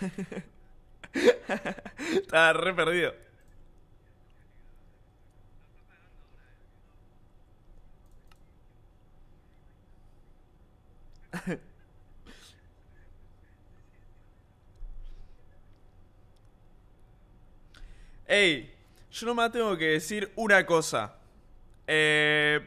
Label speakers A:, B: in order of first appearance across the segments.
A: Estaba re perdido. Ey, yo nomás tengo que decir una cosa. Eh,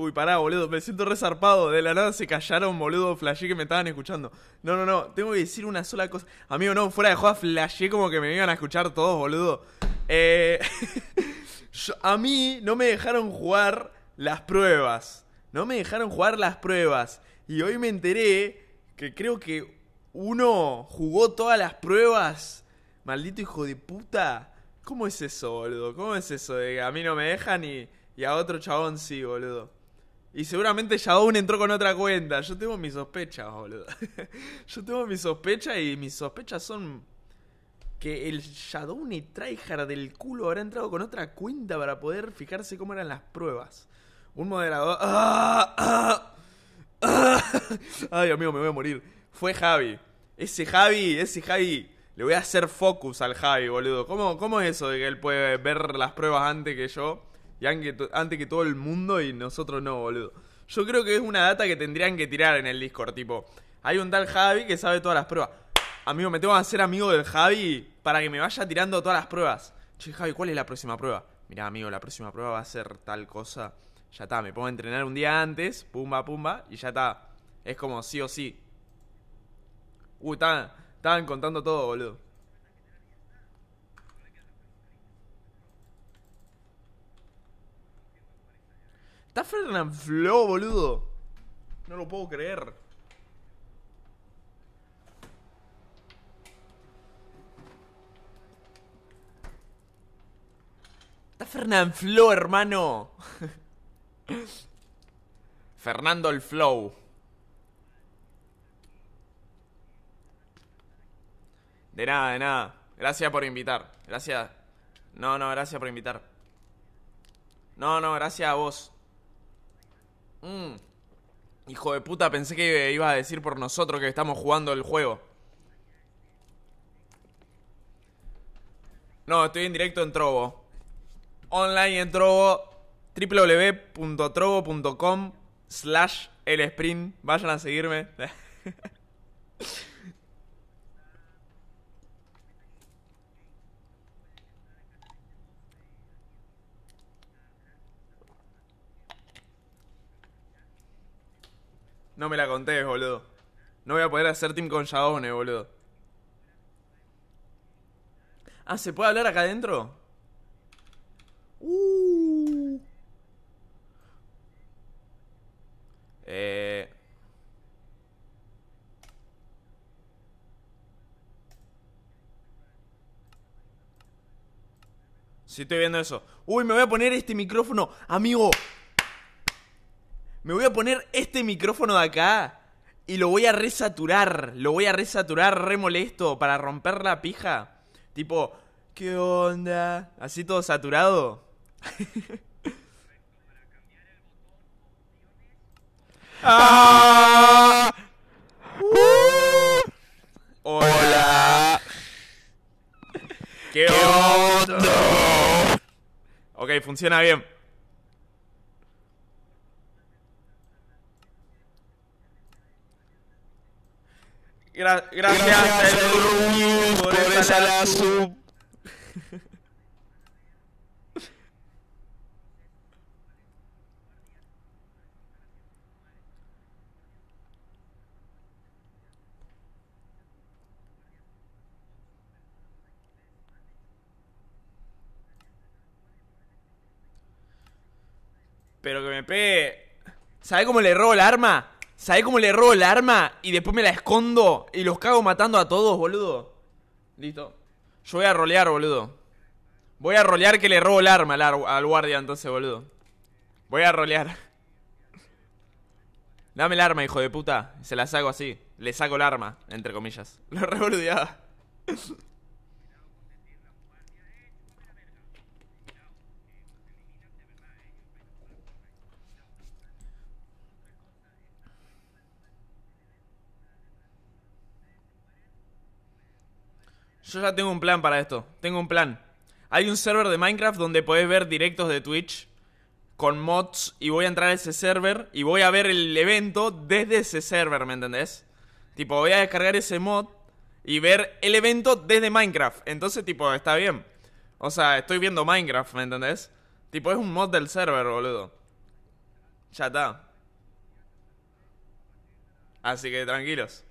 A: Uy, pará, boludo, me siento resarpado. De la nada se callaron, boludo, flashé que me estaban escuchando. No, no, no, tengo que decir una sola cosa. Amigo, no, fuera de joda, flashé como que me iban a escuchar todos, boludo. Eh, a mí no me dejaron jugar las pruebas. No me dejaron jugar las pruebas. Y hoy me enteré que creo que uno jugó todas las pruebas. Maldito hijo de puta. ¿Cómo es eso, boludo? ¿Cómo es eso de a mí no me dejan y a otro chabón sí, boludo? Y seguramente Shadow entró con otra cuenta. Yo tengo mis sospechas, boludo. Yo tengo mis sospechas y mis sospechas son que el y tryhard del culo habrá entrado con otra cuenta para poder fijarse cómo eran las pruebas. Un moderador. Ay, amigo, me voy a morir. Fue Javi. Ese Javi, ese Javi. Le voy a hacer focus al Javi, boludo. ¿Cómo, cómo es eso de que él puede ver las pruebas antes que yo? Y antes que todo el mundo y nosotros no, boludo. Yo creo que es una data que tendrían que tirar en el Discord, tipo, hay un tal Javi que sabe todas las pruebas. Amigo, me tengo que hacer amigo del Javi para que me vaya tirando todas las pruebas. Che, Javi, ¿cuál es la próxima prueba? Mirá, amigo, la próxima prueba va a ser tal cosa. Ya está, me pongo a entrenar un día antes, pumba, pumba, y ya está. Es como sí o sí. Uy, estaban contando todo, boludo. Está Fernand Flow boludo. No lo puedo creer. Está Fernand Flow hermano. Fernando el Flow. De nada, de nada. Gracias por invitar. Gracias. No, no, gracias por invitar. No, no, gracias a vos. Mm. Hijo de puta, pensé que iba a decir por nosotros que estamos jugando el juego. No, estoy en directo en trobo Online en trobo www.trobo.com slash el sprint. Vayan a seguirme. No me la contés, boludo. No voy a poder hacer team con Yadone, boludo. Ah, ¿se puede hablar acá adentro? Uh. Eh. Sí, estoy viendo eso. Uy, me voy a poner este micrófono. Amigo, me voy a poner este micrófono de acá y lo voy a resaturar, lo voy a resaturar re molesto para romper la pija. Tipo, ¿qué onda? Así todo saturado. ¡Ah! Hola. ¿Qué onda? Ok, funciona bien. gracias, gracias por, la Pero que me pegue. ¿Sabe cómo le robo el arma? ¿Sabés cómo le robo el arma y después me la escondo y los cago matando a todos, boludo? Listo. Yo voy a rolear, boludo. Voy a rolear que le robo el arma al, al guardia entonces, boludo. Voy a rolear. Dame el arma, hijo de puta. Se la saco así. Le saco el arma, entre comillas. Lo revoludeaba. Yo ya tengo un plan para esto. Tengo un plan. Hay un server de Minecraft donde podés ver directos de Twitch con mods y voy a entrar a ese server y voy a ver el evento desde ese server, ¿me entendés? Tipo, voy a descargar ese mod y ver el evento desde Minecraft. Entonces, tipo, está bien. O sea, estoy viendo Minecraft, ¿me entendés? Tipo, es un mod del server, boludo. Ya está. Así que tranquilos.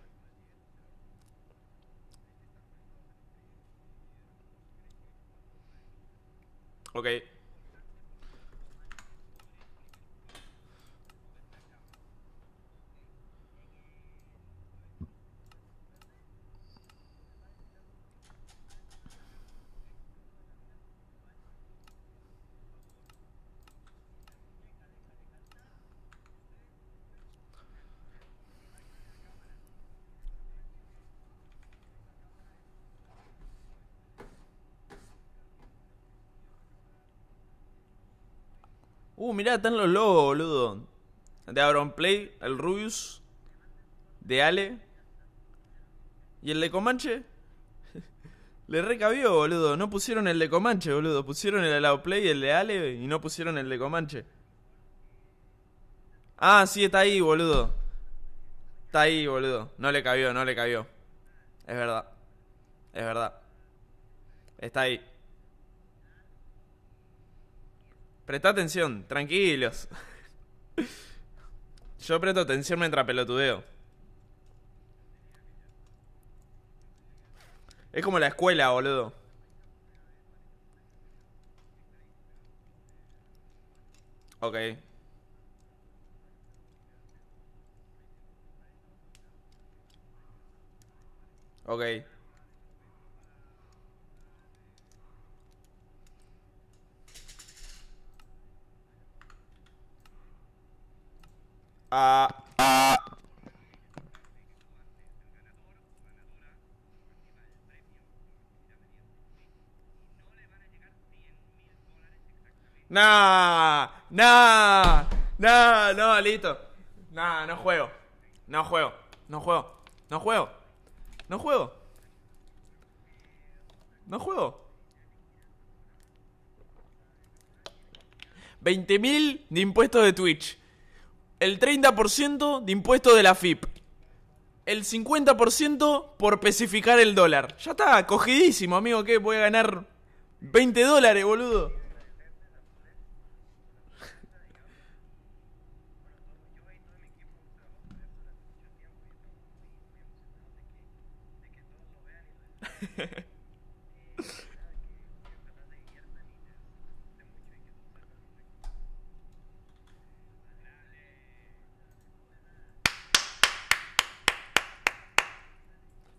A: OK，Uh, mirá, están los lobos, boludo. De abron Play, el Rubius, de Ale. ¿Y el de Comanche? Le recabió, boludo. No pusieron el de Comanche, boludo. Pusieron el de Play y el de Ale y no pusieron el de Comanche. Ah, sí, está ahí, boludo. Está ahí, boludo. No le cabió, no le cabió. Es verdad. Es verdad. Está ahí. Presta atención, tranquilos. Yo presto atención mientras pelotudeo. Es como la escuela, boludo. Ok. Ok. Ah. Nah, nah, nah, no, listo. Nah, no juego. No juego. No juego. No juego. No juego. No juego. mil de impuestos de Twitch el 30% de impuesto de la FIP, el 50% por especificar el dólar. Ya está, cogidísimo, amigo, que voy a ganar 20 dólares, boludo.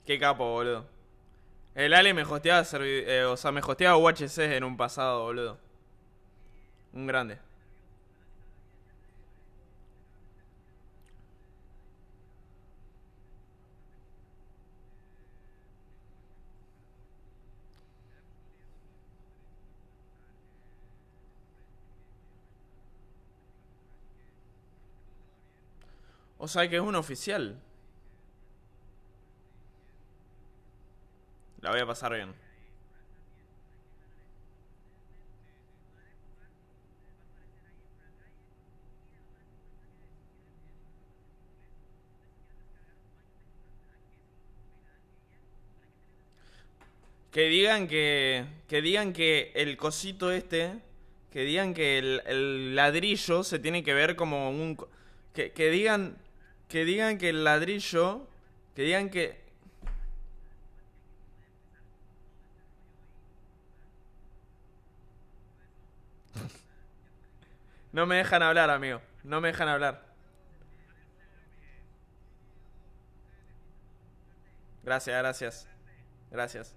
A: Qué capo, boludo. El Ale me hosteaba, eh, o sea, me hosteaba UHC en un pasado, boludo. Un grande. O sea que es un oficial. voy a pasar bien. Que digan que. Que digan que el cosito este. Que digan que el, ladrillo se tiene que ver como un. Que, que digan. Que digan que el ladrillo. Que digan que. No me dejan hablar, amigo. No me dejan hablar. Gracias, gracias. Gracias.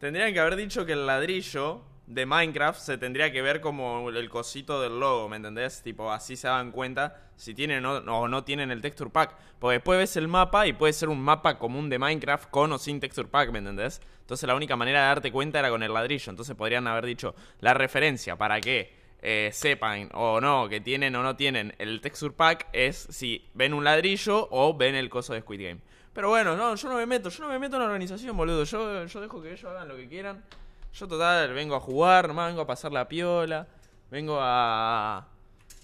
A: Tendrían que haber dicho que el ladrillo de Minecraft se tendría que ver como el cosito del logo, ¿me entendés? Tipo, así se dan cuenta si tienen o no, tienen el texture pack. Porque después ves el mapa y puede ser un mapa común de Minecraft con o sin texture pack, ¿me entendés? Entonces la única manera de darte cuenta era con el ladrillo. Entonces podrían haber dicho la referencia, ¿para qué? Eh, sepan o no que tienen o no tienen el texture pack es si ven un ladrillo o ven el coso de Squid Game. Pero bueno, no, yo no me meto, yo no me meto en la organización, boludo. Yo, yo dejo que ellos hagan lo que quieran. Yo total vengo a jugar, nomás vengo a pasar la piola, vengo a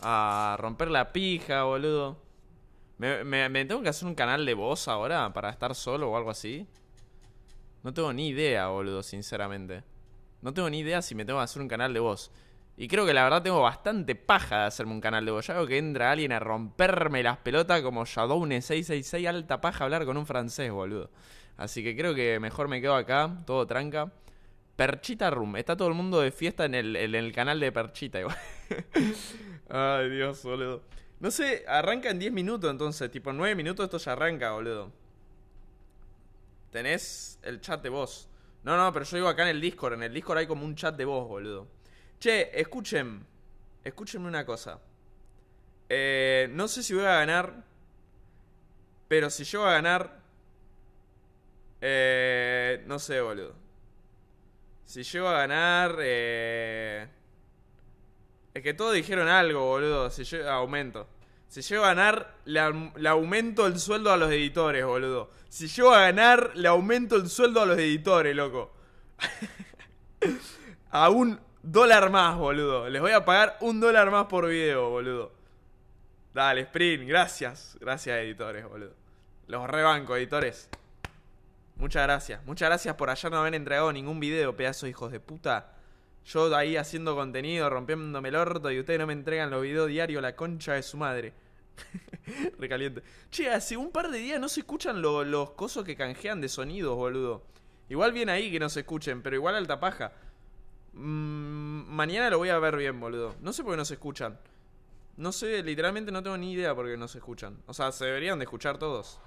A: a romper la pija, boludo. ¿Me, me tengo que hacer un canal de voz ahora para estar solo o algo así? No tengo ni idea, boludo, sinceramente. No tengo ni idea si me tengo que hacer un canal de voz. Y creo que la verdad tengo bastante paja de hacerme un canal de veo que entra alguien a romperme las pelotas como Shadowne 666, alta paja hablar con un francés, boludo. Así que creo que mejor me quedo acá, todo tranca. Perchita Room, está todo el mundo de fiesta en el, en el canal de Perchita igual. Ay, Dios, boludo. No sé, arranca en 10 minutos entonces, tipo 9 minutos esto ya arranca, boludo. Tenés el chat de voz. No, no, pero yo digo acá en el Discord, en el Discord hay como un chat de voz, boludo. Che, escuchen. Escúchenme una cosa. Eh, no sé si voy a ganar. Pero si yo voy a ganar. Eh, no sé, boludo. Si yo voy a ganar. Eh, es que todos dijeron algo, boludo. Si yo, ah, aumento. Si voy a ganar, le, aumento el sueldo a los editores, boludo. Si voy a ganar, le aumento el sueldo a los editores, loco. Aún dólar más, boludo. Les voy a pagar un dólar más por video, boludo. Dale, Sprint, gracias. Gracias, editores, boludo. Los rebanco, editores. Muchas gracias. Muchas gracias por allá no haber entregado ningún video, pedazos hijos de puta. Yo ahí haciendo contenido, rompiéndome el orto y ustedes no me entregan los videos diarios, la concha de su madre. Recaliente. Che, hace un par de días no se escuchan los cosos que canjean de sonidos, boludo. Igual viene ahí que no se escuchen, pero igual alta paja. Mm, mañana lo voy a ver bien, boludo. No sé por qué no se escuchan. No sé, literalmente no tengo ni idea por qué no se escuchan. O sea, se deberían de escuchar todos.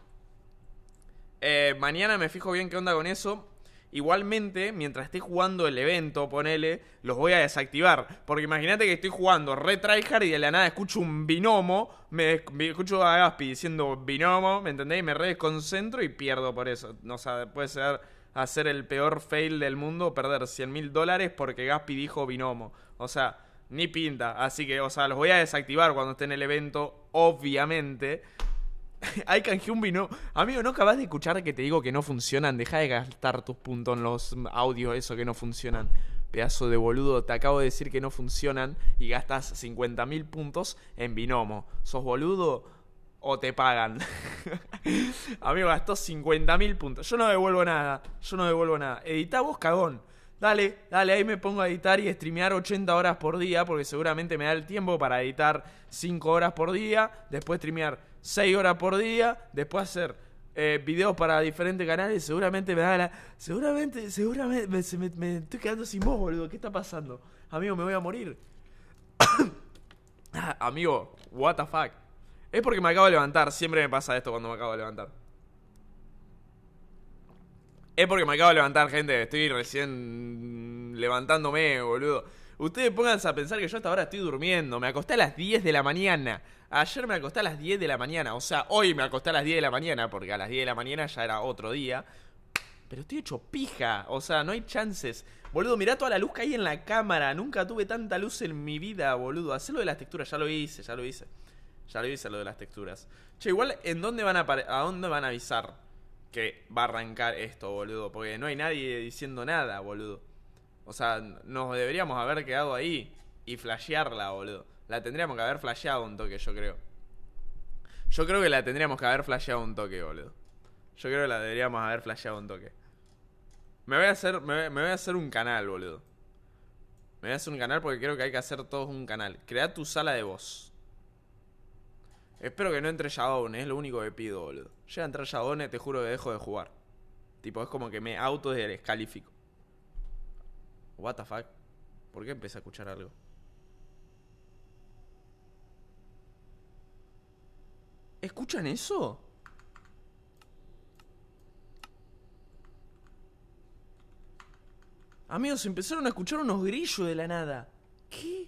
A: Eh, mañana me fijo bien qué onda con eso. Igualmente, mientras esté jugando el evento, ponele, los voy a desactivar. Porque imagínate que estoy jugando re tryhard y de la nada escucho un binomo. Me, escucho a Gaspi diciendo binomo, ¿me entendéis? Me re desconcentro y pierdo por eso. O sea, puede ser hacer el peor fail del mundo, perder 100 mil dólares porque Gaspi dijo binomo. O sea, ni pinta. Así que, o sea, los voy a desactivar cuando esté en el evento, obviamente. Hay canje un binomo. Amigo, ¿no acabas de escuchar que te digo que no funcionan? Deja de gastar tus puntos en los audios, eso que no funcionan. Pedazo de boludo, te acabo de decir que no funcionan y gastas mil puntos en binomo. ¿Sos boludo? o te pagan. Amigo, gastó 50.000 mil puntos. Yo no devuelvo nada. Yo no devuelvo nada. Edita vos, cagón. Dale, dale, ahí me pongo a editar y streamear 80 horas por día, porque seguramente me da el tiempo para editar 5 horas por día, después streamear 6 horas por día, después hacer eh, videos para diferentes canales, seguramente me da la... Seguramente, seguramente, me, estoy quedando sin voz, boludo, ¿qué está pasando? Amigo, me voy a morir. Ah, amigo, what the fuck. Es porque me acabo de levantar. Siempre me pasa esto cuando me acabo de levantar. Es porque me acabo de levantar, gente. Estoy recién levantándome, boludo. Ustedes pónganse a pensar que yo hasta ahora estoy durmiendo. Me acosté a las 10 de la mañana. Ayer me acosté a las 10 de la mañana. O sea, hoy me acosté a las 10 de la mañana. Porque a las 10 de la mañana ya era otro día. Pero estoy hecho pija. O sea, no hay chances. Boludo, mirá toda la luz que hay en la cámara. Nunca tuve tanta luz en mi vida, boludo. Hacerlo de las texturas, ya lo hice, ya lo hice. Ya lo hice lo de las texturas. Che, igual, ¿en dónde van a, a dónde van a avisar que va a arrancar esto, boludo? Porque no hay nadie diciendo nada, boludo. O sea, nos deberíamos haber quedado ahí y flashearla, boludo. La tendríamos que haber flasheado un toque, yo creo. Yo creo que la tendríamos que haber flasheado un toque, boludo. Yo creo que la deberíamos haber flasheado un toque. Me voy a hacer, me, me voy a hacer un canal, boludo. Me voy a hacer un canal porque creo que hay que hacer todos un canal. Crea tu sala de voz. Espero que no entre ya es lo único que pido, boludo. Llega a entrar te juro que dejo de jugar. Tipo, es como que me auto descalifico. What the fuck? ¿Por qué empecé a escuchar algo? ¿Escuchan eso? Amigos, empezaron a escuchar unos grillos de la nada. ¿Qué?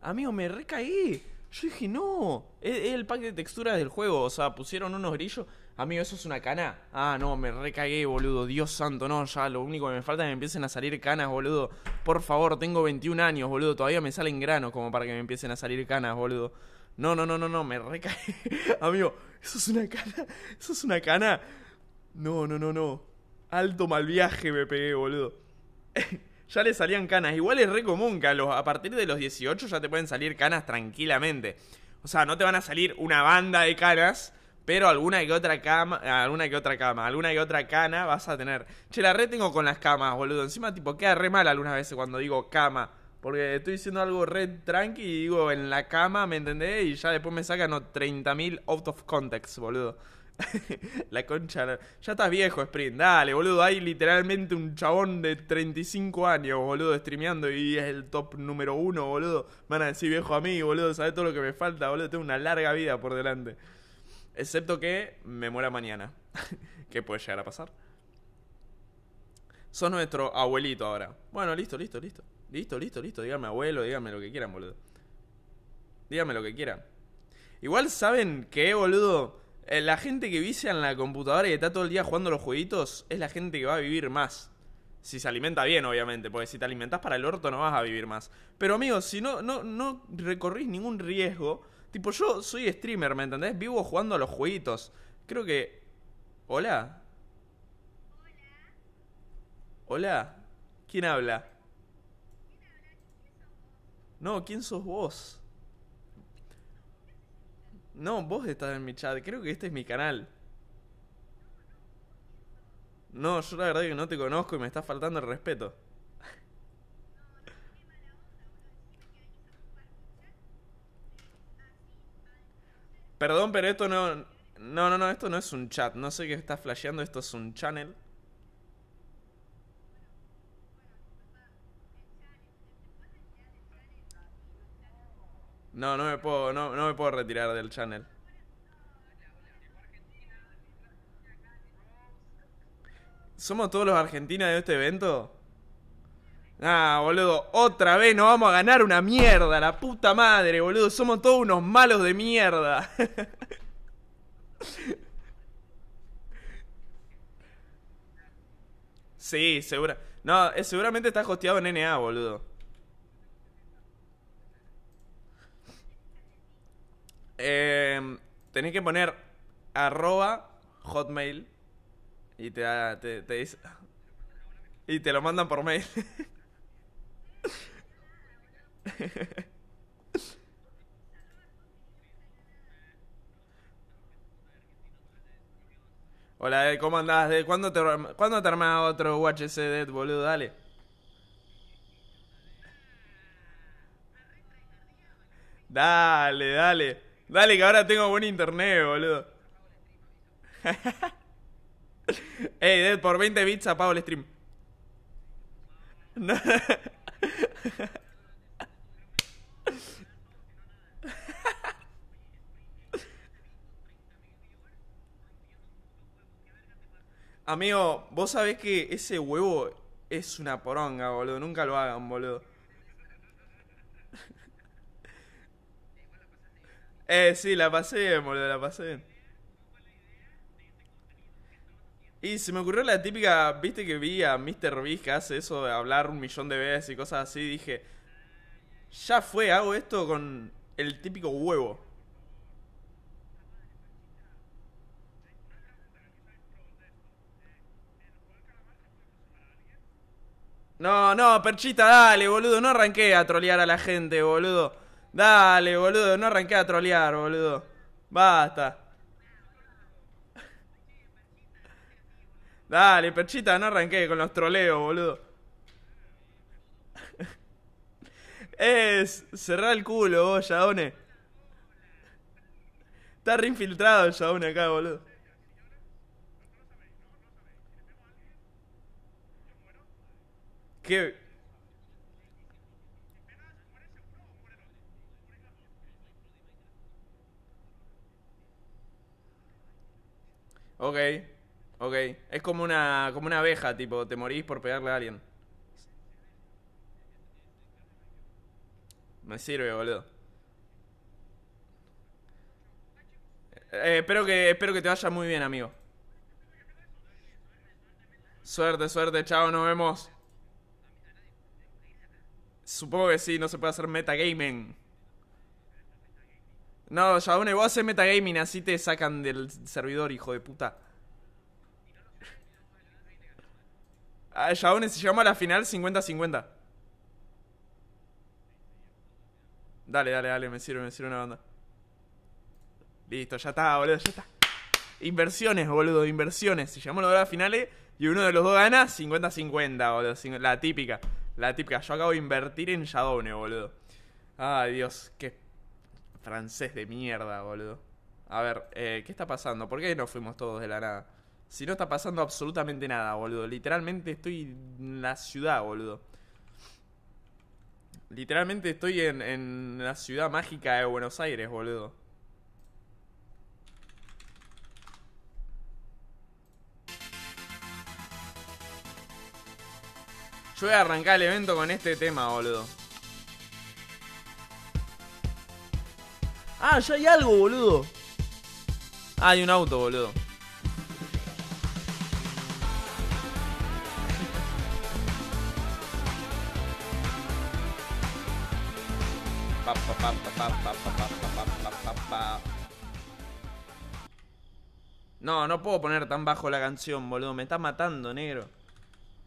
A: Amigo, me recaí. Yo dije, no, es, el pack de texturas del juego, o sea, pusieron unos grillos. Amigo, eso es una cana. Ah, no, me recagué, boludo. Dios santo, no, ya lo único que me falta es que me empiecen a salir canas, boludo. Por favor, tengo 21 años, boludo. Todavía me salen granos como para que me empiecen a salir canas, boludo. No, no, no, no, no, me recagué. Amigo,
B: eso es una cana,
A: eso es una cana. No, no, no, no. Alto mal viaje me pegué, boludo. ya le salían canas. Igual es re común que a, partir de los 18 ya te pueden salir canas tranquilamente. O sea, no te van a salir una banda de canas, pero alguna que otra cama, alguna que otra cama, alguna que otra cana vas a tener. Che, la re tengo con las camas, boludo. Encima, tipo, queda re mal algunas veces cuando digo cama. Porque estoy diciendo algo re tranqui y digo en la cama, ¿me entendés? Y ya después me sacan 30.000 out of context, boludo. la concha. Ya estás viejo, Sprint. Dale, boludo. Hay literalmente un chabón de 35 años, boludo, streameando y es el top número uno, boludo. Van a decir viejo a mí, boludo. Sabes todo lo que me falta, boludo. Tengo una larga vida por delante. Excepto que me muera mañana. ¿Qué puede llegar a pasar. Sos nuestro abuelito ahora. Bueno, listo, listo, listo. Listo, listo, listo. Dígame abuelo, dígame lo que quieran, boludo. Dígame lo que quieran. Igual saben que, boludo eh, la gente que vicia en la computadora y está todo el día jugando los jueguitos es la gente que va a vivir más. Si se alimenta bien, obviamente, porque si te alimentás para el orto no vas a vivir más. Pero amigos, si no, no, no recorrís ningún riesgo, tipo yo soy streamer, ¿me entendés? Vivo jugando a los jueguitos. Creo que... Hola. Hola. ¿Quién habla? No, ¿quién sos vos? No, vos estás en mi chat. Creo que este es mi canal. No, yo la verdad que no te conozco y me está faltando el respeto. Perdón, pero esto no... No, no, no, esto no es un chat. No sé qué está flasheando. Esto es un channel. No, no me puedo, no, no me puedo retirar del channel. ¿Somos todos los argentinos de este evento? Ah, boludo, otra vez nos vamos a ganar una mierda, la puta madre, boludo. Somos todos unos malos de mierda. sí, segura. No, eh, seguramente está hosteado en NA, boludo. Em, tenés que poner arroba hotmail y te, y te lo mandan por mail. Hola, ¿cómo andás? cuándo te, ¿cuándo te armás otro UHC Dead, boludo? Dale. Dale, dale. Dale, que ahora tengo buen internet, boludo. Ey, Dead, por 20 bits apago el stream. Amigo, vos sabés que ese huevo es una poronga, boludo. Nunca lo hagan, boludo. Eh, sí, la pasé bien, boludo, la pasé Y se me ocurrió la típica, viste que vi a Mr. Beast que hace eso de hablar un millón de veces y cosas así, dije, ya fue, hago esto con el típico huevo. No, no, Perchita, dale, boludo, no arranqué a trolear a la gente, boludo. Dale, boludo, no arranqué a trolear, boludo. Basta. Dale, perchita, no arranqué con los troleos, boludo. Es cerrar el culo, vos, Yaone. Está reinfiltrado el Yaone acá, boludo. Qué Ok, ok. Es como una, como una abeja, tipo, te morís por pegarle a alguien. Me sirve, boludo. Eh, espero, que, espero que te vaya muy bien, amigo. Suerte, suerte, chao, nos vemos. Supongo que sí, no se puede hacer metagaming. No, Yabone, vos haces metagaming, así te sacan del servidor, hijo de puta. Ah, Yabone, si llegamos a la final, 50-50. Dale, dale, dale, me sirve, me sirve una banda. Listo, ya está, boludo, ya está. Inversiones, boludo, inversiones. Si llegamos a la final y uno de los dos gana, 50-50, boludo. La típica, la típica. Yo acabo de invertir en Shadowne, boludo. Ay, Dios, qué francés de mierda, boludo. A ver, eh, ¿qué está pasando? ¿Por qué no fuimos todos de la nada? Si no está pasando absolutamente nada, boludo. Literalmente estoy en la ciudad, boludo. Literalmente estoy en, en la ciudad mágica de Buenos Aires, boludo. Yo voy a arrancar el evento con este tema, boludo. Ah, ya hay algo, boludo. Ah, hay un auto, boludo. No, no puedo poner tan bajo la canción, boludo. Me está matando, negro.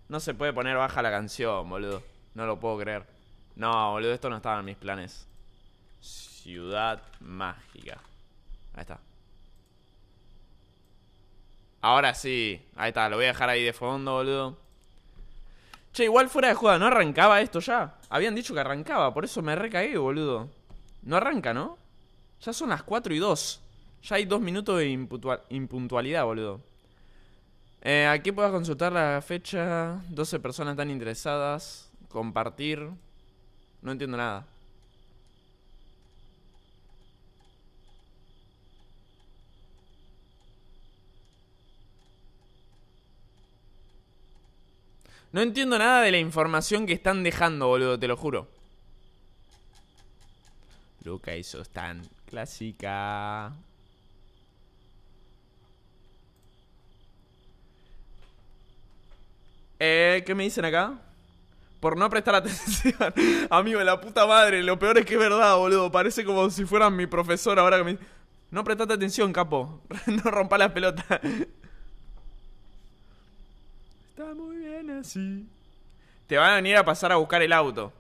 A: No se puede poner baja la canción, boludo. No lo puedo creer. No, boludo, esto no estaba en mis planes. Ciudad mágica Ahí está Ahora sí Ahí está, lo voy a dejar ahí de fondo, boludo Che, igual fuera de juego ¿no arrancaba esto ya? Habían dicho que arrancaba, por eso me recaí, boludo No arranca, ¿no? Ya son las 4 y 2 Ya hay 2 minutos de impuntualidad, boludo eh, aquí puedo consultar la fecha, 12 personas están interesadas, compartir. No entiendo nada. No entiendo nada de la información que están dejando, boludo, te lo juro. Luca hizo tan clásica. Eh, ¿Qué me dicen acá? Por no prestar atención. Amigo, la puta madre. Lo peor es que es verdad, boludo. Parece como si fueran mi profesor ahora que me... No prestate atención, capo. no rompa las pelotas. Está muy Sí Te van a venir a pasar a buscar el auto.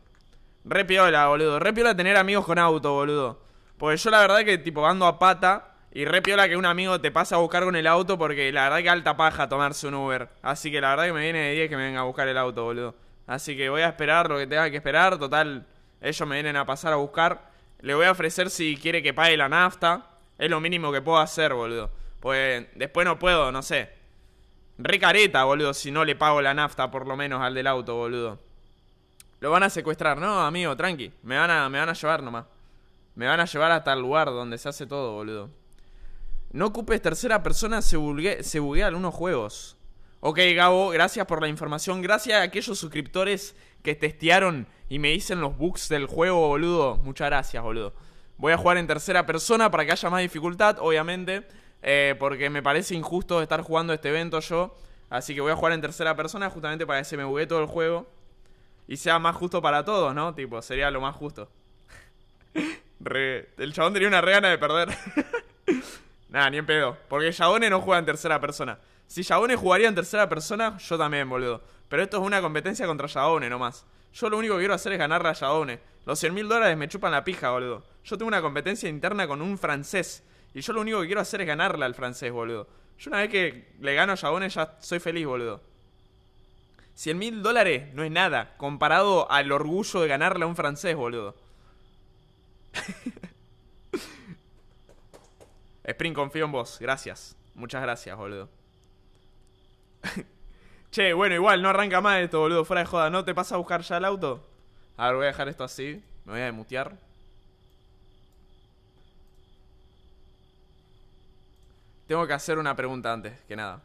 A: Re piola, boludo. Re piola tener amigos con auto, boludo. Porque yo la verdad que tipo ando a pata y re piola que un amigo te pasa a buscar con el auto porque la verdad que alta paja tomarse un Uber. Así que la verdad que me viene de 10 que me venga a buscar el auto, boludo. Así que voy a esperar lo que tenga que esperar. Total, ellos me vienen a pasar a buscar. Le voy a ofrecer si quiere que pague la nafta. Es lo mínimo que puedo hacer, boludo. Pues después no puedo, no sé. Recareta, boludo, si no le pago la nafta por lo menos al del auto, boludo. Lo van a secuestrar, no, amigo, tranqui. Me van a, me van a llevar nomás. Me van a llevar hasta el lugar donde se hace todo, boludo. No ocupes tercera persona, se, buguean se algunos juegos. Ok, Gabo, gracias por la información. Gracias a aquellos suscriptores que testearon y me dicen los bugs del juego, boludo. Muchas gracias, boludo. Voy a jugar en tercera persona para que haya más dificultad, obviamente. Eh, porque me parece injusto estar jugando este evento yo. Así que voy a jugar en tercera persona justamente para que se me bugue todo el juego. Y sea más justo para todos, ¿no? Tipo, sería lo más justo. El chabón tenía una regana de perder. Nada, ni en pedo. Porque Yabone no juega en tercera persona. Si Yabone jugaría en tercera persona, yo también, boludo. Pero esto es una competencia contra Yabone nomás. Yo lo único que quiero hacer es ganarle a Yabone. Los 100.000 mil dólares me chupan la pija, boludo. Yo tengo una competencia interna con un francés. Y yo lo único que quiero hacer es ganarle al francés, boludo. Yo una vez que le gano a Jabones ya soy feliz, boludo. 100 mil dólares no es nada comparado al orgullo de ganarle a un francés, boludo. Spring, confío en vos. Gracias. Muchas gracias, boludo. che, bueno, igual, no arranca más esto, boludo. Fuera de joda, ¿no? ¿Te pasa a buscar ya el auto? A ver, voy a dejar esto así. Me voy a demutear. Tengo que hacer una pregunta antes que nada.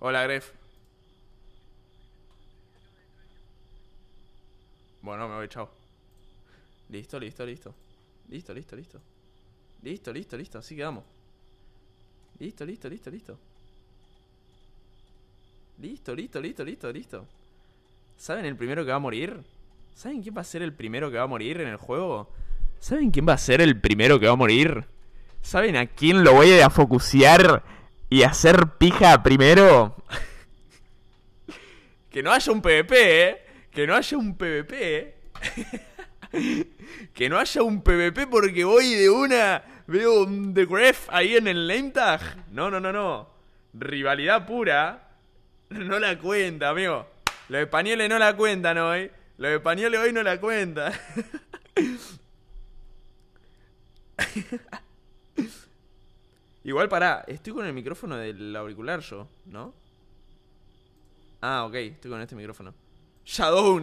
A: Hola, Gref. Bueno, me voy, chao. Listo, listo, listo. Listo, listo, listo. Listo, listo, listo. Así quedamos. Listo, listo, listo, listo. Listo, listo, listo, listo, listo. ¿Saben el primero que va a morir? ¿Saben quién va a ser el primero que va a morir en el juego? ¿Saben quién va a ser el primero que va a morir? ¿Saben a quién lo voy a focusear y hacer pija primero? que no haya un PvP, ¿eh? Que no haya un PvP, que no haya un PvP porque voy de una. Veo un The Graph ahí en el Lame tag. No, no, no, no. Rivalidad pura. No la cuenta, amigo. Los españoles no la cuentan hoy. Eh? Los españoles hoy no la cuentan. Igual pará, estoy con el micrófono del auricular yo, ¿no? Ah, ok, estoy con este micrófono. Shadow.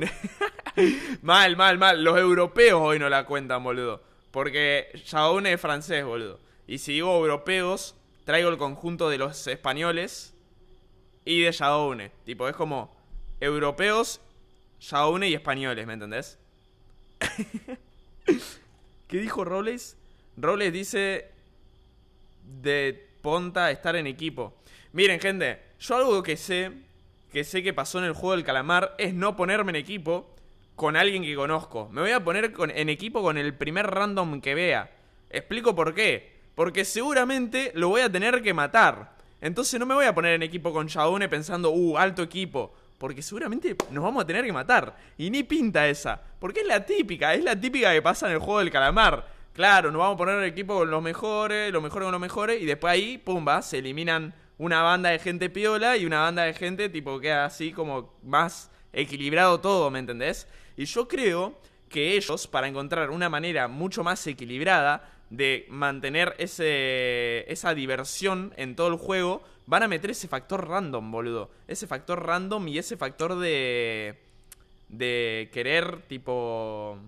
A: mal, mal, mal. Los europeos hoy no la cuentan, boludo. Porque Shadow es francés, boludo. Y si digo europeos, traigo el conjunto de los españoles y de Yaone. Tipo, es como europeos, Yaone y españoles, ¿me entendés? ¿Qué dijo Robles? Robles dice de Ponta estar en equipo. Miren, gente, yo algo que sé, que sé que pasó en el juego del calamar, es no ponerme en equipo con alguien que conozco. Me voy a poner en equipo con el primer random que vea. Explico por qué. Porque seguramente lo voy a tener que matar. Entonces no me voy a poner en equipo con Shaone pensando, uh, alto equipo. Porque seguramente nos vamos a tener que matar. Y ni pinta esa. Porque es la típica, es la típica que pasa en el juego del calamar. Claro, nos vamos a poner en equipo con los mejores, los mejores con los mejores. Y después ahí, pumba, se eliminan una banda de gente piola y una banda de gente tipo queda así como más equilibrado todo, ¿me entendés? Y yo creo que ellos, para encontrar una manera mucho más equilibrada, de mantener ese, esa diversión en todo el juego, van a meter ese factor random, boludo. Ese factor random y ese factor de. de querer, tipo.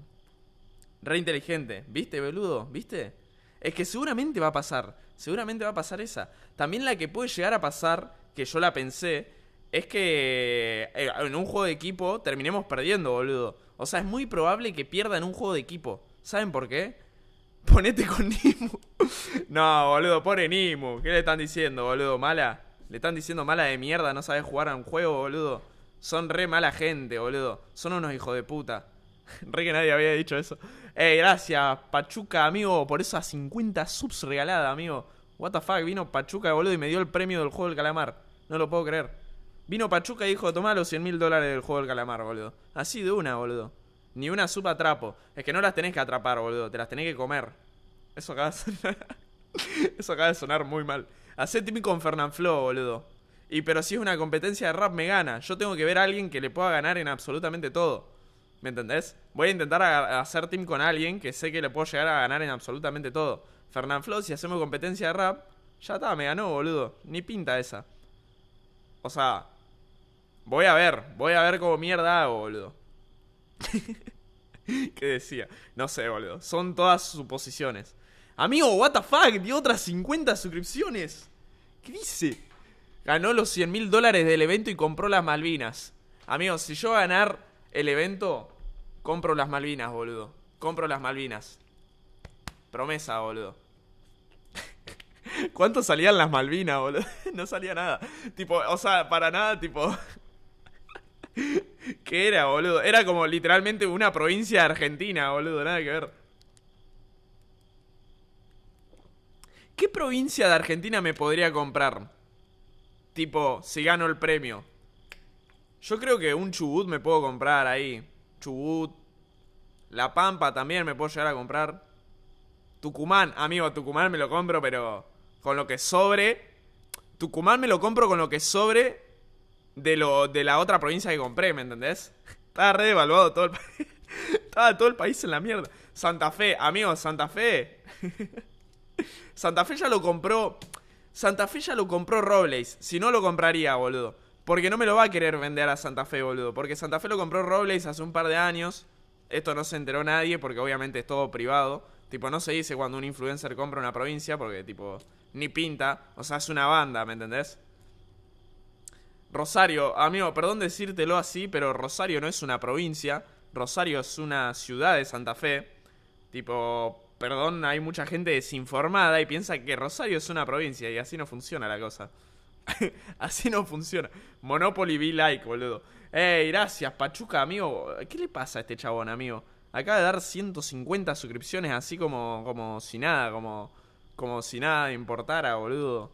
A: re inteligente. ¿Viste, boludo? ¿Viste? Es que seguramente va a pasar. Seguramente va a pasar esa. También la que puede llegar a pasar, que yo la pensé, es que eh, en un juego de equipo terminemos perdiendo, boludo. O sea, es muy probable que pierdan un juego de equipo. ¿Saben por qué? Ponete con Nimu. no, boludo, pone Nimu. ¿Qué le están diciendo, boludo? Mala. Le están diciendo mala de mierda, no sabes jugar a un juego, boludo. Son re mala gente, boludo. Son unos hijos de puta. re que nadie había dicho eso. Ey, gracias, Pachuca, amigo, por esas 50 subs regaladas, amigo. What the fuck, vino Pachuca, boludo, y me dio el premio del juego del calamar. No lo puedo creer. Vino Pachuca y dijo, tomá los 100 mil dólares del juego del calamar, boludo. Así de una, boludo. Ni una supa trapo. Es que no las tenés que atrapar, boludo. Te las tenés que comer. Eso acaba de sonar, sonar muy mal. Hacé team con Flo, boludo. Y pero si es una competencia de rap, me gana. Yo tengo que ver a alguien que le pueda ganar en absolutamente todo. ¿Me entendés? Voy a intentar hacer team con alguien que sé que le puedo llegar a ganar en absolutamente todo. flo si hacemos competencia de rap, ya está, me ganó, boludo. Ni pinta esa. O sea, voy a ver, voy a ver cómo mierda hago, boludo. ¿Qué decía. No sé, boludo. Son todas suposiciones. Amigo, what the fuck, dio otras 50 suscripciones. ¿Qué dice? Ganó los 100 mil dólares del evento y compró las Malvinas. Amigo, si yo ganar el evento, compro las Malvinas, boludo. Compro las Malvinas. Promesa, boludo. ¿Cuánto salían las Malvinas, boludo? No salía nada. Tipo, o sea, para nada, tipo... ¿Qué era, boludo? Era como literalmente una provincia de argentina, boludo, nada que ver. ¿Qué provincia de Argentina me podría comprar? Tipo, si gano el premio. Yo creo que un Chubut me puedo comprar ahí. Chubut. La Pampa también me puedo llegar a comprar. Tucumán, amigo, Tucumán me lo compro, pero con lo que sobre. Tucumán me lo compro con lo que sobre de, lo, de la otra provincia que compré, ¿me entendés? Estaba revaluado todo el país. Estaba todo el país en la mierda. Santa Fe, amigos, Santa Fe. Santa Fe ya lo compró. Santa Fe ya lo compró Robles. Si no lo compraría, boludo. Porque no me lo va a querer vender a Santa Fe, boludo. Porque Santa Fe lo compró Robles hace un par de años. Esto no se enteró nadie porque obviamente es todo privado. Tipo, no se dice cuando un influencer compra una provincia porque, tipo, ni pinta. O sea, es una banda, ¿me entendés? Rosario, amigo, perdón decírtelo así, pero Rosario no es una provincia. Rosario es una ciudad de Santa Fe. Tipo, perdón, hay mucha gente desinformada y piensa que Rosario es una provincia y así no funciona la cosa. así no funciona. Monopoly be like, boludo. Ey, gracias, Pachuca, amigo. ¿Qué le pasa a este chabón, amigo? Acaba de dar 150 suscripciones así como, como si nada, como, como si nada importara, boludo.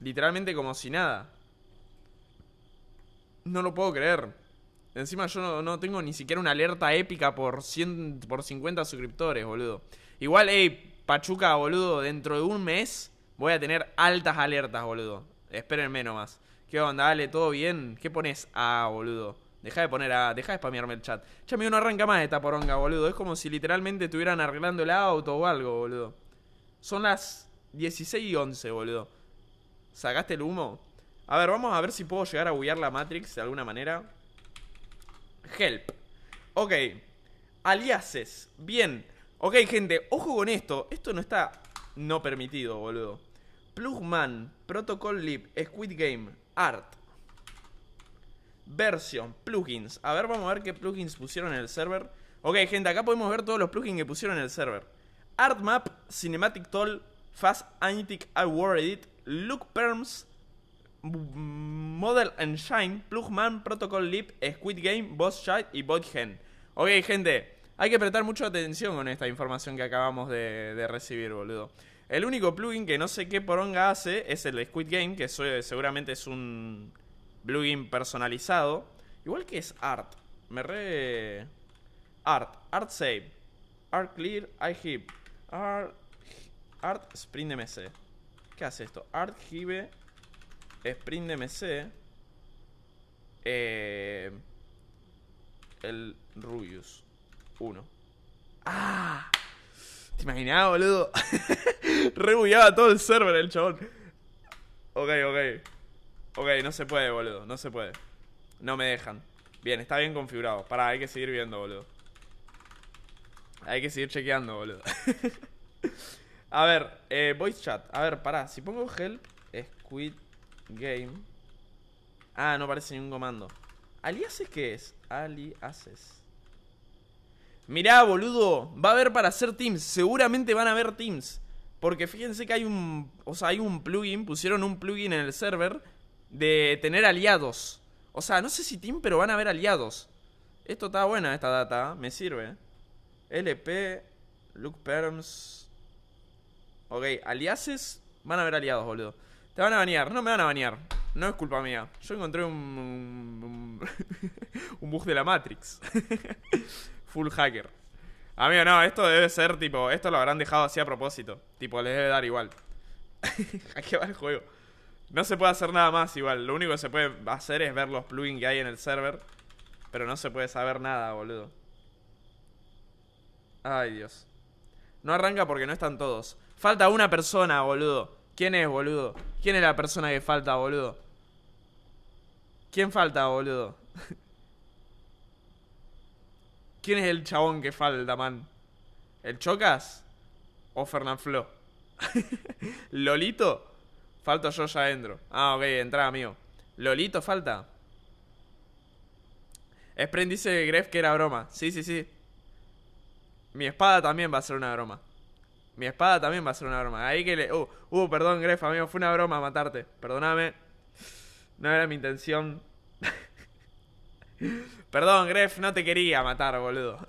A: Literalmente como si nada. No lo puedo creer. Encima yo no, tengo ni siquiera una alerta épica por, por 50 suscriptores, boludo. Igual, ey, Pachuca, boludo, dentro de un mes voy a tener altas alertas, boludo. menos más ¿Qué onda? Dale, ¿todo bien? ¿Qué pones? Ah, boludo. Deja de poner a... Deja de spamearme el chat. mí no arranca más esta poronga, boludo. Es como si literalmente estuvieran arreglando el auto o algo, boludo. Son las 16 y 11, boludo. ¿Sacaste el humo? A ver, vamos a ver si puedo llegar a bullear la Matrix de alguna manera. Help. Ok. Aliases. Bien. Ok, gente, ojo con esto. Esto no está no permitido, boludo. Plugman, Protocol Lib, Squid Game, Art. Version, plugins. A ver, vamos a ver qué plugins pusieron en el server. Ok, gente, acá podemos ver todos los plugins que pusieron en el server. Artmap, Cinematic Toll, Fast Antic Award Edit, Look Perms, Model and Shine, Plugman, Protocol Leap, Squid Game, Boss Shot y Botgen. Ok, gente, hay que prestar mucha atención con esta información que acabamos de, recibir, boludo. El único plugin que no sé qué poronga hace es el de Squid Game, que seguramente es un plugin personalizado. Igual que es Art. Me re. Art. Art Save. Art Clear. iHip. Art. Art Sprint MC. ¿Qué hace esto? Art Hive. Sprint MC. Eh, el Rubius 1. ¡Ah! ¿Te imaginaba, boludo? Rebullaba todo el server el chabón. Ok, ok. Ok, no se puede, boludo. No se puede. No me dejan. Bien, está bien configurado. Pará, hay que seguir viendo, boludo. Hay que seguir chequeando, boludo. A ver, eh, voice chat. A ver, pará. Si pongo help, squid Game. Ah, no aparece ningún comando. ¿Aliases qué es? Aliases. Mirá, boludo. Va a haber para hacer teams. Seguramente van a haber teams. Porque fíjense que hay un. O sea, hay un plugin. Pusieron un plugin en el server. De tener aliados. O sea, no sé si team, pero van a haber aliados. Esto está buena, esta data. Me sirve. LP. Look Perms. Ok, aliases. Van a haber aliados, boludo. Te van a bañar, No me van a bañar, No es culpa mía. Yo encontré un. Un, un de la Matrix. Full hacker. Amigo, no, esto debe ser tipo. Esto lo habrán dejado así a propósito. Tipo, les debe dar igual. ¿A qué va el juego? No se puede hacer nada más igual. Lo único que se puede hacer es ver los plugins que hay en el server. Pero no se puede saber nada, boludo. Ay, Dios. No arranca porque no están todos. Falta una persona, boludo. ¿Quién es, boludo? ¿Quién es la persona que falta, boludo? ¿Quién falta, boludo? ¿Quién es el chabón que falta, man? ¿El Chocas? ¿O Flo? ¿Lolito? Falto yo, ya entro. Ah, ok, entra, amigo. ¿Lolito falta? Sprint dice Gref que era broma. Sí, sí, sí. Mi espada también va a ser una broma. Mi espada también va a ser una broma. Ahí que le. Uh, uh, perdón, Gref, amigo, fue una broma matarte. Perdóname. No era mi intención. perdón, Gref, no te quería matar, boludo.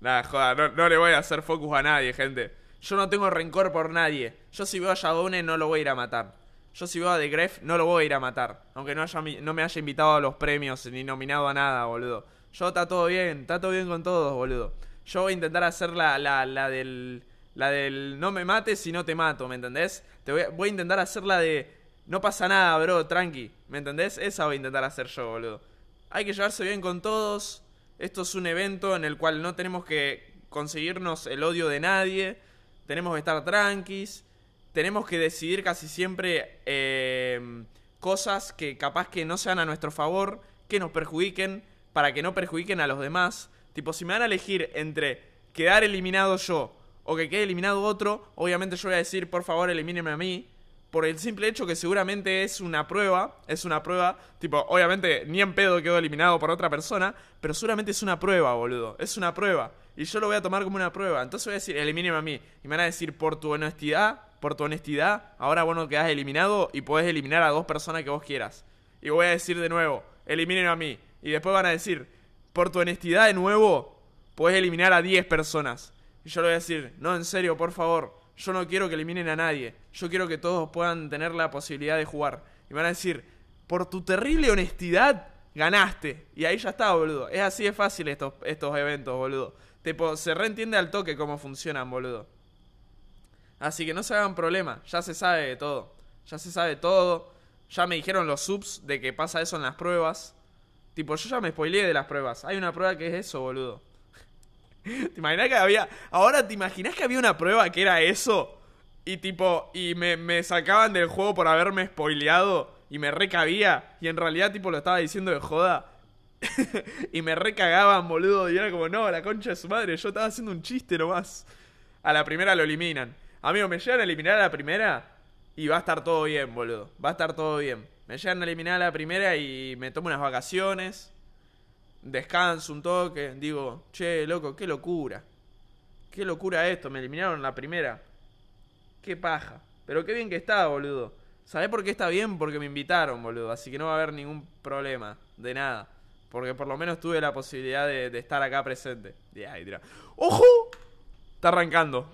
A: Nada, joda, no, le voy a hacer focus a nadie, gente. Yo no tengo rencor por nadie. Yo si veo a Yadone no lo voy a ir a matar. Yo si veo a The Gref no lo voy a ir a matar. Aunque no, haya, no me haya invitado a los premios ni nominado a nada, boludo. Yo está todo bien, está todo bien con todos, boludo. Yo voy a intentar hacer la, la, la del. La del no me mates si no te mato, ¿me entendés? Te voy, a, intentar hacer la de no pasa nada, bro, tranqui, ¿me entendés? Esa voy a intentar hacer yo, boludo. Hay que llevarse bien con todos. Esto es un evento en el cual no tenemos que conseguirnos el odio de nadie. Tenemos que estar tranquis. Tenemos que decidir casi siempre eh, cosas que capaz que no sean a nuestro favor, que nos perjudiquen para que no perjudiquen a los demás. Tipo, si me van a elegir entre quedar eliminado yo o que quede eliminado otro, obviamente yo voy a decir, por favor, elimíneme a mí. Por el simple hecho que seguramente es una prueba, es una prueba, tipo, obviamente ni en pedo quedo eliminado por otra persona, pero seguramente es una prueba, boludo, es una prueba. Y yo lo voy a tomar como una prueba, entonces voy a decir, elimíneme a mí. Y me van a decir, por tu honestidad, por tu honestidad, ahora bueno no quedás eliminado y podés eliminar a dos personas que vos quieras. Y voy a decir de nuevo, Elimíneme a mí. Y después van a decir, por tu honestidad de nuevo, puedes eliminar a 10 personas. Y yo le voy a decir, no, en serio, por favor, yo no quiero que eliminen a nadie. Yo quiero que todos puedan tener la posibilidad de jugar. Y van a decir, por tu terrible honestidad, ganaste. Y ahí ya está, boludo. Es así de fácil estos, eventos, boludo. Tipo, se reentiende al toque cómo funcionan, boludo. Así que no se hagan problema, ya se sabe de todo. Ya se sabe todo. Ya me dijeron los subs de que pasa eso en las pruebas. Tipo, yo ya me spoileé de las pruebas. Hay una prueba que es eso, boludo. ¿Te imaginas que había. Ahora, ¿te imaginas que había una prueba que era eso? Y tipo, y me, sacaban del juego por haberme spoileado y me recabía. Y en realidad, tipo, lo estaba diciendo de joda. y me recagaban, boludo. Y era como, no, la concha de su madre, yo estaba haciendo un chiste nomás. A la primera lo eliminan. Amigo, me llegan a eliminar a la primera y va a estar todo bien, boludo. Va a estar todo bien. Me llegan a eliminar la primera y me tomo unas vacaciones. Descanso un toque. Digo, che, loco, qué locura. Qué locura esto. Me eliminaron la primera. Qué paja. Pero qué bien que está, boludo. ¿Sabés por qué está bien? Porque me invitaron, boludo. Así que no va a haber ningún problema. De nada. Porque por lo menos tuve la posibilidad de, estar acá presente. ¡Ojo! Está arrancando.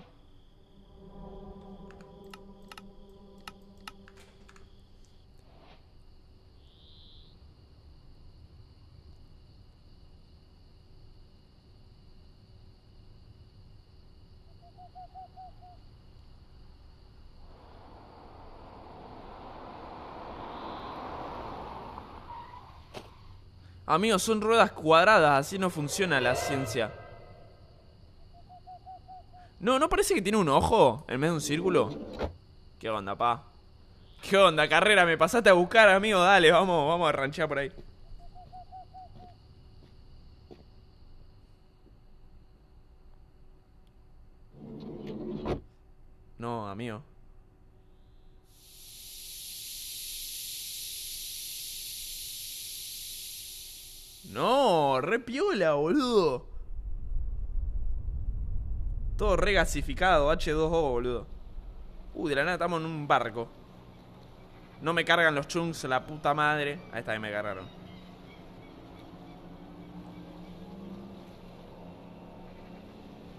A: Amigos, son ruedas cuadradas, así no funciona la ciencia. No, ¿no parece que tiene un ojo en vez de un círculo? ¿Qué onda, pa? ¿Qué onda, carrera? Me pasaste a buscar, amigo. Dale, vamos, vamos a ranchear por ahí. No, amigo. No, re piola, boludo. Todo regasificado, H2O, boludo. Uy, de la nada estamos en un barco. No me cargan los chunks, la puta madre. Ahí está, ahí me agarraron.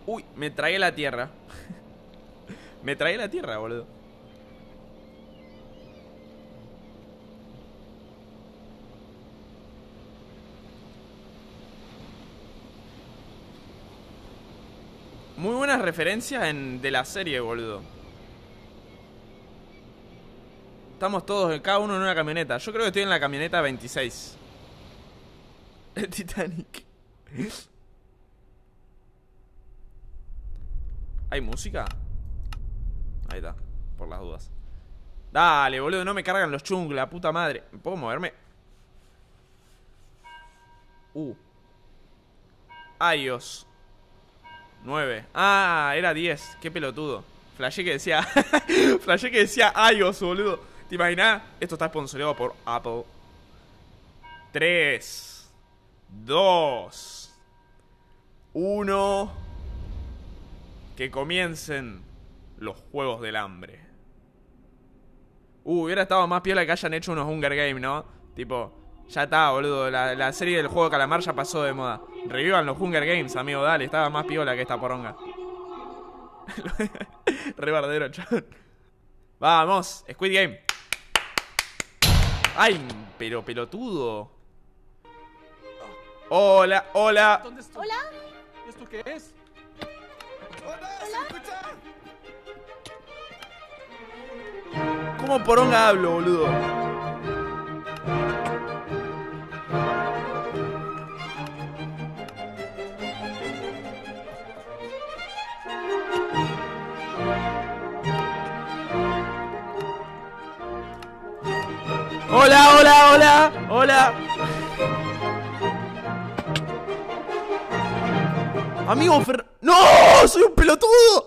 A: Uy, me trae la tierra. me trae la tierra, boludo. Muy buenas referencias de la serie, boludo. Estamos todos, cada uno en una camioneta. Yo creo que estoy en la camioneta 26. El Titanic. ¿Hay música? Ahí está, por las dudas. Dale, boludo, no me cargan los la puta madre. ¿Puedo moverme? Uh. Adiós. 9. Ah, era 10. Qué pelotudo. Flashé que decía. Flashé que decía iOS, boludo. ¿Te imaginas? Esto está patrocinado por Apple. 3. 2. 1. Que comiencen los juegos del hambre. Uh, hubiera estado más piola que hayan hecho unos Hunger Games, ¿no? Tipo, ya está, boludo. La, la serie del juego de Calamar ya pasó de moda. Revivan los Hunger Games, amigo, dale, estaba más piola que esta poronga. Rebardero, chaval. Vamos, Squid Game. Ay, pero pelotudo. Hola, hola.
B: ¿Dónde estoy? Hola. ¿Esto qué es? Hola, ¿Hola?
A: ¿Cómo poronga hablo, boludo?
B: Hola, hola,
C: hola, hola.
A: Amigo Fer... ¡No! ¡Soy un pelotudo!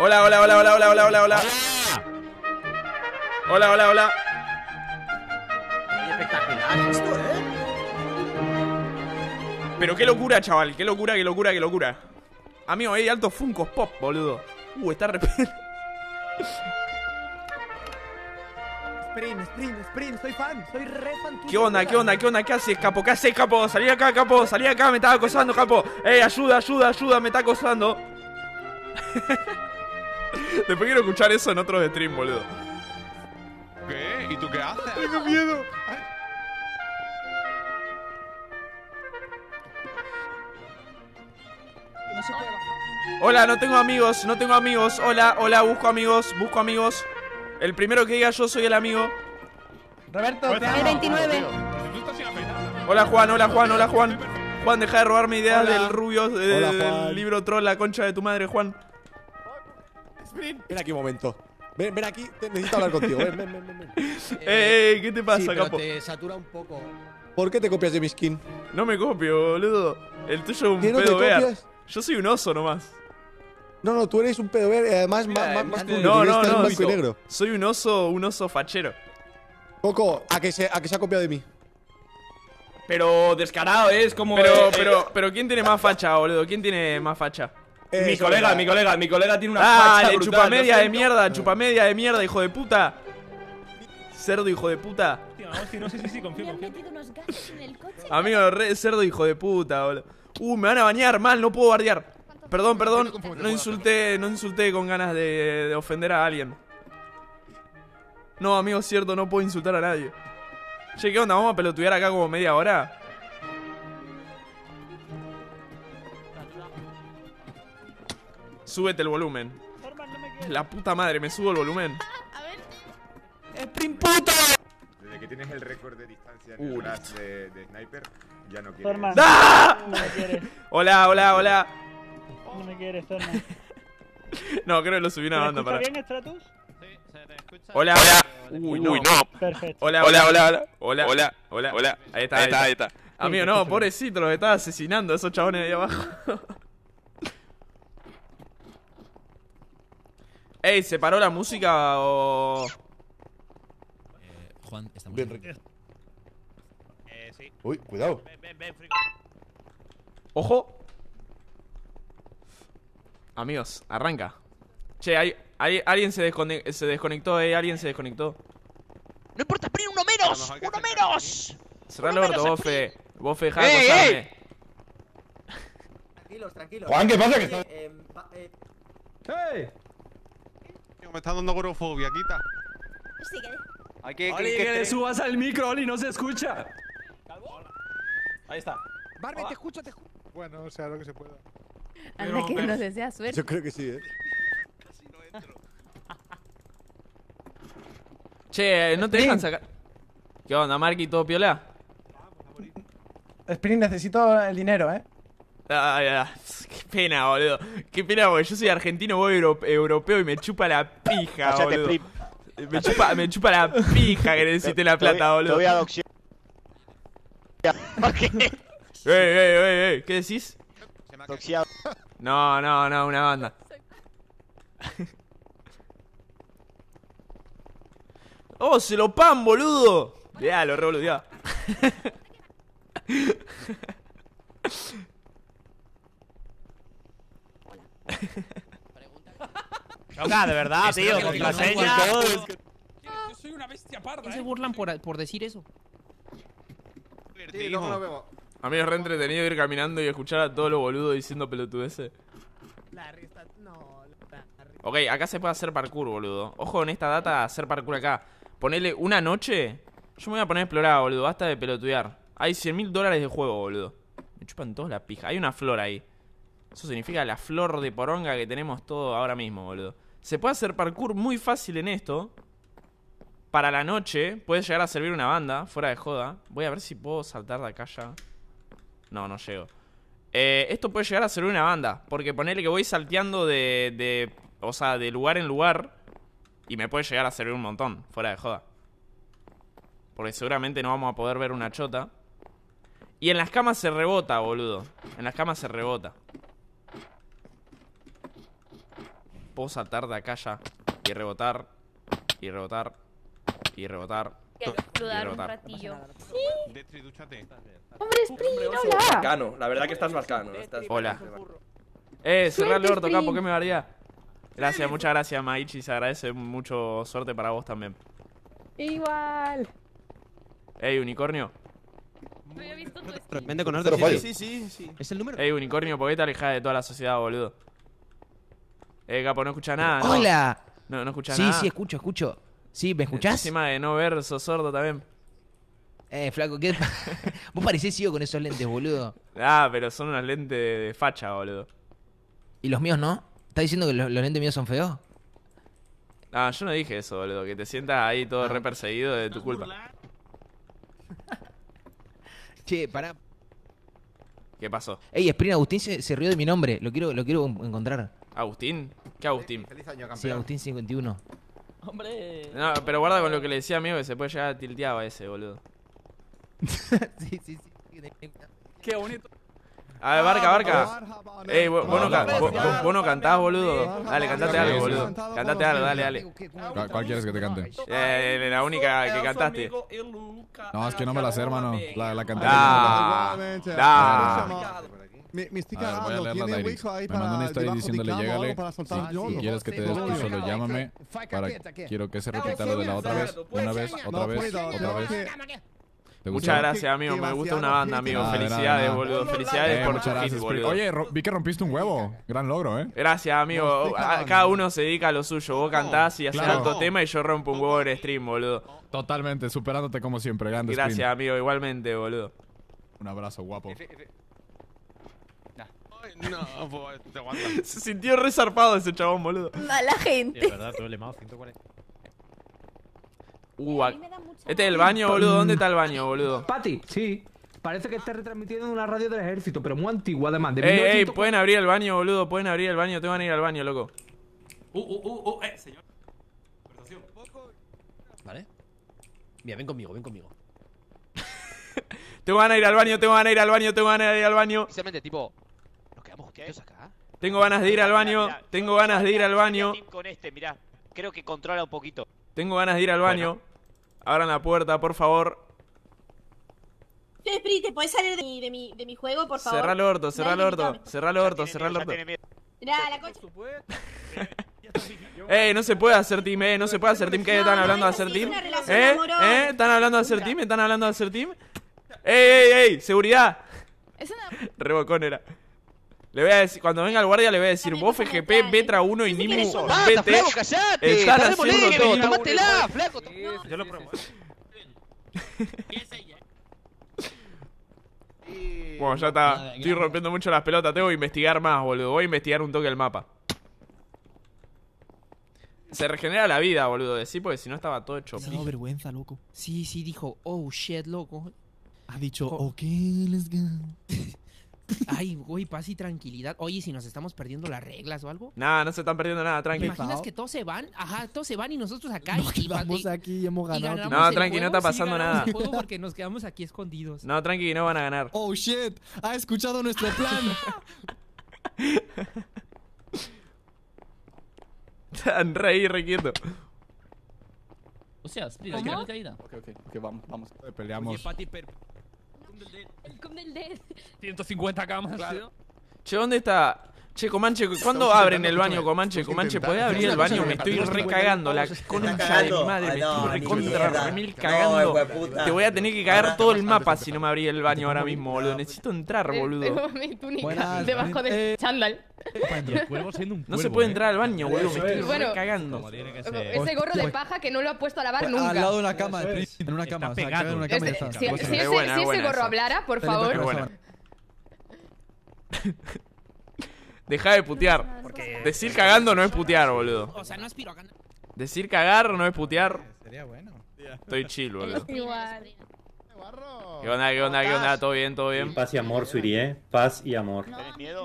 A: Hola, hola, hola, hola, hola, hola, hola, hola. Hola, hola, hola. Espectacular esto, eh. Pero qué locura, chaval. Qué locura, qué locura, qué locura. Amigo, hay altos funcos pop, boludo. Uh, está re...
D: Sprint, sprint, sprint, soy fan, soy re fan. ¿Qué onda, qué onda,
A: qué onda, qué haces, capo? ¿Qué haces, capo? Salí acá, capo, salí acá, me está acosando, capo. Ey, eh, ayuda, ayuda, ayuda, me está acosando. Después quiero escuchar eso en otro stream, boludo. ¿Qué? ¿Y tú qué haces?
D: Tengo miedo.
A: Hola, no tengo amigos, no tengo amigos. Hola, hola, busco amigos, busco amigos. El primero que diga yo soy el amigo.
D: Roberto, te 29.
B: Hola Juan, hola Juan, hola
A: Juan. Juan, deja de robarme ideas del rubio del libro troll, la concha de tu madre, Juan. Ven aquí un momento. Ven, aquí, necesito hablar contigo.
D: Eh, eh, eh, ¿qué te pasa, capo? Te satura un poco.
A: ¿Por qué te copias de mi skin? No me copio, boludo. El tuyo es un te yo soy un oso nomás.
B: No, no, tú eres un pedo verde, además más, más, No, este no, no, negro.
A: soy un oso, un oso fachero.
B: Coco, a que se, a que se ha copiado de mí.
A: Pero descarado, ¿eh? es como. Pero, eh, pero, eh, pero, ¿quién tiene más facha, boludo? ¿Quién tiene más facha? mi colega, mi colega, mi colega tiene una ah, facha. chupamedia de mierda, chupa media de mierda, hijo de puta. Cerdo, hijo de puta.
C: Hostia, no sé si sí,
A: Amigo, cerdo, hijo de puta, boludo. Uh, me van a bañar, mal, no puedo bardear. Perdón, perdón, no insulté, no insulté con ganas de, ofender a alguien. No, amigo, es cierto, no puedo insultar a nadie. Che, ¿qué onda? ¿Vamos a pelotudear acá como media hora? Súbete el volumen. La puta madre, me subo el volumen. A puto! Desde que tienes el récord de distancia uh, de sniper, ya no quiere. ¡Ah! No me quiere. Hola, hola, hola.
D: No me quiere, Storman.
A: no, creo que lo subí una banda para.
B: ¿Está bien, Stratus? Sí,
A: se te escucha. Hola, hola. Uy, no. Uy, no. Perfecto. Hola, hola, hola, hola. Hola, hola, hola. Ahí está, ahí está, ahí está. Amigo, no, pobrecito, los estaba asesinando a esos chabones de ahí abajo. Ey, ¿se paró la música o...? Eh, Juan, estamos... Bien, Uy, cuidado. ¡Ojo! Amigos, arranca. Che, hay, hay alguien se, desconectó, eh. Alguien se desconectó.
D: ¡No importa, Spring! ¡Uno menos! ¡Uno menos!
A: Cerrá el orto, bofe. Bofe, deja de eh, eh.
D: Tranquilos, tranquilos. Juan, ¿qué pasa? qué está... Eh, eh,
B: ¡Hey! Me está dando gorofobia, quita.
D: Sigue.
B: que, Oli, que, le subas al micro, y no se escucha.
D: Ahí está. Barbe, te ah. escucho, te escucho. Bueno, o sea, lo que se pueda. Anda que nos desea suerte. Yo
B: creo que sí, ¿eh? Casi no entro.
A: che, eh, ¿no te dejan sacar? ¿Qué onda, Marky? ¿Todo piola?
D: Spring, necesito
E: el dinero, ¿eh?
A: Ay, qué pena, boludo. Qué pena, boludo. Yo soy argentino, voy europeo, y me chupa la pija, boludo. Me chupa, me chupa la pija que necesité la plata, boludo. Okay. Ey, ey, ey, ey, ¿qué decís? No, no, no, una banda. ¡Oh, se lo pan, boludo! Ya, lo revolucionó. Choca, de verdad, tío, contraseña. Yo soy una bestia parda.
D: Se burlan eh. por, por decir eso.
A: A mí es re entretenido ir caminando y escuchar a todos los boludos diciendo pelotudeces. Ok, acá se puede hacer parkour, boludo. Ojo en esta data, hacer parkour acá. Ponele una noche. Yo me voy a poner a explorar, boludo. Basta de pelotudear. Hay 100 mil dólares de juego, boludo. Me chupan todos la pija. Hay una flor ahí. Eso significa la flor de poronga que tenemos todo ahora mismo, boludo. Se puede hacer parkour muy fácil en esto para la noche puede llegar a servir una banda, fuera de joda. Voy a ver si puedo saltar de acá ya. No, no llego. Eh, esto puede llegar a servir una banda, porque ponerle que voy salteando de, de, o sea, de lugar en lugar y me puede llegar a servir un montón, fuera de joda. Porque seguramente no vamos a poder ver una chota. Y en las camas se rebota, boludo. En las camas se rebota. Puedo saltar de acá ya y rebotar y rebotar. Y rebotar. rebotar. Un ratillo.
C: ¿Sí? Hombre, Spring, hola. La verdad que estás marcano. Hola.
A: Eh, el orto, capo, ¿qué me varía? Gracias, muchas gracias, Maichi. Se agradece mucho suerte para vos también.
E: Igual.
A: Ey, unicornio.
E: Había Vende
A: con orto. Sí, sí, sí, Es el número. Ey, unicornio, porque te alejás de toda la sociedad, boludo. Eh, capo, no escucha nada. ¡Hola! No, no escucha nada. Sí, sí,
D: escucho, escucho. Sí, ¿me escuchás? Encima de
A: no ver, sos sordo también. Eh, flaco, ¿qué?
D: Vos parecés ciego con esos lentes, boludo.
A: Ah, pero son unos lentes de facha, boludo.
D: ¿Y los míos no? ¿Estás diciendo que los, lentes míos son feos?
A: Ah, yo no dije eso, boludo. Que te sientas ahí todo ah. re perseguido de tu culpa.
D: che, pará. ¿Qué pasó? Ey, Spring Agustín se, rió de mi nombre. Lo quiero, lo quiero encontrar. ¿Agustín? ¿Qué
A: Agustín? Sí, Agustín
D: 51. Hombre.
A: No, pero guarda con lo que le decía amigo que se puede llegar a tilteaba ese, boludo.
D: sí, sí, sí. Qué bonito.
A: A ver, barca, ah, barca. Ey, vos, no, cantás, boludo. Dale, cantate algo, boludo. Cantate algo, dale, dale. ¿Cuál quieres que te cante? Eh, la única que cantaste. No, es que no me la sé, hermano. La, la canté. Da, ah, da.
B: Me, me estoy ¿Tiene para una historia diciéndole, si quieres que te des solo
A: llámame. quiero que se repita lo de la otra vez. Una vez, otra vez, otra vez. Muchas gracias, amigo. Me gusta una banda, amigo. Ah, felicidades, boludo. Felicidades eh, por tu hit, boludo. Oye, vi que rompiste un huevo. Gran logro, eh. Gracias, amigo. Ah, cada uno se dedica a lo suyo. Vos cantás y haces alto tema y yo rompo un huevo en stream, boludo.
D: Totalmente, superándote como siempre. Grande Gracias,
A: amigo. Igualmente, boludo. Un abrazo, guapo.
D: No, pues te aguanta.
A: Se sintió resarpado ese chabón, boludo. Mala gente. Es verdad,
D: 140.
A: Uh, este es el baño, boludo. ¿Dónde está el baño, boludo?
D: Pati, sí. Parece que está retransmitiendo en una radio del ejército, pero muy antigua además. De ey, ey, pueden abrir
A: el baño, boludo. Pueden abrir el baño. Te van a ir al baño, loco.
E: Uh, uh, uh, uh, eh, señor. Vale.
A: Mira,
B: ven conmigo, ven conmigo.
A: Tengo van a ir al baño, Tengo van a ir al baño, Tengo van a ir al baño. mete tipo, tengo ganas de ir al baño. Tengo ganas de ir al baño. Con este, mira, Creo que controla un poquito. Tengo ganas de ir al baño. Abran la puerta, por favor.
E: ¿te salir de mi, juego, por favor? Cerrá el orto, cerrá el orto,
A: cerrá el orto, cerrá el orto. la coche. eh, no se puede hacer team, eh, no se puede hacer team. ¿Qué ¿Eh? ¿Eh? están hablando de hacer team? ¿Están hablando de hacer team? ¿Están hablando de hacer team? ¡Ey, ey, ey! ¡Seguridad! Rebocón era. Le voy a decir, cuando venga el guardia le voy a decir, vos FGP, Betra 1 y Nimu
C: BT. está callate, haciendo todo. flaco.
D: Yo lo pruebo
A: Bueno, ya está. Estoy rompiendo mucho las pelotas. Tengo que investigar más, boludo. Voy a investigar un toque el mapa. Se regenera la vida, boludo. Decí, porque si no estaba todo hecho. Me vergüenza,
D: loco. Sí, sí, dijo, oh shit, loco. Ha dicho, ok, let's go. Ay, güey, paz y tranquilidad. Oye, si nos estamos perdiendo las reglas o algo.
A: Nah, no se están perdiendo nada, tranqui. ¿Te imaginas que
D: todos se van? Ajá, todos se van y nosotros acá. y vamos aquí y hemos ganado. no, tranqui, no está pasando nada. El porque nos quedamos aquí escondidos.
A: No, tranqui, no van a ganar. Oh, shit.
D: Ha escuchado nuestro plan.
A: Tan rey requieto. O sea, Split, la caída. Ok, ok, ok, vamos, vamos. Peleamos
E: del 150 camas. Claro.
A: Che, ¿dónde está Che, Comanche, ¿cuándo abren el baño, Comanche? Comanche, ¿puedes abrir el baño? Me estoy recagando, la concha de mi madre. Me estoy recontra cagando. Te voy a tener que cagar todo el mapa si no me abrí el baño ahora mismo, boludo. Necesito entrar, boludo.
E: Mi túnica
A: debajo
D: del eh, chándal.
A: No se puede eh. entrar al baño, boludo. Me estoy
D: recagando. Ese
A: gorro de
E: paja que no lo ha puesto a lavar nunca. Al lado de
D: una cama, en una cama.
A: Si ese gorro hablara, por favor. Deja de putear. decir cagando no es putear, boludo. O sea, no Decir cagar no es putear. Eh, sería
D: bueno. Estoy chill, boludo. ¿Qué
A: onda, qué onda, qué onda? ¿Todo bien, todo bien? Paz y amor, Suri, eh. Paz y amor.
D: No,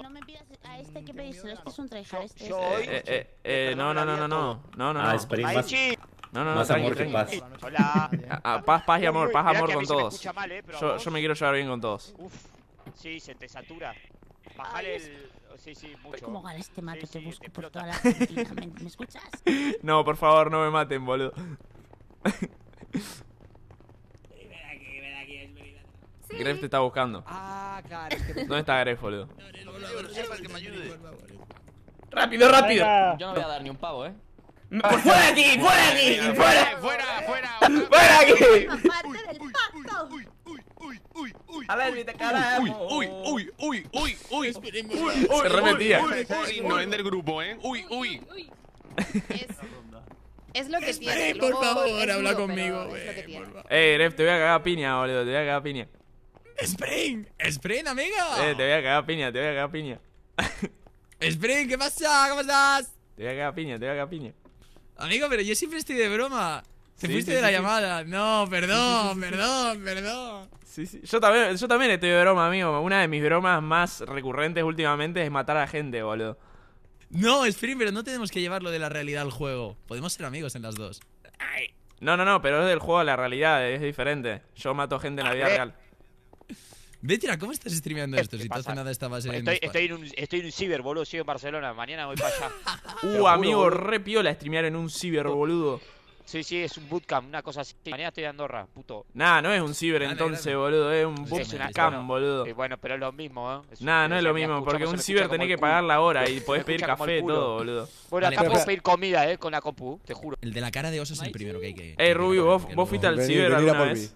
D: no me pidas a este que mm, pedíselo. Este es un traje, Este eh, eh,
A: eh no, no, no, no, ah, no. No, no,
C: no. más... No, no, no, más amor que paz. Hola. Ah, paz, paz y amor, paz, amor con todos. Eh, yo,
A: me quiero llevar bien con todos. Uf, sí, se te satura. Bajale el... Sí, sí, No, por favor, no me maten, boludo. Ven Gref te está buscando.
D: Ah, claro. ¿Dónde
A: está Gref, boludo?
D: Rápido, rápido. Yo no voy
C: a dar ni un
A: pavo, eh. ¡Fuera de aquí! ¡Fuera de aquí! ¡Fuera! ¡Fuera! ¡Fuera! ¡Fuera aquí!
D: a la Uy, Uy, uy,
B: uy, uy, uy, uy. Se repetía. No es del grupo, ¿eh? Uy, uy. Es lo que tiene. Por favor, habla conmigo, Ey,
A: Eh, Ref, te voy a cagar piña, boludo. Te voy a cagar piña.
D: Spring,
A: Spring, amigo. Eh, te voy a cagar piña, te voy a cagar piña.
D: Spring, ¿qué pasa? ¿Cómo estás?
A: Te voy a cagar piña, te voy a cagar piña.
D: Amigo, pero yo siempre estoy de broma. Se fuiste de la llamada. No, perdón, perdón, perdón. Sí, sí.
A: Yo también, yo también estoy de broma, amigo. Una de mis bromas más recurrentes últimamente es matar a gente, boludo. No, Spring, pero no tenemos que llevarlo de la realidad al juego. Podemos ser amigos en las dos. No, no, no, pero es del juego a la realidad, es diferente. Yo mato gente en la vida eh. real. Betira, ¿cómo estás streameando eh, esto? Si tú hace nada estabas en. Estoy, estoy, en
D: un, estoy en un ciber, boludo. Sigo en Barcelona. Mañana voy para allá.
A: uh, amigo, re piola streamear en un ciber, boludo.
D: Sí, sí, es un bootcamp, una cosa así. Mañana estoy en Andorra, puto.
A: Nah, no es un ciber entonces, boludo. Es un bootcamp, boludo. bueno, pero es lo mismo, ¿eh? Nah, no es lo mismo, porque un ciber tenés que pagar la hora y podés pedir café, y todo, boludo. Bueno, acá
D: podés pedir comida, ¿eh? Con la compu, te juro. El de la cara de oso es el
A: primero que hay que. Eh, Rubio, ¿vos, vos fuiste al ciber alguna vez?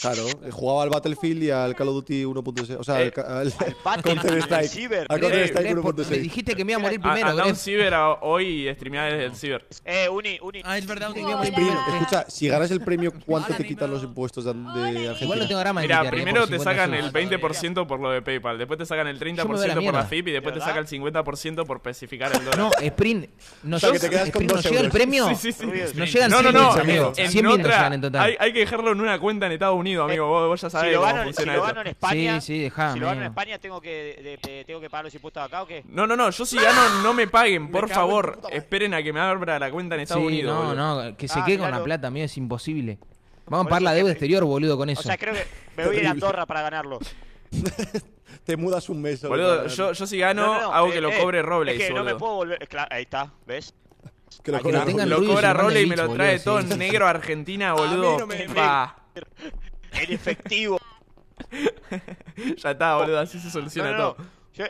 B: Claro, eh, jugaba al Battlefield y al Call of Duty 1.6. O sea, eh, al,
D: al Counter-Strike. Al Counter-Strike 1.6. Eh, me dijiste que me iba a morir ah, primero. A un Ciber
A: hoy y streamear desde el Ciber.
D: Eh, Uni, Uni. Ah, es verdad, Uni.
A: escucha,
B: si ganas el premio, ¿cuánto te quitan los impuestos de, Argentina? Igual no tengo Mira, primero te sacan el
A: 20% por lo de PayPal, después te sacan el 30% por la FIP y después te sacan el 50% por especificar el dólar. No,
D: Sprint, nos llega el premio. No llega el 100 No, no, no. En otra,
A: hay que dejarlo en una cuenta en Estados Unidos, amigo. Vos, ya sabés si lo gano, si lo en España, sí, sí, si lo gano en España,
C: ¿tengo que, ¿tengo que pagar los impuestos acá o qué? No, no, no. Yo si gano,
A: no me paguen. Por favor, esperen a que me abra la cuenta en Estados Unidos. No, no. Que se ah, quede con la plata,
D: mí Es imposible. Vamos a pagar la deuda exterior, boludo, con eso. O sea, creo
A: que me voy a la torre para ganarlo.
B: te mudas un mes. Boludo, yo, yo si gano, hago que eh, lo eh, cobre Robles. Es que no me puedo volver. ahí está, ¿ves? Que lo, ah, cobra, Robles y me lo trae todo en negro a Argentina, boludo
A: en efectivo. ya está, boludo, así se soluciona todo.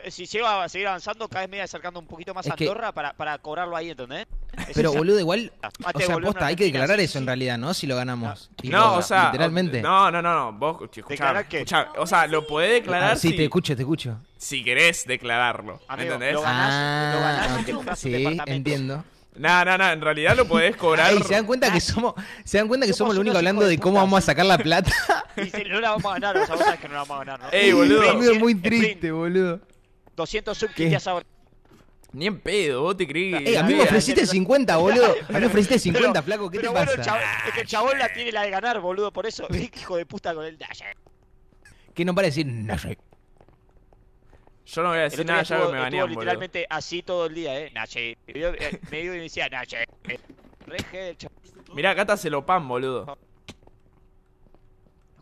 D: si llego a seguir avanzando, cada vez me voy acercando un poquito más a Andorra para, para, cobrarlo ahí, ¿entendés? pero, boludo, igual. O sea, posta, hay que declarar eso en realidad, ¿no? Si lo ganamos. No, o sea. Literalmente. No,
A: no, no, no. Vos, escuchá, escuchá, O sea, lo puede ah, declarar. si, te
D: escucho, te escucho.
A: Si querés declararlo. ¿Entendés? Lo ganás, lo ganás, ah, entiendo. Nada, nada, nah, En realidad lo podés cobrar. ¿se
D: dan cuenta que somos, se dan cuenta que somos, los únicos hablando de, cómo vamos a sacar la plata?
A: Y si no la vamos a ganar, o sea, vos sabés que no la vamos a ganar, Ey, boludo. Es muy triste, boludo. 200 subkits ahora. Ni en pedo, vos te crees. a mí me ofreciste
D: 50, boludo. A mí me ofreciste 50, flaco, ¿qué te pasa?
B: es que el chabón la tiene la de ganar, boludo, por eso. Hijo de puta con el...
D: Que no para decir... No
A: yo no voy a decir nada, ya estuvo, me banean, literalmente
D: así todo el día, eh. Nache. Me dio, y eh, me decía, Nache. Eh, re Mirá,
A: acá está Celopan, boludo. No.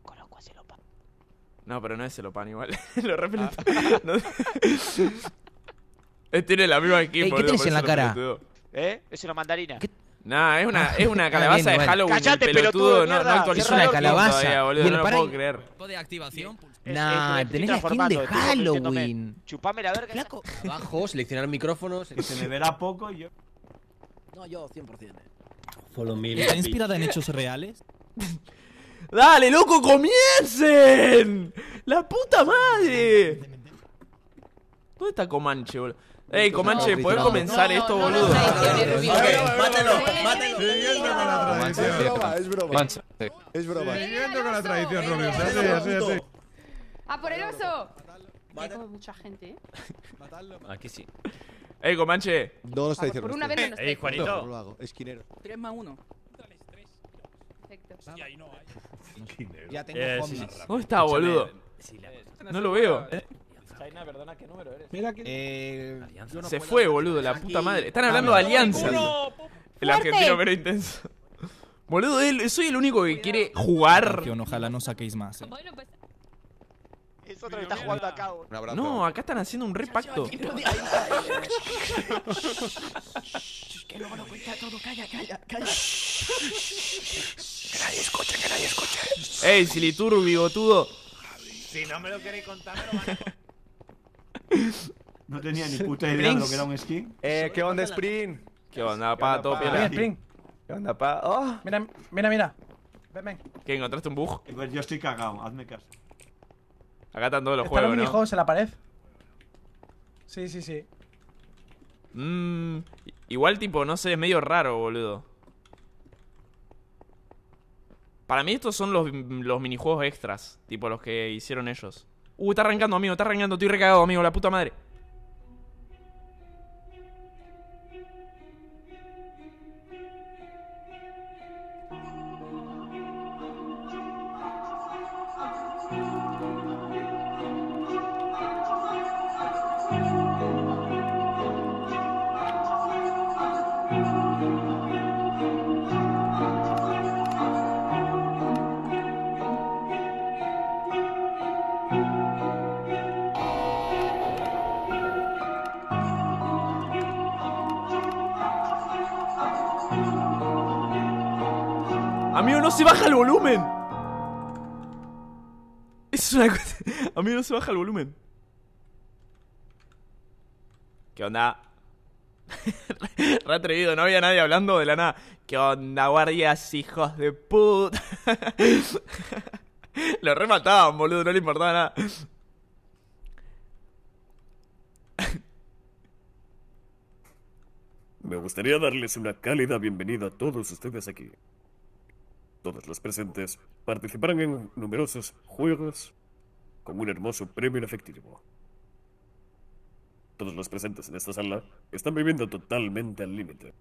A: conozco a Celopan. No, pero no es Celopan igual. lo repito.
D: Ah.
A: Tiene la misma equipo, Ey, ¿Qué tenés en la cara?
D: ¿Eh? Es una mandarina. ¿Qué?
A: Nah, es una, es una calabaza de Halloween. Callate, pelotudo. pelotudo no, no, es una calabaza. Todavía, boludo, no lo puedo creer.
D: ¿Puede activación? Nah, tenés la skin de Halloween. Chupame la verga. Flaco. Bajo, seleccionar micrófonos. Se me verá poco y yo. No, yo 100%. Follow me. ¿Está inspirada en hechos reales?
A: ¡Dale, loco, comiencen! ¡La puta madre! ¿Dónde está Comanche, boludo? Ey, Comanche, ¿puedes comenzar esto, boludo? Mátalo, mátalo. Es broma. Es broma, es broma.
D: Es
E: broma. ¡Es broma! la tradición, Romeo. broma. ¡A ah, por el oso! Hay mucha gente, ¿eh? Matadlo.
B: Aquí sí.
A: ¡Ey, Comanche! No lo está diciendo. Por una vez no ¡Ey, Juanito! No, lo hago. Esquinero.
E: 3 más 1. Perfecto. Sí, ahí no
C: hay. Ya tengo eh, ¿Dónde está, boludo? Eh, no lo veo. Eh.
A: China, perdona, ¿qué número eres? Mira que... Eh, no se fue, boludo, la aquí. puta madre. Están hablando Dame, de alianzas. El argentino pero intenso. Boludo, soy el único que quiere
D: jugar.
A: ojalá no saquéis más. Eh. Bueno, Eh
D: está jugando acá.
A: No, acá están haciendo un repacto. Que
B: luego lo cuenta todo. Calla, calla, calla. Que nadie escuche, que nadie escuche.
A: Ey, Silitur, bigotudo.
D: Si no me lo queréis contar, me
A: lo No tenía ni puta idea de lo que era un skin. Eh, ¿qué onda, Sprint? ¿Qué onda, pa? Todo bien, Sprint. ¿Qué onda, pa? Oh. Mira, mira, mira. Ven, ven. ¿Qué? ¿Encontraste un bug? Yo estoy cagado, hazme caso. Acá están todos los ¿Están juegos, los minijuegos en la pared? Sí, sí, sí. Mmm... Igual, tipo, no sé, es medio raro, boludo. Para mí estos son los, los minijuegos extras, tipo los que hicieron ellos. Uh, está arrancando, amigo, está arrancando, estoy recagado, amigo, la puta madre. baja el volumen. es una cosa. A mí no se baja el volumen. ¿Qué onda? Re atrevido, no había nadie hablando de la nada. ¿Qué onda, guardias, hijos de puta? Lo remataban, boludo, no le importaba nada.
B: Me gustaría darles una cálida bienvenida a todos ustedes aquí. Todos los presentes participarán en numerosos juegos con un hermoso premio en efectivo. Todos los presentes en esta sala están viviendo totalmente al límite,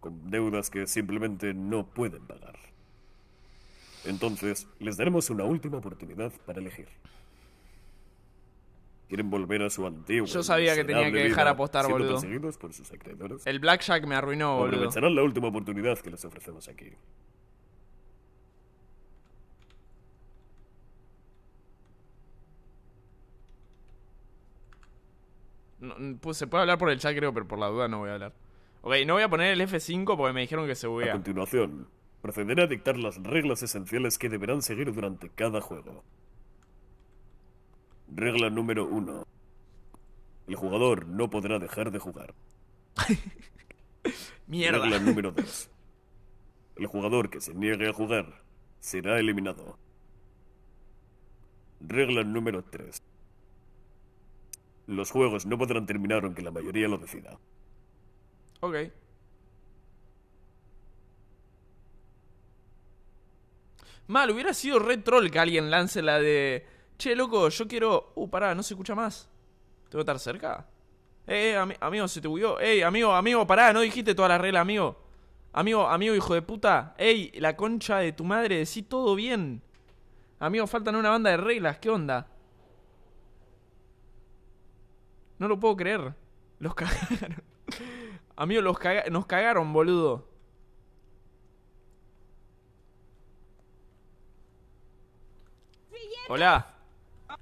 B: con deudas que simplemente no pueden pagar. Entonces, les daremos una última oportunidad para elegir. Quieren volver a su antiguo. Yo sabía que tenía que dejar apostar, boludo. Por sus
A: El Blackjack me arruinó, boludo. Aprovecharán
B: la última oportunidad que les ofrecemos aquí.
A: Pues, se puede hablar por el chat, creo, pero por la duda no voy a hablar. Ok, no voy a poner el F5 porque me dijeron que se voy A
B: continuación, procederé a dictar las reglas esenciales que deberán seguir durante cada juego. Regla número 1. El jugador no podrá dejar de jugar. Mierda. Regla número 2. El jugador que se niegue a jugar será eliminado. Regla número 3. Los juegos no podrán terminar aunque la mayoría lo decida.
A: Ok. Mal, hubiera sido re troll que alguien lance la de... Che, loco, yo quiero... Uh, pará, no se escucha más. ¿Tengo que estar cerca? Eh, eh amigo, se te huyó. Ey, amigo, amigo, pará, no dijiste todas las reglas, amigo. Amigo, amigo, hijo de puta. Ey, la concha de tu madre, decí todo bien. Amigo, faltan una banda de reglas, ¿qué onda? No lo puedo creer. Los cagaron. Amigo, los caga nos cagaron, boludo. Hola.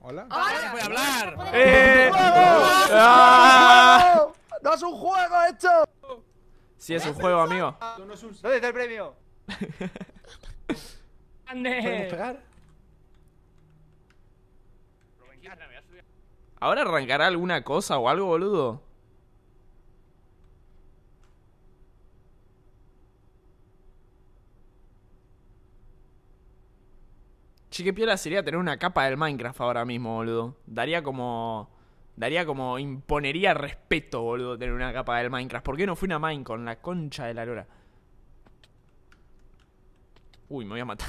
A: Hola. voy a hablar. ¡Eh!
D: Ah. ¡No! es un juego esto!
A: Sí, es un juego, amigo.
D: ¿Dónde está el premio? ¿Podemos pegar?
A: ¿Ahora arrancará alguna cosa o algo, boludo? Che, qué piola sería tener una capa del Minecraft ahora mismo, boludo. Daría como. Daría como. Imponería respeto, boludo, tener una capa del Minecraft. ¿Por qué no fui una Mine con la concha de la lora? Uy, me voy a matar.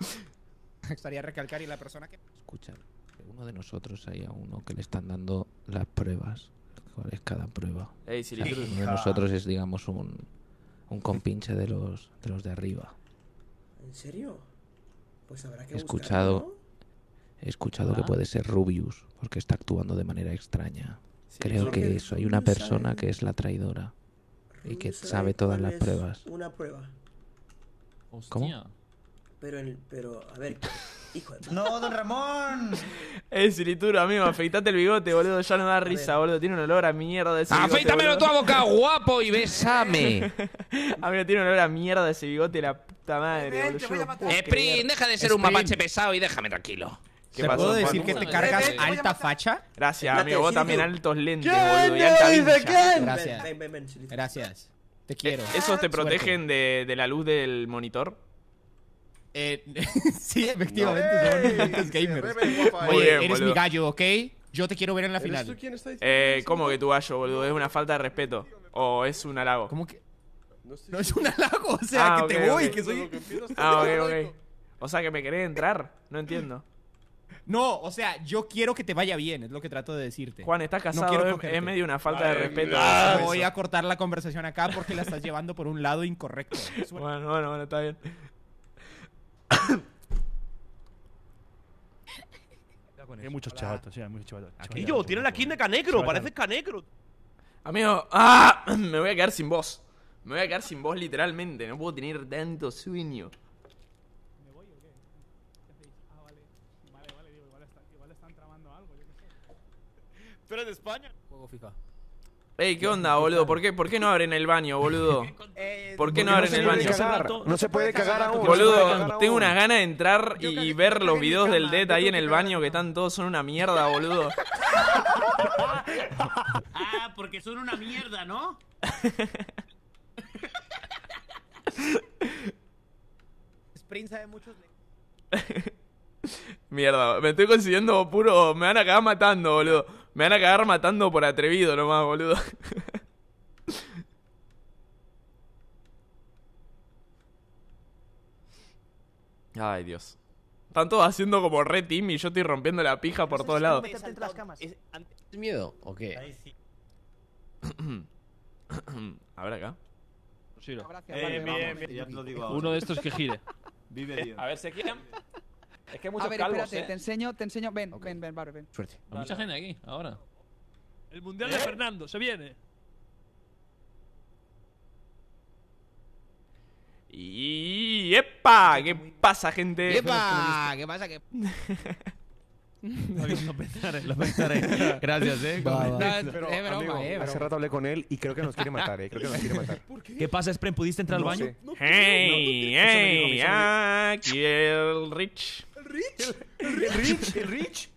D: Estaría recalcar y la persona que. Escucha de nosotros hay a uno que le están dando las pruebas. ¿Cuál es cada prueba? uno de nosotros es, digamos, un, un compinche de los, de los de arriba. ¿En serio? Pues habrá que he escuchado, He escuchado que ah. puede ser Rubius, porque está actuando de manera extraña. Creo que, eso, hay una persona ¿eh? que es la traidora y que sabe ¿eh? todas las pruebas. Una prueba. ¿Cómo? Pero, en, pero a ver, hijo ¡No, don Ramón!
A: Es Silituro, amigo, afeitate el bigote, boludo. Ya no da risa, boludo. Tiene un olor a mierda ese ¡Afeitamelo bigote,
D: a boca, guapo, y besame!
A: amigo, tiene un olor a mierda ese bigote, la puta madre, boludo. Eh, deja de ser un mapache
D: pesado y déjame tranquilo. ¿Qué ¿Te puedo decir que te cargas alta facha? Gracias,
A: amigo. Vos también altos lentes, boludo. Y alta ven, Gracias.
D: Gracias.
E: Te eh,
A: quiero. ¿Esos te protegen de la luz del monitor? Eh,
D: sí, efectivamente, son eres mi gallo, ¿ok? Yo te quiero ver en la final.
A: eh, ¿Cómo que tu gallo, boludo? Es una falta de respeto. O es un halago. ¿Cómo
D: que? No es un halago, o sea, ah, que te voy, que soy. Ah, ok,
A: ok. O sea, que me querés entrar. No entiendo. No, o sea, yo quiero que te vaya bien, es lo que
D: trato de decirte. Juan, estás casado, es, medio una falta de respeto. Ah, voy a cortar la conversación acá porque la estás llevando por un lado incorrecto. Bueno, bueno, bueno, está bien
B: hay muchos chavatos, sí, hay muchos chavatos. Aquí yo, tiene la skin de Canecro, pareces
A: Canecro. Amigo, ¡ah! me voy a quedar sin voz. Me voy a quedar sin voz literalmente, no puedo tener tanto sueño. ¿Me voy o qué? Ah, vale. Vale, vale, digo, igual, están tramando algo, yo qué sé. Pero en España. Juego FIFA. Ey, ¿qué onda, boludo? ¿Por qué, ¿Por qué no abren el baño, boludo? ¿Por qué no abren el baño?
D: No se puede cagar Boludo, tengo una
A: gana de entrar y, ver los videos del DET ahí en el baño que están todos son una mierda, boludo.
D: Ah, porque son una mierda, ¿no? Sprint sabe muchos...
A: Mierda, me estoy consiguiendo puro... Me van a acabar matando, boludo. Me van a cagar matando por atrevido nomás, boludo.
B: Ay,
A: Dios. Están todos haciendo como re team y yo estoy rompiendo la pija por todos lados. ¿Tienes miedo o qué? A ver acá.
B: Eh, Uno de estos que gire. Vive A ver, si quieren. Es que hay muchos A ver, calvos, espérate, ¿eh? te
D: enseño, te enseño. Ven, okay. ven, ven, ven. Suerte. Hay mucha gente aquí, ahora.
B: El mundial de Fernando, se viene.
A: Y ¡Epa! ¿Qué pasa, gente? ¡Epa!
C: ¿Qué
D: pasa?
A: lo pensaré, lo pensaré. Gracias, eh. Va, pero, broma, eh, hace
D: rato hablé con él y creo que nos quiere matar, eh. Creo que nos quiere matar. qué? pasa, Spren? ¿Pudiste entrar al baño? No,
A: ey hey, aquí el Rich. Rich. Rich. El Rich.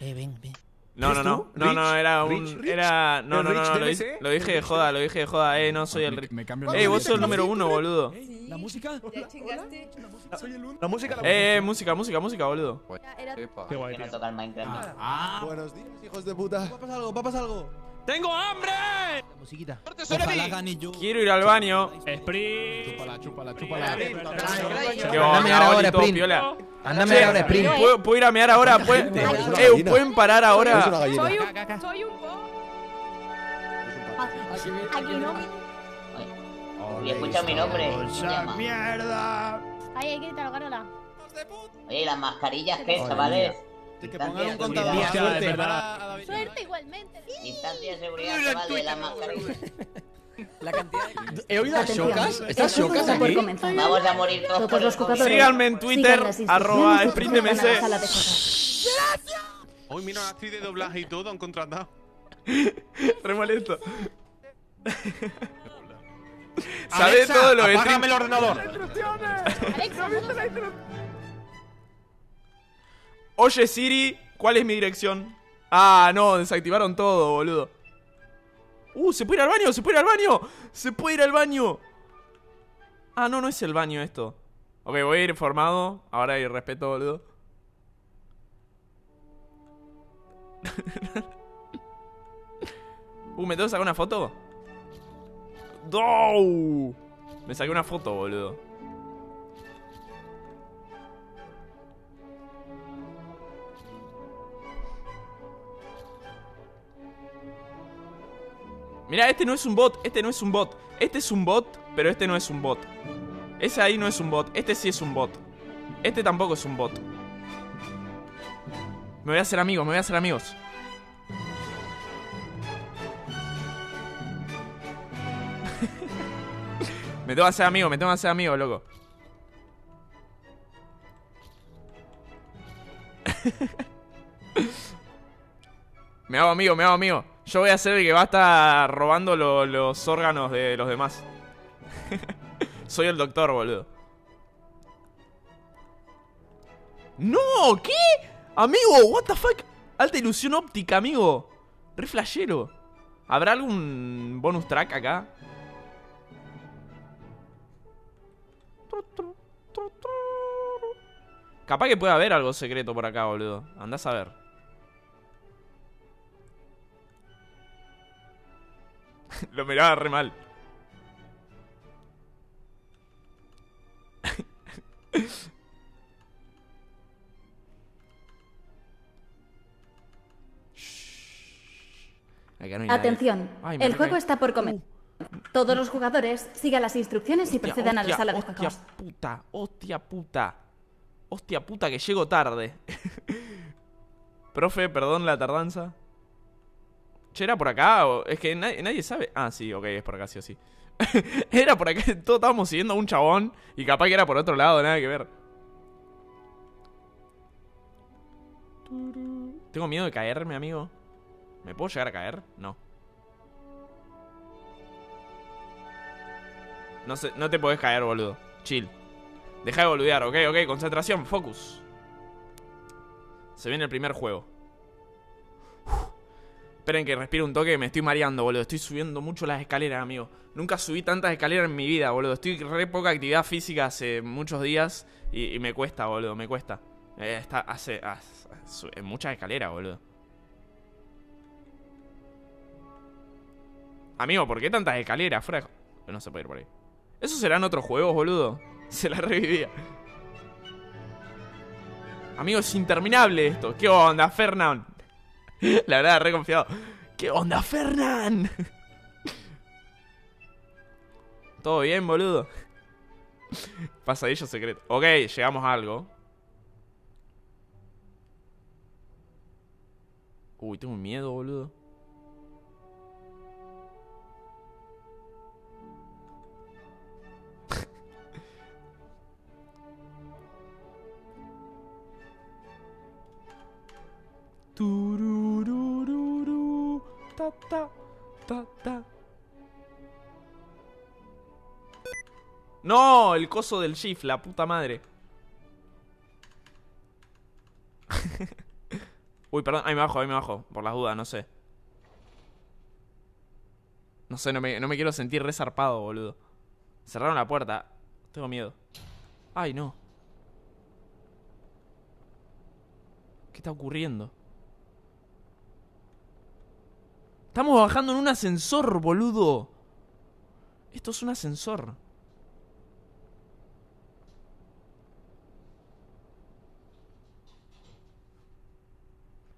A: Eh, ven, ven. No, no, no, no, no, era un, era, no, no, no, lo, dije de joda, lo dije de joda, eh, no soy el Rich. Eh, vos sos el número uno, boludo.
D: La
E: música. Soy el uno.
D: La eh, música.
A: Eh, música, música, música, boludo. Qué guay. Ah. Buenos días,
D: hijos de puta. Va a pasar algo, va a pasar algo. ¡Tengo hambre! musiquita.
A: Quiero ir al baño. Sprint. Chúpala, chúpala, chúpala. Andame ahora, Sprint. Andame ahora, Sprint. ¿Puedo, ir a mear ahora puente? Pues? Eh, ¿pueden parar ahora? Soy un... Soy
E: un... Aquí no.
C: Oye, escucha mi nombre. ¡Mierda!
E: Ay, hay que interrogarla.
F: Oye, las mascarillas qué, chavales? De que pongan un contador. Suerte, igualmente. la cantidad ¿He
A: oído chocas? Vamos a morir todos Síganme en Twitter, Hoy mira, actriz de doblaje y todo han contratado. todo lo el ordenador. Oye Siri, ¿cuál es mi dirección? Ah, no, desactivaron todo, boludo. Uh, ¿se puede ir al baño? ¿Se puede ir al baño? ¡Se puede ir al baño! Ah, no, no es el baño esto. Ok, voy a ir formado. Ahora hay respeto, boludo. uh, ¿me tengo que sacar una foto? Me saqué una foto, boludo. Mira, este no es un bot, este no es un bot. Este es un bot, pero este no es un bot. Ese ahí no es un bot, este sí es un bot. Este tampoco es un bot. Me voy a hacer amigos, me voy a hacer amigos. me tengo que hacer amigo, me tengo que hacer amigo, loco. me hago amigo, me hago amigo. Yo voy a ser el que va a estar robando los órganos de los demás. Soy el doctor, boludo. ¡No! ¿Qué? Amigo, what the fuck? Alta ilusión óptica, amigo. Re ¿Habrá algún bonus track acá? Capaz que pueda haber algo secreto por acá, boludo. Andás a ver. Lo miraba re mal. Atención, el juego está
F: por comenzar Todos los jugadores sigan las instrucciones y procedan a la sala de juegos. Hostia
A: puta, hostia puta. Hostia puta que llego tarde. Profe, perdón la tardanza. ¿era por acá? O... Es que nadie, sabe. Ah, sí, ok, es por acá, sí o sí. era por acá, todos estábamos siguiendo a un chabón y capaz que era por otro lado, nada que ver. Tengo miedo de caerme, amigo. ¿Me puedo llegar a caer? No. No, no te podés caer, boludo. Chill. Deja de boludear, ok, ok. Concentración, focus. Se viene el primer juego. Esperen que respire un toque, me estoy mareando, boludo. Estoy subiendo mucho las escaleras, amigo. Nunca subí tantas escaleras en mi vida, boludo. Estoy re poca actividad física hace muchos días y, me cuesta, boludo, me cuesta. Eh, está, hace, en muchas escaleras, boludo. Amigo, ¿por qué tantas escaleras? Fuera No se puede ir por ahí. ¿Esos serán otros juegos, boludo? Se la revivía. Amigo, es interminable esto. ¿Qué onda, Fernand la verdad, re ¿Qué onda, Fernán? ¿Todo bien, boludo? Pasadillo secreto. Ok, llegamos a algo. Uy, tengo miedo, boludo.
C: No,
A: el coso del shift, la puta madre. Uy, perdón, ahí me bajo, ahí me bajo, por las dudas, no sé. No sé, no me, no me quiero sentir resarpado, boludo. Cerraron la puerta. Tengo miedo. Ay, no. ¿Qué está ocurriendo? Estamos bajando en un ascensor, boludo. Esto es un ascensor.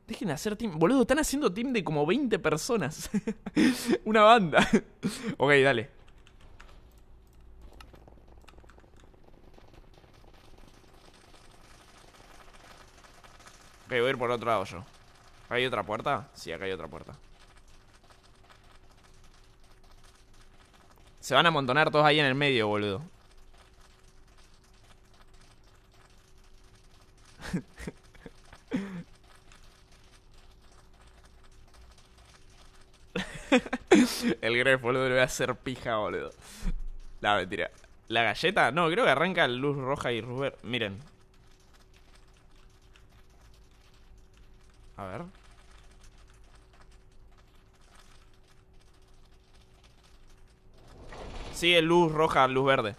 A: Dejen de hacer team. Boludo, están haciendo team de como 20 personas. Una banda. ok, dale. Ok, voy a ir por otro lado yo. ¿Hay otra puerta? Sí, acá hay otra puerta. Se van a amontonar todos ahí en el medio, boludo. el Gref, boludo, le voy a hacer pija, boludo. La mentira. La galleta, no, creo que arranca luz roja y Ruber Miren. A ver. Sí, es luz roja, luz verde.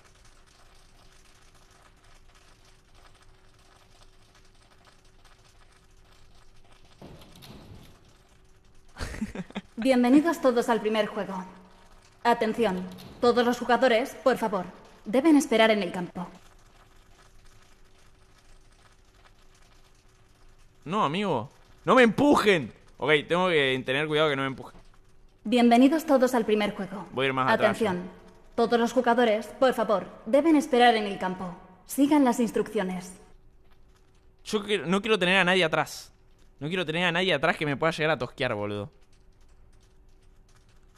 F: Bienvenidos todos al primer juego. Atención, todos los jugadores, por favor, deben esperar en el campo.
A: No, amigo. No me empujen. Ok, tengo que tener cuidado que no me empujen.
F: Bienvenidos todos al primer juego.
A: Voy a ir más Atención,
F: eh. Todos los jugadores, por favor, deben esperar en el campo. Sigan las instrucciones.
A: Yo no quiero tener a nadie atrás. No quiero tener a nadie atrás que me pueda llegar a tosquear, boludo.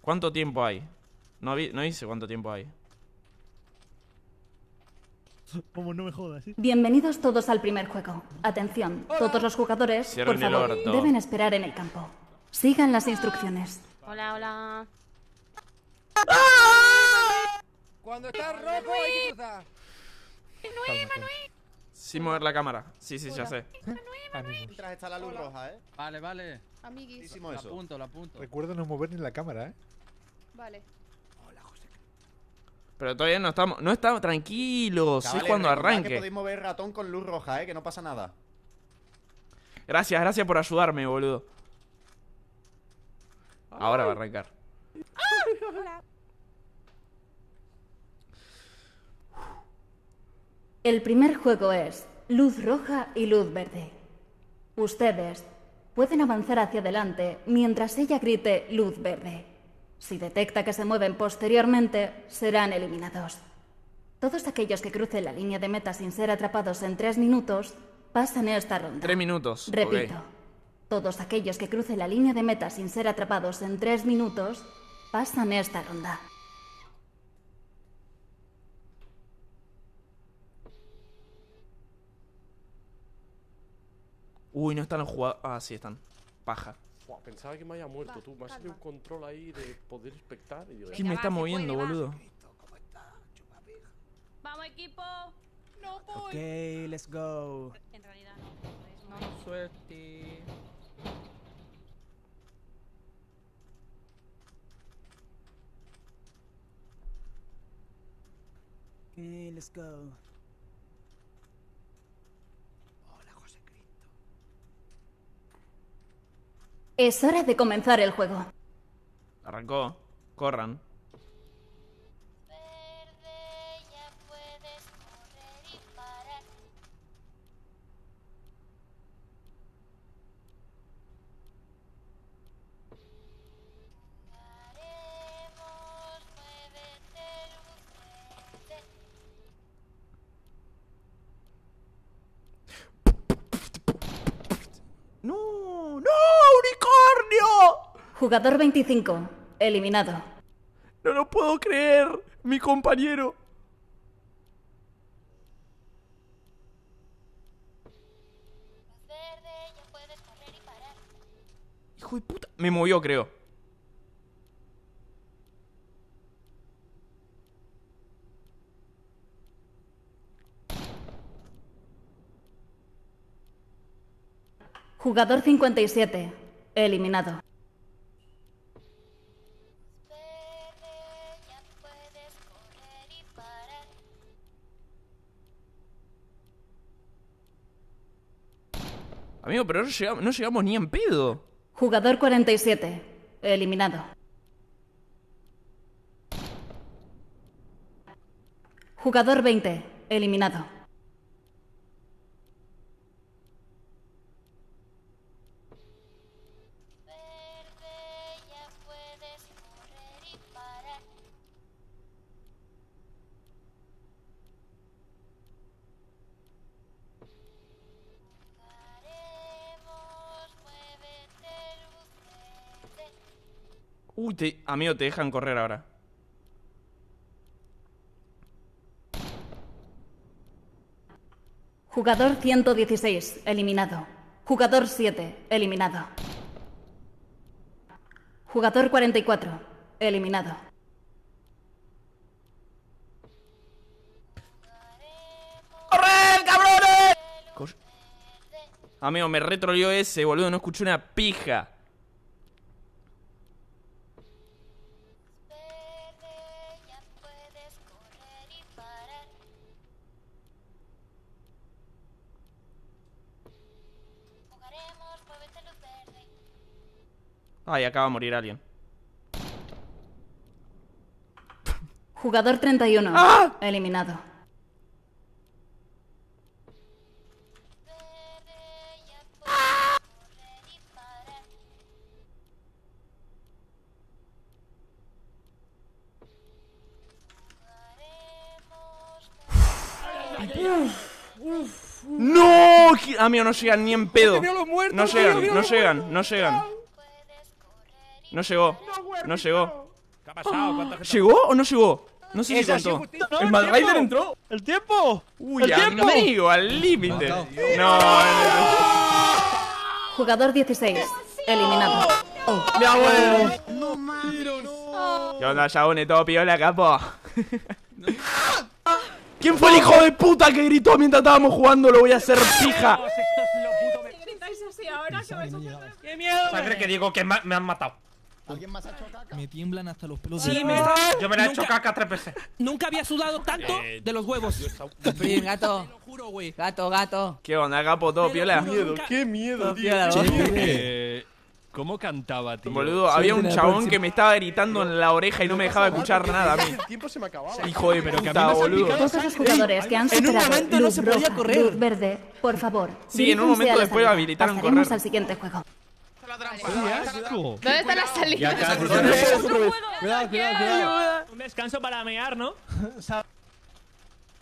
A: ¿Cuánto tiempo hay? No, dice cuánto tiempo hay.
D: Bienvenidos todos al
F: primer juego. Atención, todos los jugadores, por favor, deben esperar en el campo. Sigan las instrucciones.
D: Hola, hola. ¡Ah! Cuando está rojo hay que cruzar. Manuel, Manuel.
A: Sin mover la cámara. Sí, sí, ya sé.
B: Ah, mientras está la luz roja, ¿eh? Vale, vale. Amiguis. Lo eso. apunto, lo apunto. Recuerda
D: no mover ni la cámara, ¿eh? Vale. Hola, José.
A: Pero todavía no estamos... No estamos... Tranquilos. es cuando arranque. que podéis
B: mover ratón con luz roja, ¿eh? Que no pasa nada.
A: Gracias, gracias por ayudarme, boludo. Ahora va a arrancar.
B: Hola.
F: El primer juego es luz roja y luz verde. Ustedes pueden avanzar hacia adelante mientras ella grite luz verde. Si detecta que se mueven posteriormente, serán eliminados. Todos aquellos que crucen la línea de meta sin ser atrapados en tres minutos pasan esta ronda. Tres
A: minutos. Repito.
F: Todos aquellos que crucen la línea de meta sin ser atrapados en tres minutos pasan esta ronda.
A: Uy, no están los jugadores. Ah, sí, están. Paja.
B: Pensaba que me había muerto, tú. Me has un control ahí de poder espectar. Y yo... ¿Quién me está moviendo, boludo?
E: Vamos, equipo. No voy. Ok,
B: let's go.
E: En realidad, no. Pues, no suerte.
F: Ok, let's go. Es hora de comenzar el juego.
A: Arrancó. Corran.
F: Jugador 25, eliminado.
A: No lo puedo creer, mi compañero. Hijo de puta, me movió, creo.
F: Jugador 57, eliminado.
A: pero no llegamos, no llegamos ni en pedo.
F: Jugador 47. Eliminado. Jugador 20. Eliminado.
A: Uy, te, amigo, te dejan correr ahora.
F: Jugador 116, eliminado. Jugador 7, eliminado. Jugador 44, eliminado.
C: ¡Corred, cabrones!
A: Amigo, me retrolió ese, boludo, no escuché una pija. Ahí acaba de morir alguien.
F: Jugador 31. uno ¡Ah! Eliminado.
C: ¡No! Amigo, ah, no sean ni en pedo.
A: No sean no llegan, no llegan. No llegó. No llegó.
E: ¿Qué ha
B: pasado?
A: ¿Llegó o no llegó? No sé si contó. ¿El Mad entró?
B: ¿El tiempo? Uy, ¿El tiempo? amigo, al límite.
A: No,
F: Jugador 16. Eliminado.
A: ¡Mi abuelo! ¡No, mames! no! ¿Qué onda, ¿Todo piola, capo? ¿Quién fue el hijo de puta que gritó mientras estábamos jugando? Lo voy a hacer pija.
D: ¡Qué miedo! ¿Sabes que digo que me han matado? ¿Alguien más ha hecho caca? Me tiemblan hasta los pelos. Sí, me está... Yo me la he hecho caca tres veces. Nunca había sudado tanto eh, de los huevos. Bien, gato. Te lo juro, güey. Gato, gato. Qué
A: onda, gato? todo piola. Miedo, Qué miedo, tío. ¿Cómo cantaba, tío? Boludo, había un chabón que me estaba gritando en la oreja y no me dejaba escuchar nada a mí. El
B: tiempo se me acababa.
A: Hijo de pero puta, boludo. Todos
F: los jugadores que han superado en un momento no se podía correr. verde, por
D: favor. Sí, en un momento
A: después habilitaron correr.
F: al siguiente juego.
A: ¿Dónde está la salida?
D: Un descanso para mear, ¿no?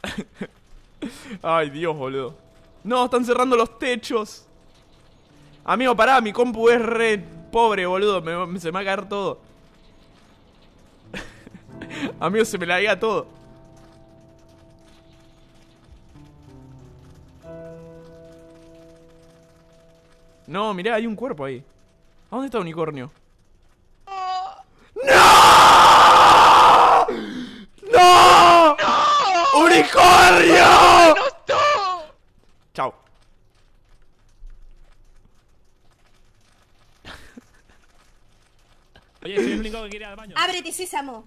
A: Ay, Dios, boludo. No, están cerrando los techos. Amigo, pará, mi compu es re pobre, boludo. Me, se me va a caer todo. Amigo, se me la todo. No, mirá, hay un cuerpo ahí. ¿A dónde está Unicornio? ¡No!
C: ¡No! ¡No! ¡Unicornio! ¡No no!
A: Chao. Oye, soy el único
E: que quiere ir al baño. Ábrete, sésamo.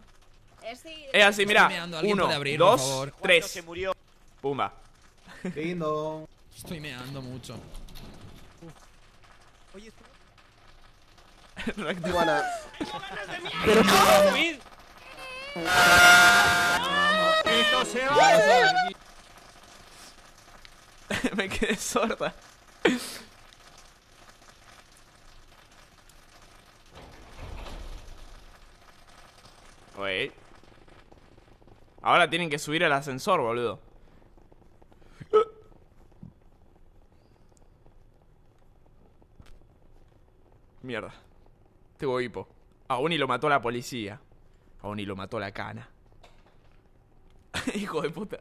E: Es eh, eh, así, mira.
A: Uno, abrir, dos, tres. Pumba.
D: Lindo. Estoy meando mucho.
A: ¡Pero cómo! ¡Esto se va! Me quedé sorda. Wait. Ahora tienen que subir al ascensor, boludo. Mierda. Aún y lo mató la policía. aún y lo mató la cana. Hijo de puta.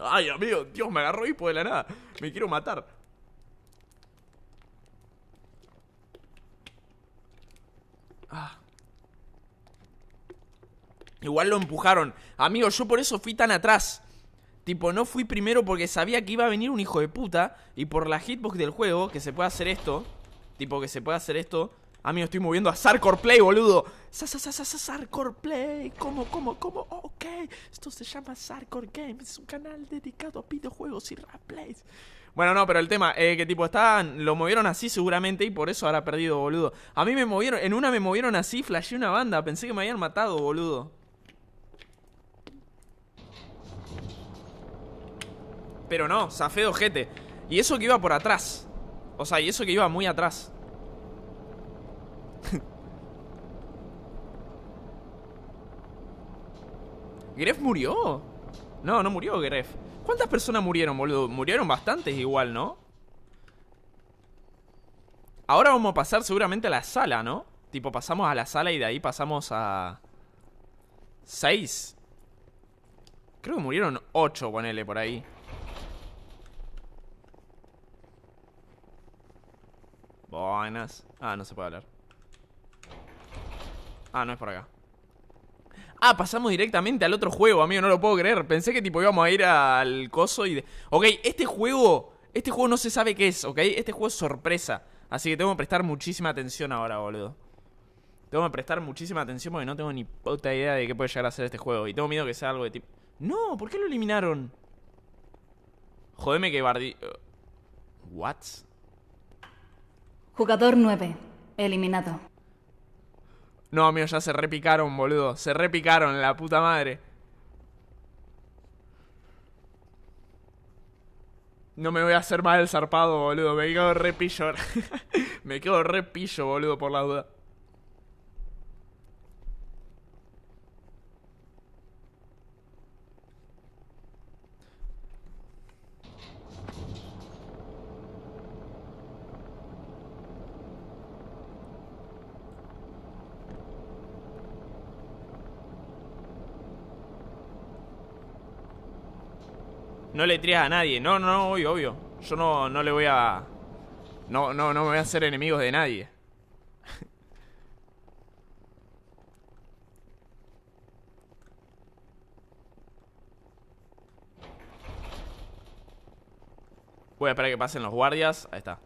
A: Ay, amigo, Dios, me agarró hipo de la nada. Me quiero matar. Ah. Igual lo empujaron. Amigo, yo por eso fui tan atrás. Tipo, no fui primero porque sabía que iba a venir un hijo de puta. Y por la hitbox del juego, que se puede hacer esto. Tipo, que se puede hacer esto. A mí me estoy moviendo a Sarkor Play, boludo. Sarkor Play. ¿Cómo, cómo, cómo? Ok. Esto se llama Sarkor Games. Es un canal dedicado a videojuegos y rap plays. Bueno, no, pero el tema, ¿qué eh, que tipo, estaban, lo movieron así seguramente y por eso habrá perdido, boludo. A mí me movieron, en una me movieron así, flashé una banda, pensé que me habían matado, boludo. Pero no, zafé gente. Y eso que iba por atrás. O sea, y eso que iba muy atrás. Gref murió. No, no murió Gref. ¿Cuántas personas murieron, boludo? Murieron bastantes igual, ¿no? Ahora vamos a pasar seguramente a la sala, ¿no? Tipo, pasamos a la sala y de ahí pasamos a... Seis. Creo que murieron ocho, ponele, por ahí. Buenas. Ah, no se puede hablar. Ah, no es por acá. Ah, pasamos directamente al otro juego, amigo, no lo puedo creer. Pensé que tipo íbamos a ir al coso y... De... Ok, este juego... Este juego no se sabe qué es, ¿ok? Este juego es sorpresa. Así que tengo que prestar muchísima atención ahora, boludo. Tengo que prestar muchísima atención porque no tengo ni puta idea de qué puede llegar a ser este juego. Y tengo miedo que sea algo de tipo... No, ¿por qué lo eliminaron? Jodeme que Bardi... What?
F: Jugador 9. Eliminado.
A: No, amigo, ya se repicaron, boludo. Se repicaron, la puta madre. No me voy a hacer mal el zarpado, boludo. Me quedo repillo. me quedo repillo, boludo, por la duda. no le tiras a nadie. No, no, obvio, obvio. Yo no, no le voy a... No, no, no me voy a hacer enemigos de nadie. Voy a esperar a que pasen los guardias. Ahí está.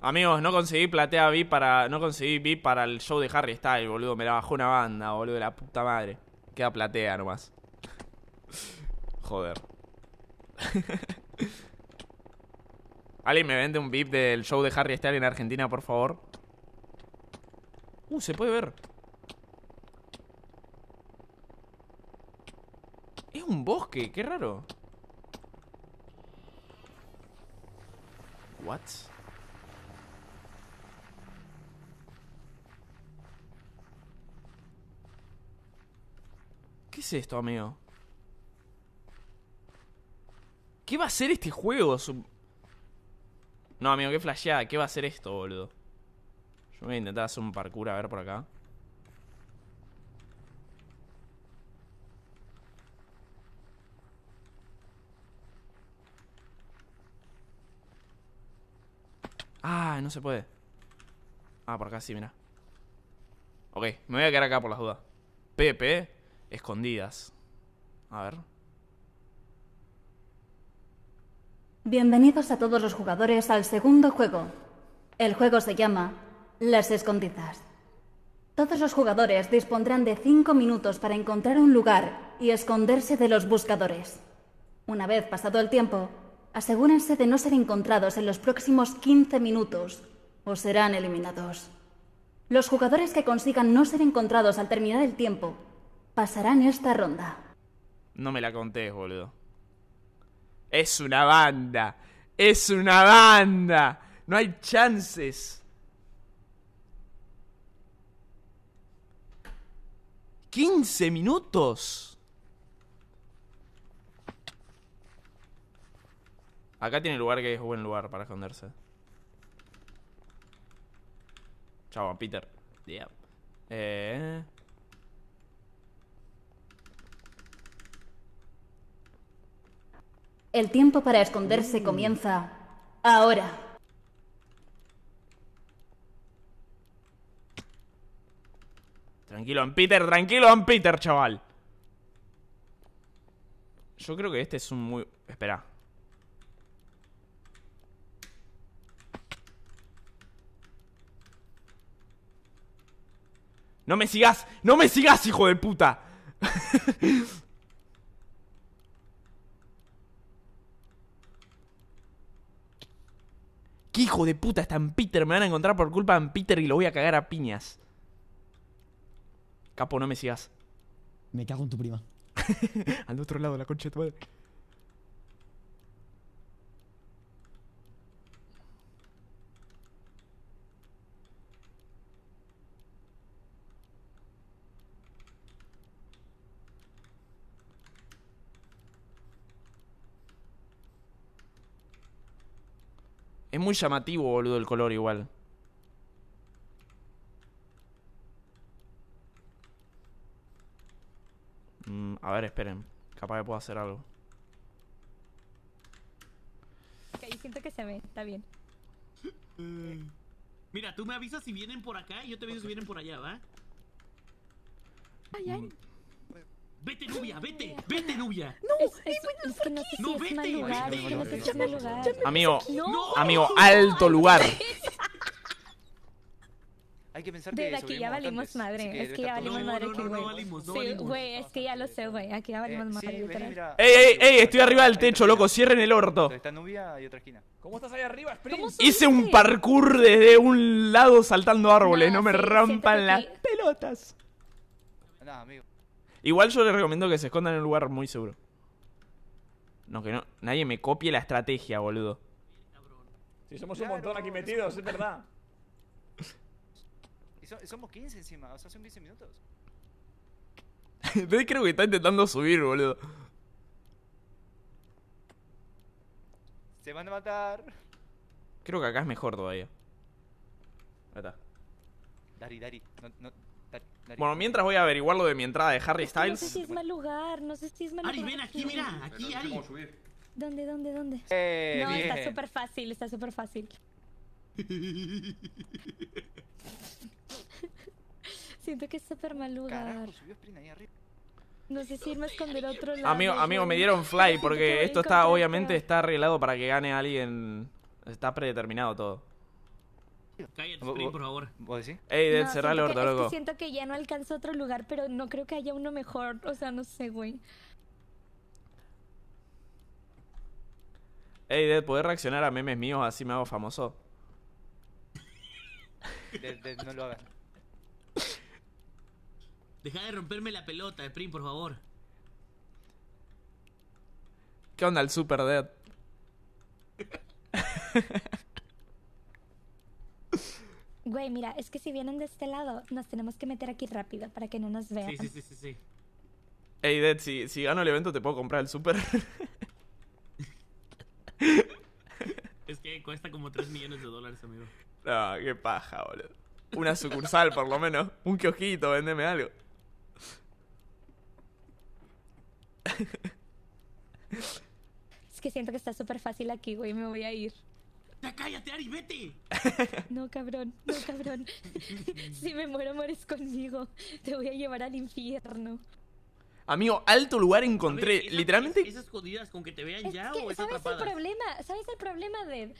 A: Amigos, no conseguí platea VIP para. No conseguí VIP para el show de Harry Styles, boludo. Me la bajó una banda, boludo, de la puta madre. Queda platea nomás. Joder. ¿Alguien me vende un VIP del show de Harry Styles en Argentina, por favor? Uh, se puede ver. Es un bosque, qué raro. What? ¿Qué es esto, amigo? ¿Qué va a ser este juego? No, amigo, qué flasheada. ¿Qué va a ser esto, boludo? Yo voy a intentar hacer un parkour a ver por acá. Ah, no se puede. Ah, por acá sí, mira. Ok, me voy a quedar acá por las dudas. Pepe escondidas. A ver.
F: Bienvenidos a todos los jugadores al segundo juego. El juego se llama Las Escondidas. Todos los jugadores dispondrán de 5 minutos para encontrar un lugar y esconderse de los buscadores. Una vez pasado el tiempo, asegúrense de no ser encontrados en los próximos 15 minutos o serán eliminados. Los jugadores que consigan no ser encontrados al terminar el tiempo pasarán esta ronda.
A: No me la contés, boludo. Es una banda. Es una banda. No hay chances. ¿15 minutos? Acá tiene lugar que es buen lugar para esconderse. Chao, Peter. Eh...
F: El tiempo para esconderse mm. comienza ahora.
A: Tranquilo, en Peter, tranquilo, en Peter, chaval. Yo creo que este es un muy... Espera. No me sigas, no me sigas, hijo de puta. ¿Qué hijo de puta está en Peter? Me van a encontrar por culpa de Peter y lo voy a cagar a piñas. Capo, no me sigas.
D: Me cago en tu prima.
A: Al otro lado, la concha de tu madre. Es muy llamativo, boludo, el color igual. Mm, a ver, esperen. Capaz que puedo hacer algo.
E: Ok, siento que se ve. Está bien. Eh,
D: mira, tú me avisas si vienen por acá y yo te aviso si vienen por
E: allá, ¿va? Ay, ay. Mm. Vete, Nubia, vete, vete, Nubia. No, es, es, es que no sé si es mal lugar, vete, no mal lugar. Amigo, amigo,
A: alto lugar.
D: Hay que pensar que Desde aquí ya valimos madre, es que ya valimos madre que güey. Sí,
E: güey, es que ya lo sé, güey, aquí ya valimos eh, madre.
A: Ey, ey, ey, estoy arriba del techo, loco, cierren el orto. Está Nubia y otra esquina. ¿Cómo estás ahí arriba, Sprint? Hice un parkour desde un lado saltando árboles, no me rompan las pelotas. Nada, amigo. Igual yo les recomiendo que se escondan en un lugar muy seguro. No, que no, nadie me copie la estrategia, boludo.
B: Si somos un montón aquí metidos, es verdad.
D: Y somos 15 encima, o sea, son 15 minutos.
A: Entonces creo que está intentando subir, boludo.
D: Se van a matar.
A: Creo que acá es mejor todavía. Ahí está.
E: Dari, Dari. No, no, bueno, mientras
A: voy a averiguar lo de mi entrada de Harry Styles. no sé si
E: es mal lugar, no sé si es mal lugar. ven aquí, mira, aquí, ¿Dónde, dónde, dónde? Eh, está súper fácil, está súper fácil. Siento que es súper mal lugar. No sé si irme a esconder otro lado. Amigo, amigo, me dieron fly porque esto está, obviamente,
A: está arreglado para que gane alguien. Está predeterminado todo.
D: Cállate, Spring, por favor. ¿Vos
A: decís? Ey, Dead, no, cerrar el Es que siento
E: que ya no alcanza otro lugar, pero no creo que haya uno mejor. O sea, no sé, güey.
A: Ey, Dead, poder reaccionar a memes míos, así me hago famoso.
D: Dead, no lo hagas. Deja de romperme la pelota, Spring, por favor.
A: ¿Qué onda el Super Dead?
E: Güey, mira, es que si vienen de este lado, nos tenemos que meter aquí rápido para que no nos vean. Sí, sí,
A: sí, sí. Ey, Dead, si, si gano el evento, te puedo comprar el súper. es que cuesta como 3 millones de dólares, amigo. Ah, qué paja, boludo. Una sucursal, por lo menos. Un kiojito, véndeme algo.
E: es que siento que está súper fácil aquí, güey. Me voy a ir. ¡Ya cállate, Ari, vete! No, cabrón, no, cabrón. si me muero, mueres conmigo. Te voy a llevar al infierno.
A: Amigo, alto lugar encontré. Literalmente. ¿Esas
D: escondidas con que
E: te vean ya ¿Sabes el problema? ¿Sabes el problema, Dev?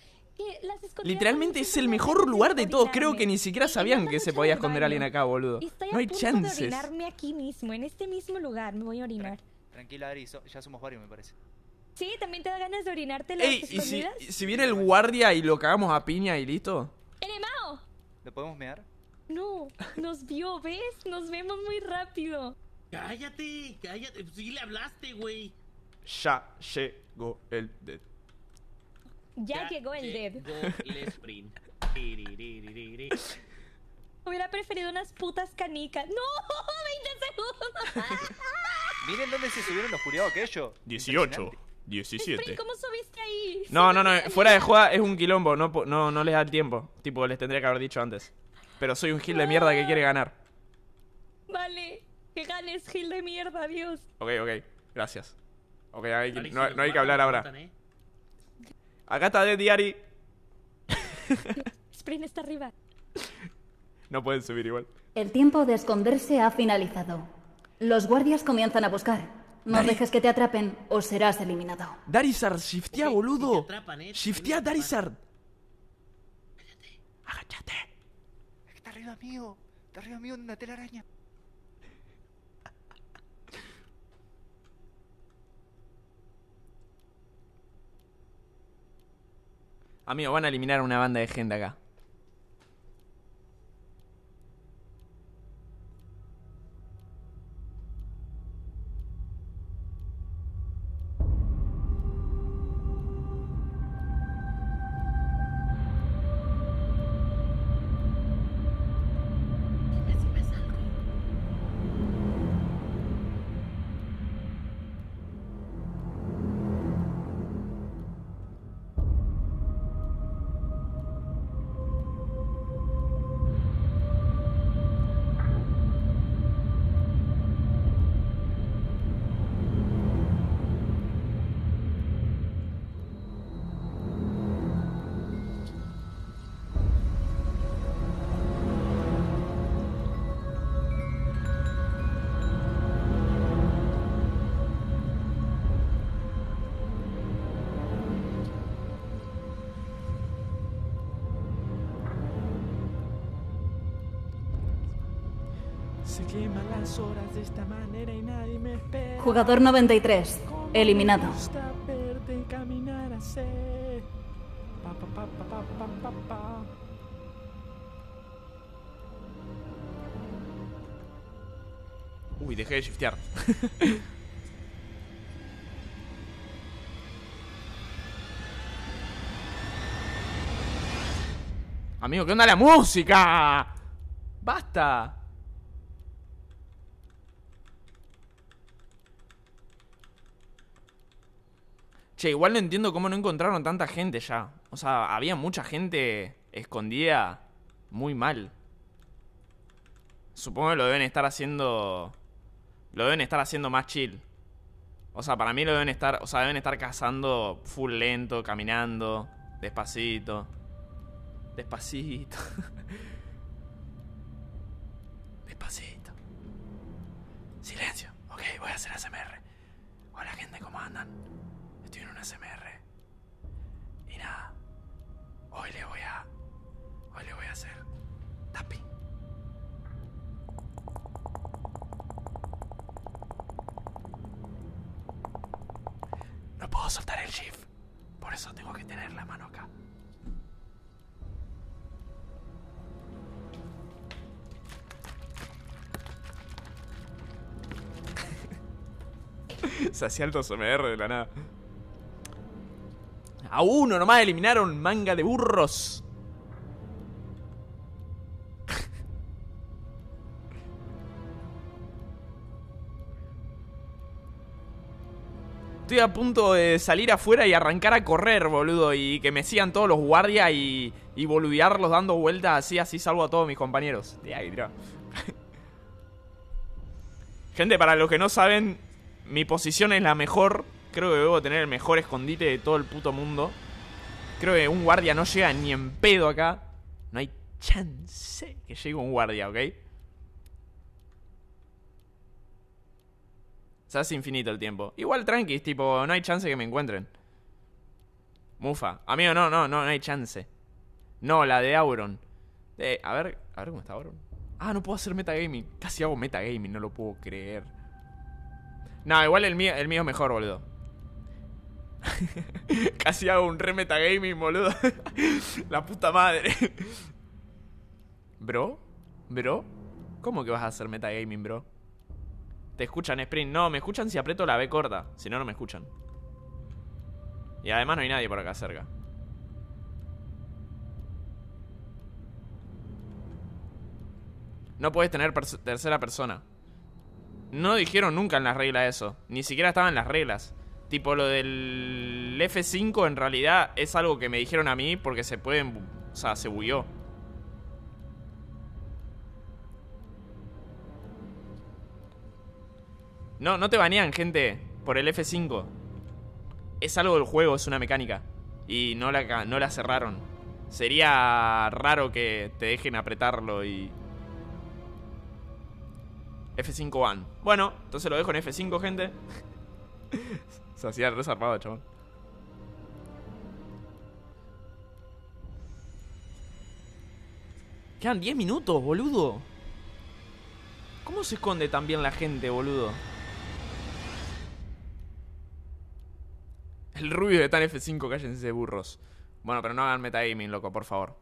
A: las escondidas. Literalmente es el mejor lugar de todos. Creo que ni siquiera sabían que se podía esconder alguien acá, boludo. no hay a chances.
E: aquí mismo, en este mismo lugar. Me voy a orinar. Tranquila,
D: Ari, ya somos varios, me parece.
E: Sí, también te da ganas de orinarte las Ey, ¿y
D: si, viene el guardia
A: y lo cagamos a piña y listo? mao! ¿Le podemos mear?
E: No, nos vio, ¿ves? Nos vemos muy rápido. Cállate, cállate. Sí le hablaste, güey.
A: Ya llegó el dead.
E: Ya, llegó el dead. Llegó el sprint. Hubiera preferido unas putas canicas. ¡No!
D: ¡20 segundos! Miren dónde se subieron los curiados aquello.
A: 18. 17.
D: ¿Cómo subiste
A: ahí? No, no, no, fuera de juego es un quilombo, no, no, no les da el tiempo. Tipo, les tendría que haber dicho antes. Pero soy un gil de mierda que quiere ganar.
E: Vale, que ganes, gil de mierda, Dios.
A: Ok, ok, gracias. Ok, no, hay que hablar ahora. Eh. Acá está Dead Diary.
E: Sprint está arriba.
A: No pueden subir igual.
F: El tiempo de esconderse ha finalizado. Los guardias comienzan a buscar. No dejes que te atrapen o serás eliminado.
A: Darizard, shiftea, boludo. shiftia, atrapan, eh, shiftea,
D: Agáchate. Es que está arriba mío. Está arriba mío una telaraña.
A: Amigo, van a eliminar una banda de gente acá. horas de esta manera y nadie
F: me espera Jugador 93,
C: eliminado.
A: Uy, dejé de shiftear. Amigo, ¿qué onda la música? ¡Basta! Che, igual no entiendo cómo no encontraron tanta gente ya. O sea, había mucha gente escondida muy mal. Supongo que lo deben estar haciendo... Lo deben estar haciendo más chill. O sea, para mí lo deben estar... O sea, deben estar cazando full lento, caminando, despacito. Despacito. Despacito. Silencio. Ok, voy a hacer ASMR. Hola gente, ¿cómo andan? Y nada, hoy le voy a. Hoy le voy a hacer. Tapi. No puedo soltar el shift, por eso tengo que tener la mano acá. Se hacía el mr de la nada. A uno nomás eliminaron, manga de burros. Estoy a punto de salir afuera y arrancar a correr, boludo. Y que me sigan todos los guardias y, y boludearlos dando vueltas así, así salvo a todos mis compañeros. De Gente, para los que no saben, mi posición es la mejor Creo que debo tener el mejor escondite de todo el puto mundo. Creo que un guardia no llega ni en pedo acá. No hay chance que llegue un guardia, ¿ok? Se hace infinito el tiempo. Igual tranqui, tipo, no hay chance que me encuentren. Mufa. Amigo, no, no, no, no hay chance. No, la de Auron. Eh, a ver, a ver cómo está Auron. Ah, no puedo hacer metagaming. Casi hago metagaming, no lo puedo creer. No, igual el mío, el mío es mejor, boludo. Casi hago un re metagaming, boludo. La puta madre. Bro, bro, ¿cómo que vas a hacer metagaming, bro? ¿Te escuchan, Sprint? No, me escuchan si aprieto la B corta. Si no, no me escuchan. Y además no hay nadie por acá cerca. No puedes tener tercera persona. No dijeron nunca en las reglas eso. Ni siquiera estaban las reglas. Tipo, lo del F5 en realidad es algo que me dijeron a mí porque se pueden... O sea, se bulló. No, no te banean, gente, por el F5. Es algo del juego, es una mecánica. Y no la, no la cerraron. Sería raro que te dejen apretarlo y... F5 One. Bueno, entonces lo dejo en F5, gente. Se hacía resarpado, chabón. Quedan 10 minutos, boludo. ¿Cómo se esconde tan bien la gente, boludo? El rubio de tan F5, cállense burros. Bueno, pero no hagan metagaming, loco, por favor.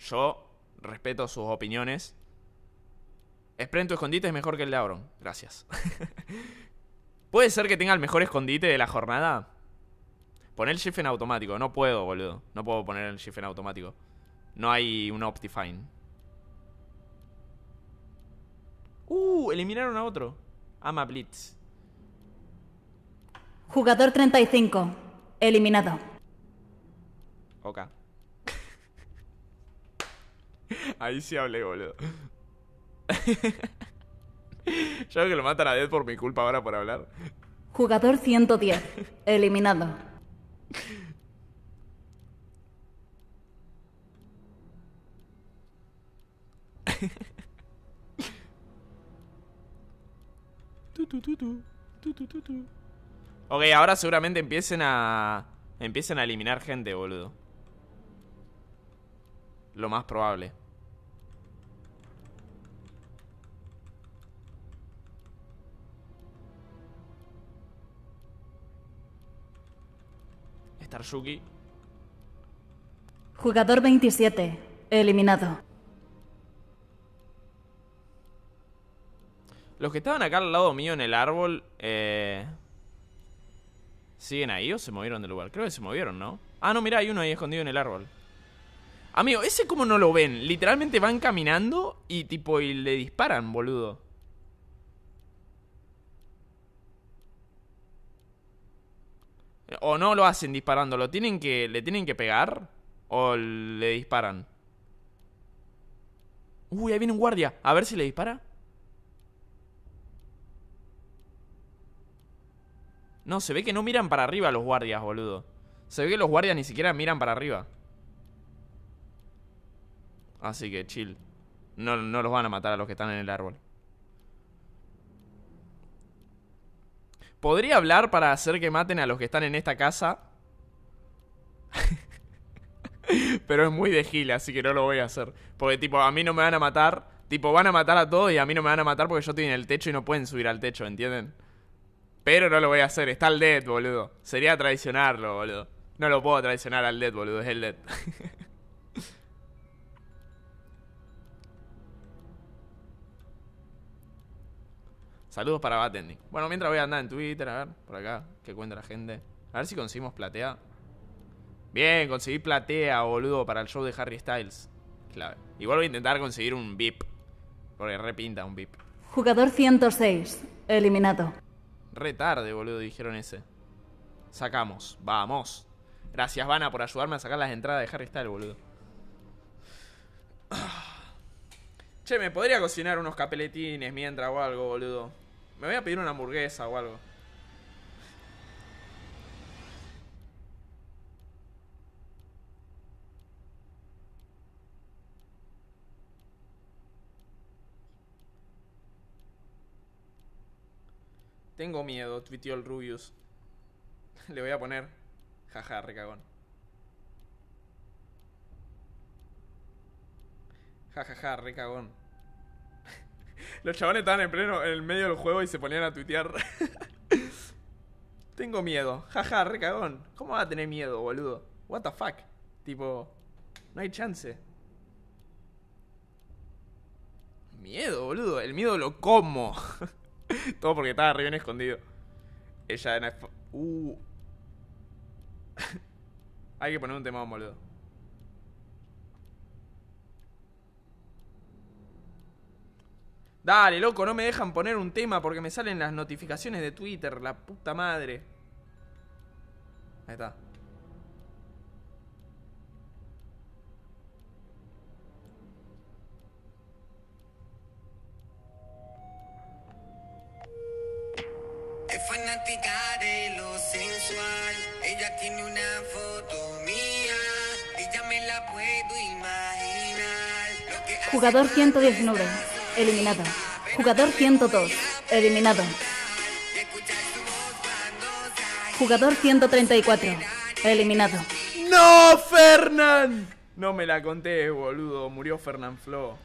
A: Yo respeto sus opiniones. Esprento tu escondite es mejor que el de Auron. Gracias. ¿Puede ser que tenga el mejor escondite de la jornada? Poner el shift en automático. No puedo, boludo. No puedo poner el shift en automático. No hay un Optifine. Uh, eliminaron a otro. Ama Blitz.
F: Jugador 35. Eliminado.
A: Ok. Ahí sí hablé, boludo. Yo creo que lo matan a Dead por mi culpa ahora por hablar.
F: Jugador 110. Eliminado.
A: Ok, ahora seguramente empiecen a... Empiecen a eliminar gente, boludo. Lo más probable. Tarsugi.
F: Jugador 27, eliminado.
A: Los que estaban acá al lado mío en el árbol, eh, ¿Siguen ahí o se movieron del lugar? Creo que se movieron, ¿no? Ah, no, mira, hay uno ahí escondido en el árbol. Amigo, ese como no lo ven. Literalmente van caminando y tipo y le disparan, boludo. O no lo hacen disparando, lo tienen que. ¿Le tienen que pegar? ¿O le disparan? Uy, ahí viene un guardia. A ver si le dispara. No, se ve que no miran para arriba los guardias, boludo. Se ve que los guardias ni siquiera miran para arriba. Así que chill. No, no los van a matar a los que están en el árbol. ¿Podría hablar para hacer que maten a los que están en esta casa? Pero es muy de gila, así que no lo voy a hacer. Porque, tipo, a mí no me van a matar. Tipo, van a matar a todos y a mí no me van a matar porque yo estoy en el techo y no pueden subir al techo, ¿entienden? Pero no lo voy a hacer. Está el dead, boludo. Sería traicionarlo, boludo. No lo puedo traicionar al dead, boludo. Es el dead. Saludos para Batending. Bueno, mientras voy a andar en Twitter, a ver, por acá, que cuenta la gente. A ver si conseguimos platea. Bien, conseguí platea, boludo, para el show de Harry Styles. Clave. Igual voy a intentar conseguir un VIP. Porque repinta un VIP.
F: Jugador 106, eliminado.
A: Retarde, boludo, dijeron ese. Sacamos, vamos. Gracias, Vana, por ayudarme a sacar las entradas de Harry Styles, boludo. Che, ¿me podría cocinar unos capeletines mientras o algo, boludo? Me voy a pedir una hamburguesa o algo. Tengo miedo, tuiteó el Rubius. Le voy a poner. Jaja, recagón. Jajaja, recagón. Los chavales estaban en pleno, en el medio del juego y se ponían a tuitear. Tengo miedo. Jaja, re cagón. ¿Cómo va a tener miedo, boludo? What the fuck? Tipo, no hay chance. Miedo, boludo. El miedo lo como. Todo porque estaba re bien escondido. Ella la... Uh. hay que poner un tema, boludo. Dale, loco, no me dejan poner un tema porque me salen las notificaciones de Twitter, la puta madre. Ahí está.
D: Es fanática de lo sensual, ella tiene una foto mía y me
C: la puedo
F: imaginar. Jugador 119. Eliminado. Jugador 102. Eliminado. Jugador 134. Eliminado.
A: ¡No, Fernán! No me la conté, boludo. Murió Fernán Flo.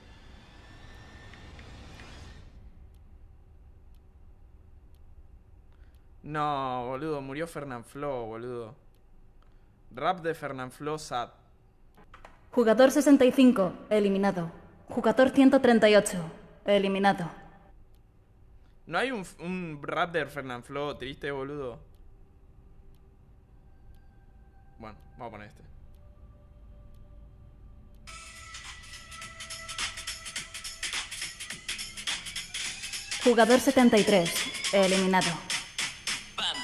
A: No, boludo. Murió Fernán Flo, boludo. Rap de Fernán Flo, sad.
F: Jugador 65. Eliminado. Jugador 138 eliminado.
A: ¿No hay un, un rap Flo triste, boludo? Bueno, vamos a poner este.
F: Jugador 73, eliminado.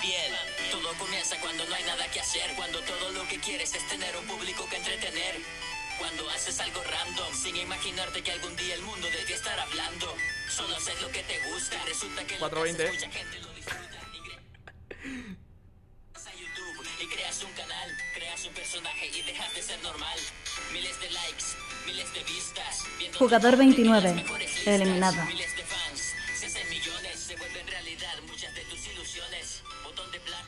F: Bien, todo comienza cuando no hay nada que hacer, cuando todo lo que quieres es tener un público que entretener, cuando haces algo random sin imaginarte que algún Solo hacer lo que te gusta. Resulta que 420. Mucha gente lo disfruta. a YouTube y creas un canal, creas un personaje y dejas de ser normal. Miles de likes, miles de vistas. Jugador 29. Eliminado. Miles de fans. 60 millones se vuelven realidad muchas de tus ilusiones. Botón de plata.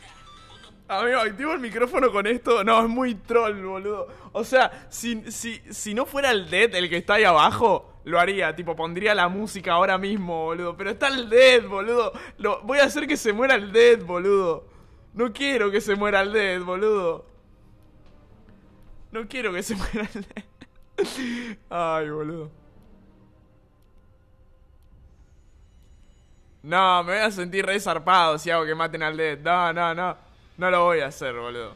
A: Amigo, activo el micrófono con esto. No, es muy troll, boludo. O sea, si, si, si no fuera el Dead el que está ahí abajo, lo haría, tipo, pondría la música ahora mismo, boludo. Pero está el Dead, boludo. Lo, voy a hacer que se muera el Dead, boludo. No quiero que se muera el Dead, boludo. No quiero que se muera el Dead. Ay, boludo. No, me voy a sentir re si hago que maten al Dead. No, no, no. No lo voy a hacer, boludo.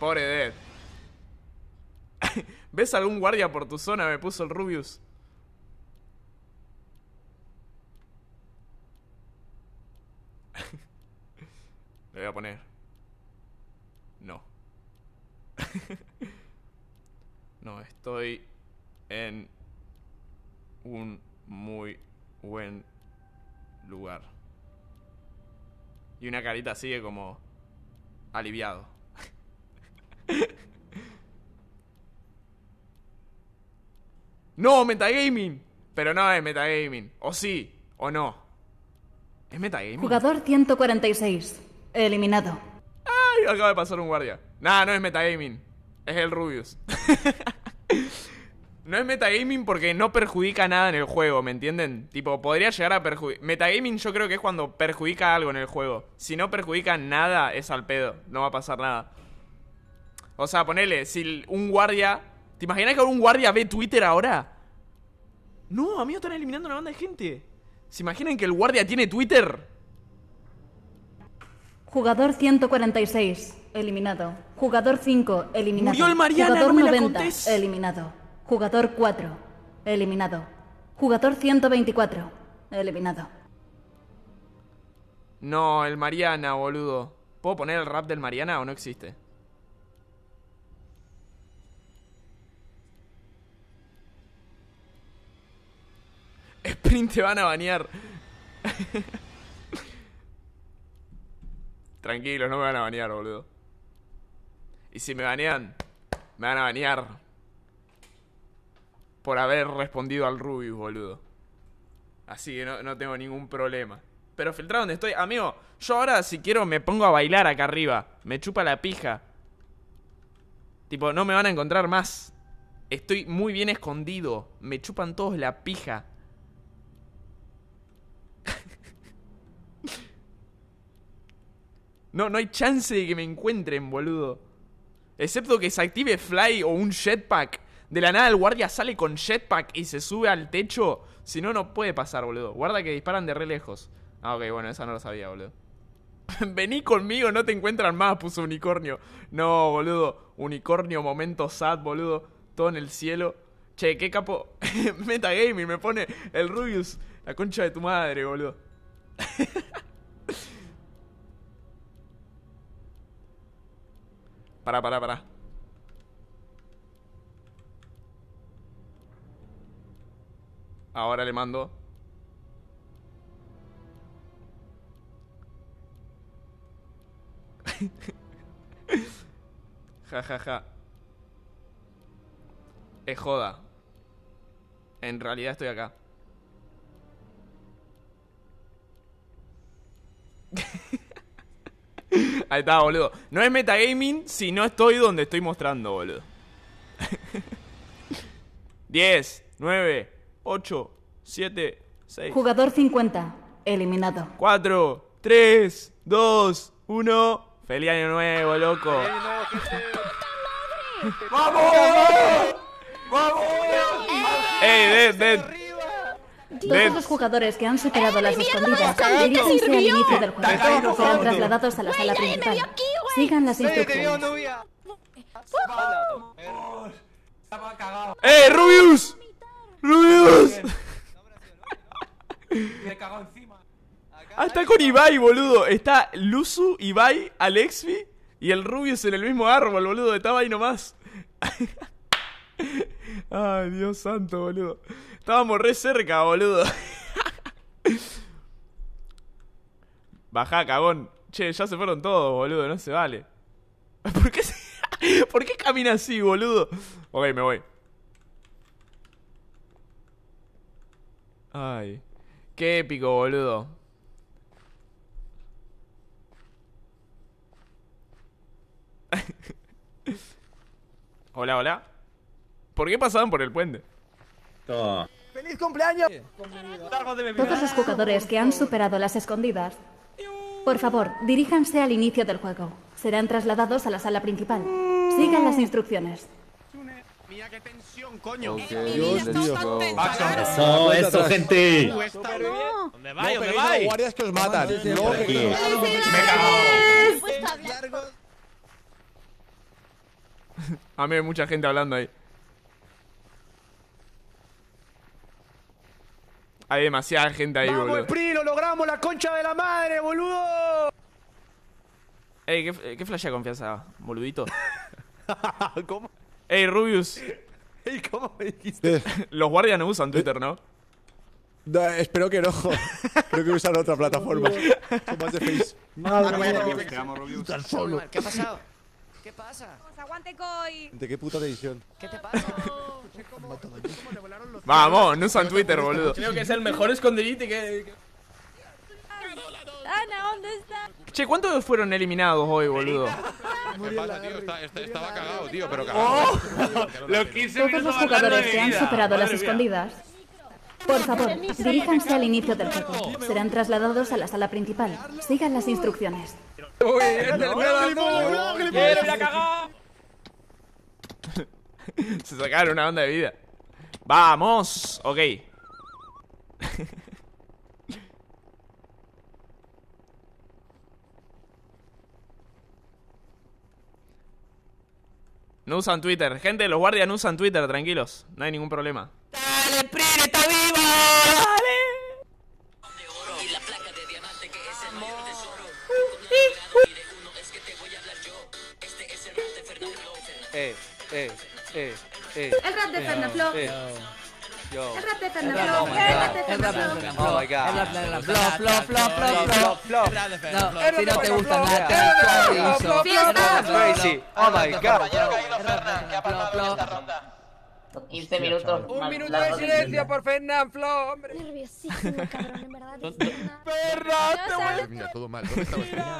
A: Pobre Dead. ¿Ves algún guardia por tu zona? Me puso el Rubius. Le voy a poner. No. no, estoy en un muy buen lugar. Y una carita sigue como aliviado. no, metagaming. Pero no es metagaming. O sí, o no. Es metagaming. Jugador
F: 146. Eliminado.
A: ¡Ay! Acaba de pasar un guardia. Nah, no es metagaming. Es el Rubius. no es metagaming porque no perjudica nada en el juego, ¿me entienden? Tipo, podría llegar a perjudicar. Metagaming yo creo que es cuando perjudica algo en el juego. Si no perjudica nada, es al pedo. No va a pasar nada. O sea, ponele, si un guardia. ¿Te imaginas que un guardia ve Twitter ahora? No, amigo, están eliminando una banda de gente. ¿Se imaginan que el guardia tiene Twitter? Jugador
F: 146, eliminado. Jugador 5, eliminado. Murió el Mariana, Jugador no 90, eliminado. Jugador 4, eliminado. Jugador 124, eliminado.
A: No, el Mariana, boludo. ¿Puedo poner el rap del Mariana o no existe? Sprint te van a banear. Tranquilos, no me van a banear, boludo. Y si me banean, me van a banear. Por haber respondido al Rubius, boludo. Así que no, no tengo ningún problema. Pero filtrado, donde estoy. Amigo, yo ahora si quiero me pongo a bailar acá arriba. Me chupa la pija. Tipo, no me van a encontrar más. Estoy muy bien escondido. Me chupan todos la pija. No, no hay chance de que me encuentren, boludo. Excepto que se active Fly o un jetpack. De la nada el guardia sale con jetpack y se sube al techo. Si no, no puede pasar, boludo. Guarda que disparan de re lejos. Ah, ok, bueno, esa no lo sabía, boludo. Vení conmigo, no te encuentran más, puso unicornio. No, boludo. Unicornio, momento sad, boludo. Todo en el cielo. Che, qué capo. Metagaming me pone el Rubius. La concha de tu madre, boludo. Para, para, para. Ahora le mando. ja, ja, ja. Es joda. En realidad estoy acá. Ahí está, boludo. No es metagaming si no estoy donde estoy mostrando, boludo. 10, 9, 8, 7, 6. Jugador
F: 50, eliminado.
A: 4, 3, 2, 1. Feliz año nuevo, loco.
C: ¡Vamos! ¡Vamos!
A: ¡Ey, dead, dead! Todos los
F: jugadores que han superado las escondidas al inicio del juego serán trasladados a la sala principal. Sigan las instrucciones.
A: ¡Eh, Rubius! ¡Rubius! Me Ah, está con Ibai, boludo. Está Luzu, Ibai, Alexvi y el Rubius en el mismo árbol, boludo. Estaba ahí nomás. Ay, Dios santo, boludo. Estábamos re cerca, boludo. Bajá, cagón. Che, ya se fueron todos, boludo, no se vale. ¿Por qué, ¿Por qué camina así, boludo? Ok, me voy. Ay. Qué épico, boludo. hola, hola. ¿Por qué pasaban por el puente?
D: ¡Feliz cumpleaños!
C: Todos
F: los jugadores que han superado las escondidas, por favor, diríjanse al inicio del juego. Serán trasladados a la sala principal. Sigan las instrucciones. Mira
C: qué tensión, coño. Dios, mío! no. eso, gente.
D: ¿Dónde vais? ¿Dónde vais? guardias que os matan. No, que... ¡Me cago!
A: A mí hay mucha gente hablando ahí. Hay demasiada gente ahí, Vamos,
D: boludo. ¡Lo logramos! ¡La concha de la madre, boludo!
A: Ey, ¿qué, eh, qué flash de confianza, boludito? ¿Cómo? Ey, Rubius. Ey, ¿cómo me dijiste? Eh. Los guardias no usan eh. Twitter, ¿no? espero
B: que no. Creo que usan otra plataforma. más de Face. Madre ah, mía.
E: ¿Qué ha pasado? ¿Qué pasa? Pues aguante coi.
B: ¿De qué puta edición?
E: ¿Qué te pasa?
A: Vamos, no usan Twitter, boludo. Creo que es el mejor escondite que... Ana, ¿dónde está? Che, ¿cuántos fueron eliminados hoy, boludo? ¿Qué tío? estaba cagado, tío, pero oh. cagado. Oh,
C: Todos los jugadores se han superado las escondidas.
F: Por favor, diríjanse al inicio del juego. Serán trasladados a la sala principal. Sigan las instrucciones.
C: Uy, este
A: Se sacaron una onda de vida. ¡Vamos! Ok. No usan Twitter. Gente, los guardias no usan Twitter, tranquilos. No hay ningún problema. ¡Dale, está vivo!
D: eh, eh,
C: eh. El rap de eh, Fernando eh, el rap de Fernando el rap de Fernando oh El rap de Si no te gusta nada,
D: Oh my god. 15 minutos. Un minuto de silencio por Fernand Flo, hombre. Nerviosísimo,
A: cabrón, en verdad. ¡Perra! Te voy a... Mira, todo mal.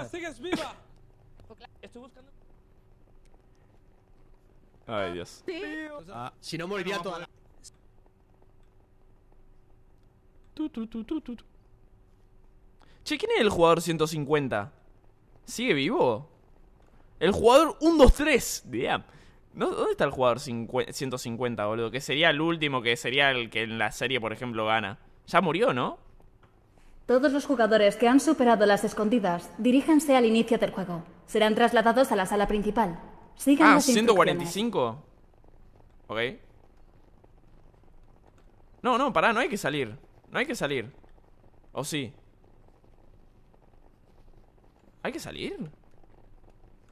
A: sigues viva. Estoy buscando... Ay, Dios. Ah, si no moriría toda la... Tu, tu, tu, che, ¿quién es el jugador 150? ¿Sigue vivo? El jugador 1, 2, 3. ¿Dónde está el jugador 150, boludo? Que sería el último, que sería el que en la serie, por ejemplo, gana. Ya murió, ¿no?
F: Todos los jugadores que han superado las escondidas Diríjense al inicio del juego. Serán trasladados a la sala principal ah, 145.
A: Ok. No, no, pará, no hay que salir. No hay que salir. ¿O sí? ¿Hay que salir?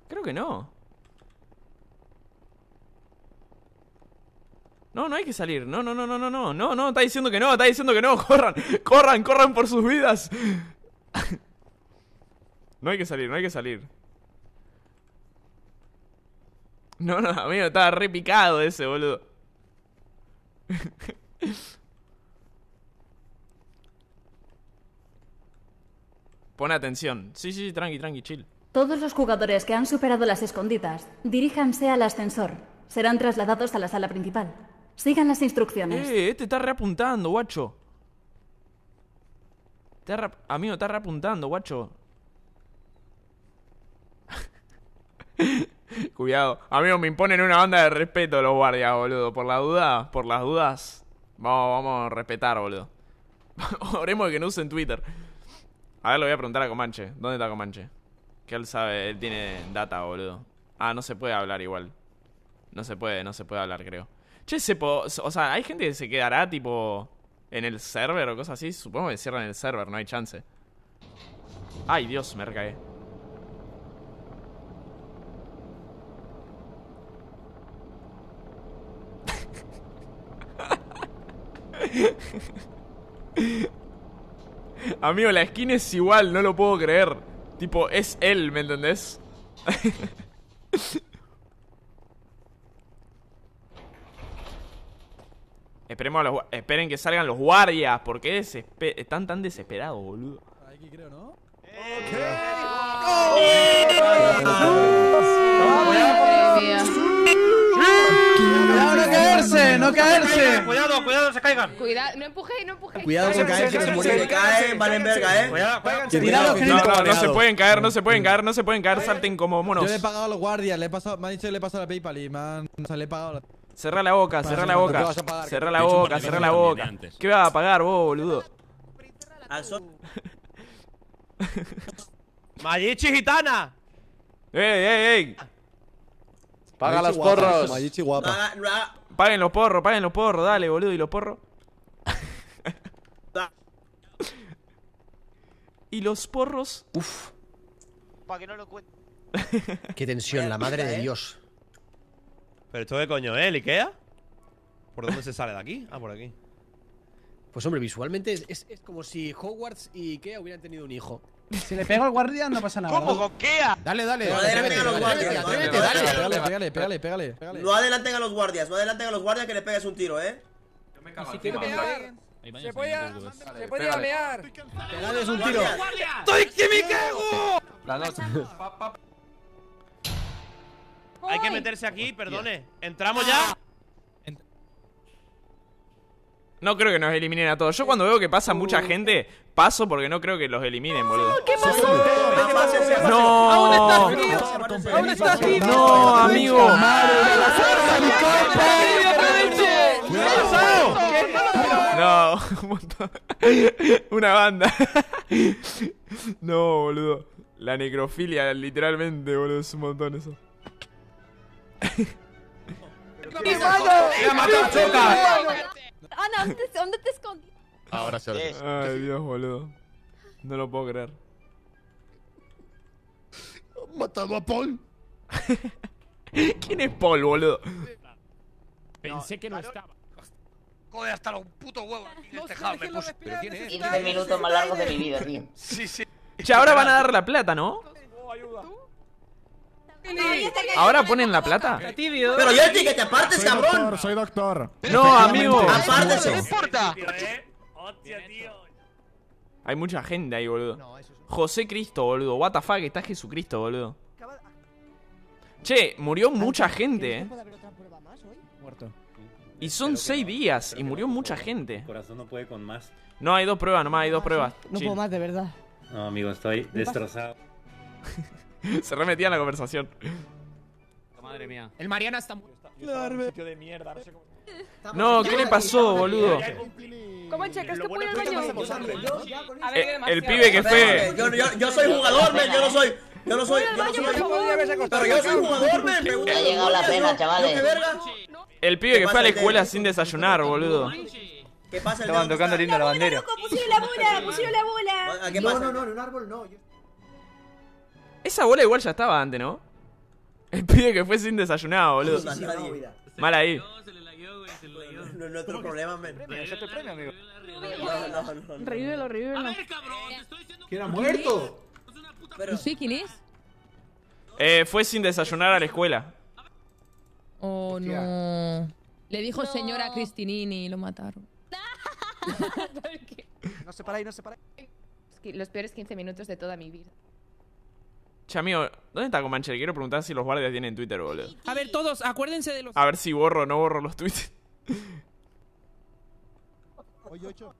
A: Creo que no. No, no hay que salir. No, no, no, no, no, no. No, no, está diciendo que no, está diciendo que no. Corran, corran, corran por sus vidas. no hay que salir, no hay que salir. No, no, amigo, estaba re picado ese, boludo. Pone atención. Sí, sí, tranqui, tranqui, chill.
F: Todos los jugadores que han superado las escondidas, diríjanse al ascensor. Serán trasladados a la sala principal. Sigan las instrucciones.
A: Eh, este está reapuntando, guacho. Amigo, está reapuntando, guacho. Cuidado. Amigos, me imponen una banda de respeto los guardias, boludo. Por la duda, por las dudas. Vamos, vamos a respetar, boludo. Oremos que no usen Twitter. A ver, le voy a preguntar a Comanche. ¿Dónde está Comanche? Que él sabe, él tiene data, boludo. Ah, no se puede hablar igual. No se puede, no se puede hablar, creo. Che, se po o sea, hay gente que se quedará tipo en el server o cosas así. Supongo que cierran el server, no hay chance. Ay, Dios, me recae. Amigo, la skin es igual, no lo puedo creer. Tipo, es él, ¿me entendés? Esperemos a los, esperen que salgan los guardias, porque están tan desesperados, boludo. creo, ¿no? Eh, ¡Oh! ¡Oh! ¡Oh! Cuidado,
D: no caerse, no caerse. Cuidado, cuidado, se caigan. Cuidado, no empujéis, no empujéis. Cuidado se caerse, se
C: muere. Se cae, valen
A: verga, eh. Cuidado, no, no, se pueden caer, no se pueden caer, no se pueden caer, salten como monos. Yo le he pagado
D: a los guardias, le he pasado, me han dicho que le he pasado la PayPal y man, le he pagado la...
A: Cerra la boca, cerra la boca. Cerra la boca, cerra la boca. ¿Qué vas a pagar vos, boludo? Al gitana. ¡Ey, ey, ey! Paga los porros. Paguen los porros, paguen los porros, dale, boludo, y los porros. Y los porros. Uf,
D: qué tensión, la madre de eh. Dios. ¿Pero esto de coño ¿eh? Ikea? ¿Por dónde se sale de aquí? Ah, por aquí. Pues hombre, visualmente es, es como si Hogwarts y Ikea hubieran tenido un hijo. Si le pego al guardia no pasa nada. ¿Cómo? goquea? Dale, dale. dale. Pégale, pégale, pégale, No adelanten a los guardias. No adelanten
A: a los guardias que le pegues un tiro, eh. Yo me cago Se puede, se puede amear. un
B: tiro. ¡Estoy que me La Hay que
D: meterse aquí, perdone. Entramos ya. Ah.
A: No creo que nos eliminen a todos. Yo cuando veo que pasa mucha gente, paso porque no creo que los eliminen, boludo.
C: ¿Qué pasó? No. Aún estás Aún estás
A: vivo. No, amigo. No, un montón. Una banda. No, boludo. La necrofilia, literalmente, boludo. Es un montón eso.
C: ¡La Ana, ah, ¿dónde, te escondes?
A: Ahora sí. Eh, Ay, Dios, boludo. No lo puedo creer.
B: ¿Han matado a Paul?
A: ¿Quién es Paul, boludo? Pensé
D: que no estaba. Joder, hasta los putos huevos en este hub me puse. ¿Pero quién es? 15 minutos más largos de mi vida,
A: tío. Sí, sí. Ya ahora van a dar la plata, ¿no? ayuda.
D: Ahora ponen la plata. Pero yo dije que te apartes, cabrón.
B: soy doctor. No, amigo. Apártese. No importa.
A: Hay mucha gente ahí, boludo. José Cristo, boludo. What the fuck, está Jesucristo, boludo. Che, murió eh. mucha gente, eh. Y son seis días y murió mucha gente. Corazón no puede con más. No, hay dos pruebas nomás, hay dos ah, pruebas. No puedo más, de verdad. No, amigo, estoy destrozado. Se remetía en la conversación.
D: Madre mía. El Mariana está muy. de mierda, no No, ¿qué le pasó, boludo? ¿Cómo checas que puede el baño?
A: El pibe que fue. Yo soy jugador, men, yo no soy. Yo no soy. Yo no soy.
B: Pero yo soy jugador, men. Me ha llegado la pena, chavales.
A: El pibe que fue a la escuela sin desayunar, boludo. ¿Qué pasa? Estaban tocando lindo la bandera. la bola, la bola. No, no, no, en un árbol no. Esa bola igual ya estaba antes, ¿no? El pibe que fue sin desayunar, boludo. No, no, no, Mal ahí.
D: Nuestro problema, men. Ya te amigo. No, no, no.
E: Revívelo, revívelo. A ver, cabrón, te estoy diciendo que
D: era muerto.
E: Pero... ¿Sí, quién es?
A: Eh, fue sin desayunar a la escuela.
D: Oh, no. Le dijo señora Cristinini y lo mataron. no se para ahí, no se para ahí. Los peores 15 minutos de toda mi vida
A: amigo, ¿dónde está Comanche? quiero preguntar si los guardias tienen Twitter, boludo.
D: A ver, todos, acuérdense de los.
A: A ver si borro o no borro los tweets. Oye, ocho.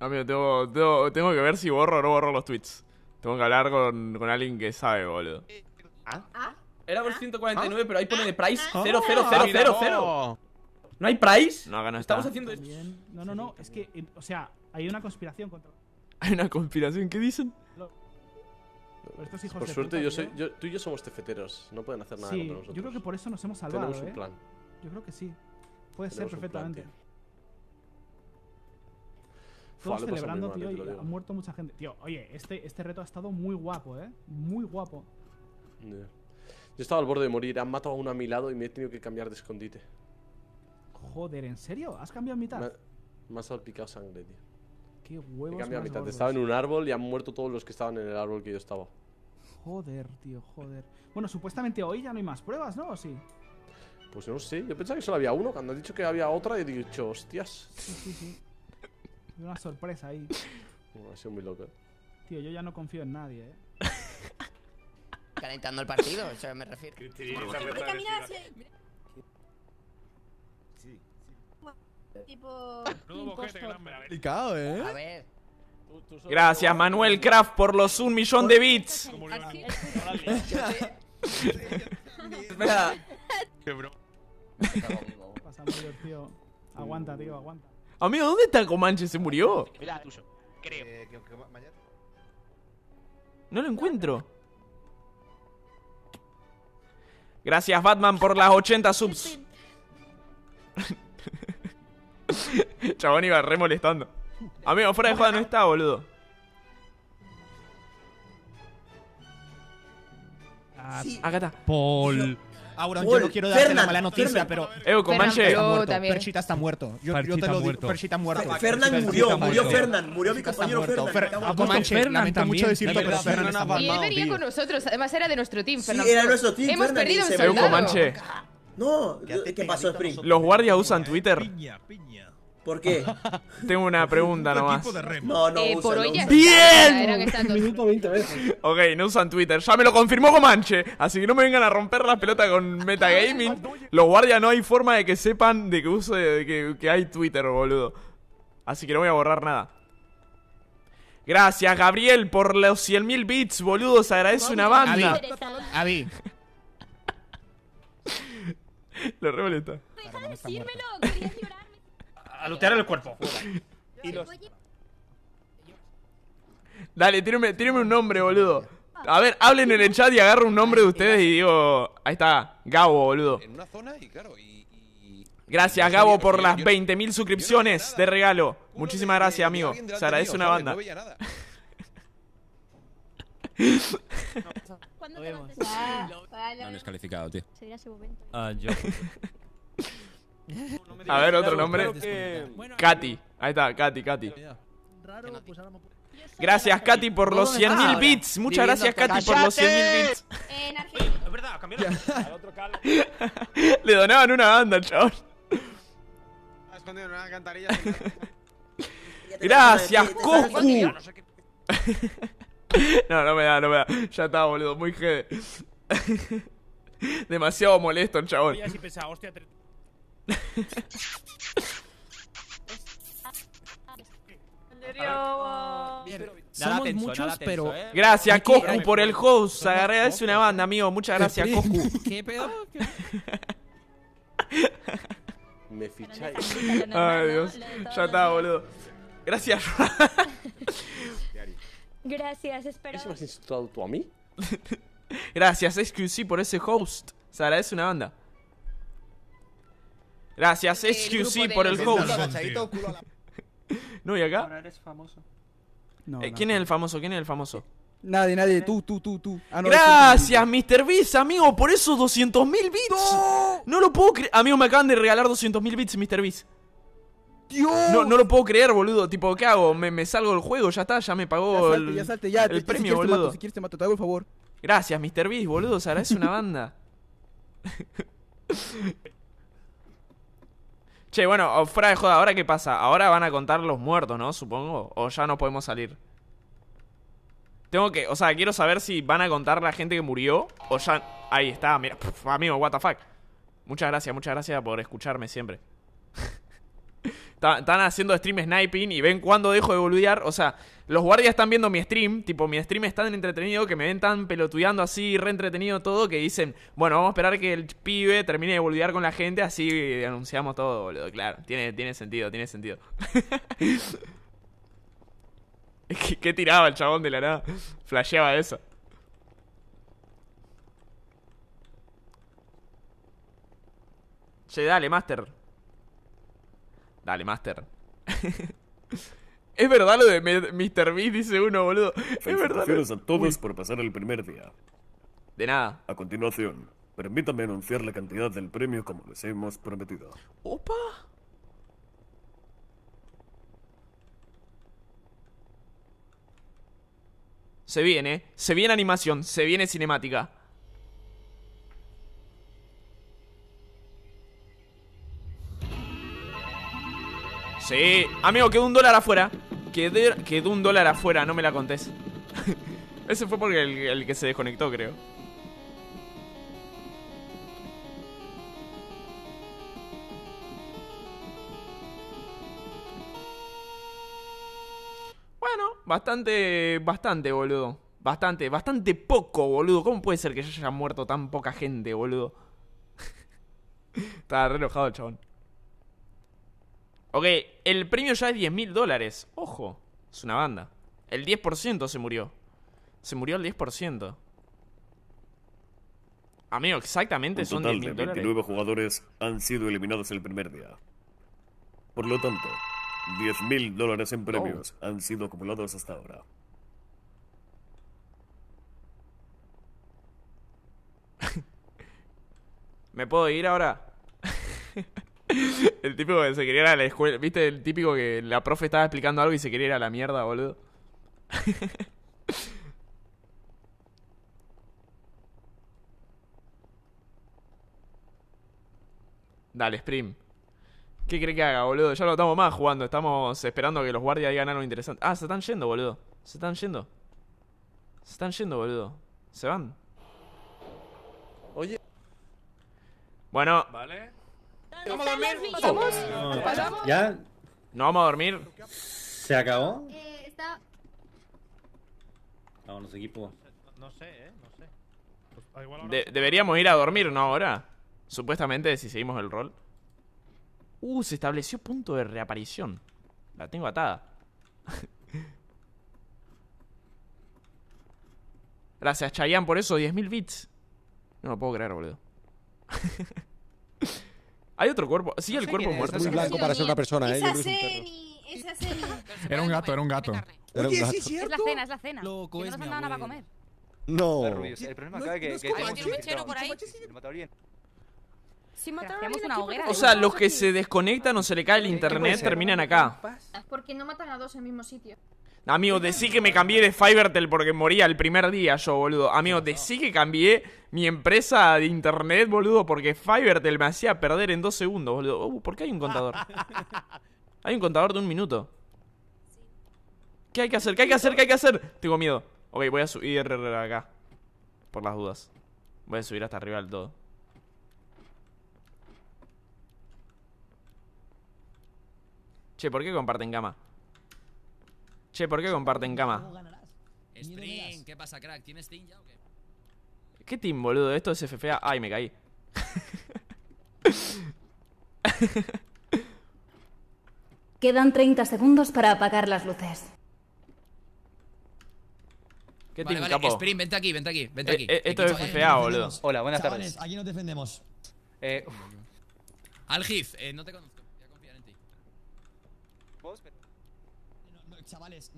A: Amigo, tengo, que ver si borro o no borro los tweets. Tengo que hablar con, con alguien que sabe, boludo.
B: ¿Ah? ¿Ah? Era por ¿Ah? 149, pero ahí pone de ¿Ah? price 00000.
A: ¿No hay price? No, acá no Estamos haciendo esto.
D: No, no, no. Es que, eh, o sea, hay una conspiración contra.
A: ¿Hay una conspiración? ¿Qué dicen?
D: Por suerte,
B: yo tú y yo somos tefeteros. No pueden hacer nada contra nosotros. Yo
D: creo que por eso nos hemos salvado. Tenemos un ¿eh? plan. Yo creo que sí. Puede ser perfectamente. Todos celebrando, eh, tío, ha muerto mucha gente. Tío, oye, este, este reto ha estado muy guapo, ¿eh? Muy guapo.
B: Yo estaba al borde de morir. Han matado a uno a mi lado y me he tenido que cambiar de escondite.
D: Joder, ¿en serio? ¿Has cambiado mitad?
B: Me, ha salpicado sangre, tío. Qué huevos. He cambiado mitad. Estaba en un árbol y han muerto todos los que estaban en el árbol que yo estaba.
D: Joder, tío, joder. Bueno, supuestamente hoy ya no hay más pruebas, ¿no? ¿O sí?
B: Pues no sé, yo pensaba que solo había uno. Cuando has dicho que había otra, he dicho, hostias. Sí, sí, sí.
D: Una sorpresa ahí. ha sido muy loca. Tío, yo ya no confío en nadie, ¿eh?
A: Calentando el partido, eso me refiero. Sí,
C: sí. Tipo... ¿eh? A ver.
A: Gracias, Manuel Kraft, por los un millón de bits. Aguanta, tío, aguanta. Amigo, ¿dónde está Comanche? Se murió. Eh, no lo encuentro. Gracias, Batman, por las 80 subs. Chabón iba re molestando. Amigo, fuera de juego no está, boludo. Ah, Paul.
D: no noticia, pero Evo, está muerto. Yo, te lo digo, murió, murió murió mi compañero Y él venía con nosotros, además era de nuestro team, Sí, era nuestro team, Hemos perdido No, ¿qué pasó,
A: Spring? Los guardias usan Twitter. Piña, piña. ¿Por qué? Tengo una pregunta nomás.
D: No, no, eh, por ¡Bien!
A: Ok, no usan Twitter. Ya me lo confirmó Comanche. Así que no me vengan a romper la pelota con metagaming. Los guardias no hay forma de que sepan de que uso de que, hay Twitter, boludo. Así que no voy a borrar nada. Gracias, Gabriel, por los 100.000 bits, boludo. Se agradece una banda.
B: A mí. Lo re Deja
E: decírmelo, querías
B: a lootear el cuerpo.
A: Dale, tíreme, un nombre, boludo. A ver, hablen en el chat y agarro un nombre de ustedes y digo... Ahí está, Gabo, boludo. Gracias, Gabo, por las 20.000 suscripciones de regalo. Muchísimas gracias, amigo. Se agradece una banda.
F: te
B: No, es calificado, tío. momento. Ah, yo.
A: a ver, otro nombre. Katy. Ahí está, Katy, Katy. Pues, gracias, Katy, por los 100.000 bits. Muchas gracias, Katy, por los 100.000 bits. Le donaban una banda al chabón. Gracias, No, no me da, no me da. Ya está, boludo, muy jefe. Demasiado molesto el chabón.
C: Somos muchos, pero. ¿eh? Gracias, Koku, por el host. Agarré es una banda, amigo. Muchas gracias, Koku ¿Qué pedo?
A: Me ficháis. Ay, Dios. Eh, ya está, boludo. Gracias,
E: Gracias, espero. ¿Eso me
A: has tú a mí? gracias, Exclusive, por ese host. Se agradece una banda. Gracias, XQC, por el host. No, ¿y acá? Eh, ¿Quién es el famoso? ¿Quién es el famoso?
D: Nadie, nadie. Tú, tú, tú, tú. Ah,
A: Gracias, Mr. Beast, amigo, por esos 200.000 bits. No lo puedo creer. Amigo, me acaban de regalar 200.000 bits, Mr. Beast. Dios. No, lo puedo creer, boludo. Tipo, ¿qué hago? Me, salgo del juego, ya está, ya me pagó ya salte, el, ya salte, ya. premio, boludo. si
D: quieres te mato, te hago el favor.
A: Gracias, Mr. Beast, boludo. O sea, es una banda. Che, bueno, fuera de joda, ¿ahora qué pasa? Ahora van a contar los muertos, ¿no? Supongo. O ya no podemos salir. Tengo que, o sea, quiero saber si van a contar la gente que murió o ya... Ahí está, mira, amigo, what the fuck. Muchas gracias, muchas gracias por escucharme siempre. Están haciendo stream sniping y ven cuándo dejo de boludear. O sea, los guardias están viendo mi stream, tipo, mi stream es tan entretenido que me ven tan pelotudeando así, re entretenido todo, que dicen, bueno, vamos a esperar que el pibe termine de boludear con la gente, así anunciamos todo, boludo. Claro, tiene, tiene sentido, tiene sentido. ¿Qué, tiraba el chabón de la nada? Flasheaba eso. Che, dale, Master. Dale, Master. Es verdad lo de Mr. Beast, dice uno, boludo. Es a todos
B: por pasar el primer día. De nada. A continuación, permítame anunciar la cantidad del premio como les hemos prometido. ¡Opa!
A: Se viene, se viene animación, se viene cinemática. Sí, amigo, quedó un dólar afuera. quedó un dólar afuera, no me la contés. Ese fue porque el, que se desconectó, creo. Bueno, bastante, bastante, boludo. Bastante, bastante poco, boludo. ¿Cómo puede ser que ya haya muerto tan poca gente, boludo? Está re enojado el chabón. Ok, el premio ya es 10 mil dólares. Ojo, es una banda. El 10% se murió. Se murió el 10%. Amigo, exactamente son total dólares. 29
B: jugadores han sido eliminados el primer día. Por lo tanto, 10 mil dólares en premios oh. han sido acumulados hasta ahora.
A: ¿Me puedo ir ahora? El típico que se quería ir a la escuela. ¿Viste? El típico que la profe estaba explicando algo y se quería ir a la mierda, boludo. Dale, Sprim. ¿Qué cree que haga, boludo? Ya lo estamos más jugando. Estamos esperando que los guardias digan algo interesante. Ah, se están yendo, boludo. Se están yendo. Se están yendo, boludo. Se van. Oye. Bueno. Vale.
C: ¿Vamos a dormir? ¿Vamos?
D: ¿Pasamos? ¿Ya?
A: ¿No vamos a dormir? ya no vamos a dormir se acabó?
D: Eh, está... equipo. No, sé, eh, no sé. Pues,
A: deberíamos ir a dormir, ¿no? Ahora. Supuestamente, si seguimos el rol. Uh, se estableció punto de reaparición. La tengo atada. Gracias, Chayanne, por eso. 10.000 bits. No lo puedo creer, boludo. Hay otro cuerpo. Sí, el cuerpo muerto. Es muy blanco para ser una persona, ¿eh? es
F: un Esa cena.
A: Era un gato, era un
D: gato. Era un sí, es la cena, es la cena. Loco, no comer. No. El problema acá es que. es que un mechero por ahí. sí, lo Si mataron a una hoguera. O
F: sea, los que
A: se desconectan o se le cae el internet terminan acá.
F: ¿Por porque no matan a dos en el mismo sitio.
A: Amigo, decí que me cambié de Fivertel porque moría el primer día yo, boludo. Amigo, decí que cambié mi empresa de internet, boludo, porque Fivertel me hacía perder en dos segundos, boludo. Uh, ¿Por qué hay un contador? Hay un contador de un minuto. ¿Qué hay que hacer? ¿Qué hay que hacer? ¿Qué hay que hacer? Tengo miedo. Ok, voy a subir acá. Por las dudas. Voy a subir hasta arriba del todo. Che, ¿por qué comparten gama? Che, ¿por qué comparten cama?
D: Spring, ¿qué pasa, crack? ¿Tienes team ya o qué?
A: ¿Qué team, boludo? Esto es FFA. Ay, me caí.
F: Quedan 30 segundos para apagar las luces.
D: ¿Qué vale, team, vale, capo? Spring, vente aquí, vente aquí, vente eh, aquí. Eh, esto es FFA, eh, boludo. Hola, buenas tardes.
B: aquí nos defendemos.
D: Eh, no te conozco. 10,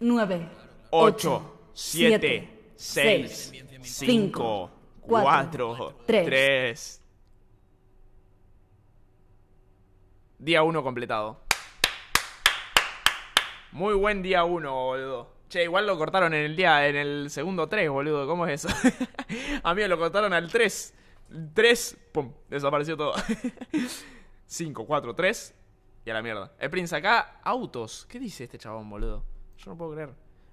F: 9,
A: 8, 7, 6, 5, 4, 3. Día 1 completado. Muy buen día 1, boludo. Che, igual lo cortaron en el día, en el segundo 3, boludo. ¿Cómo es eso? A mí lo cortaron al 3. 3, pum, desapareció todo. 5, 4, 3. Y a la mierda. El Prince acá, autos. ¿Qué dice este chabón, boludo? Yo no puedo creer.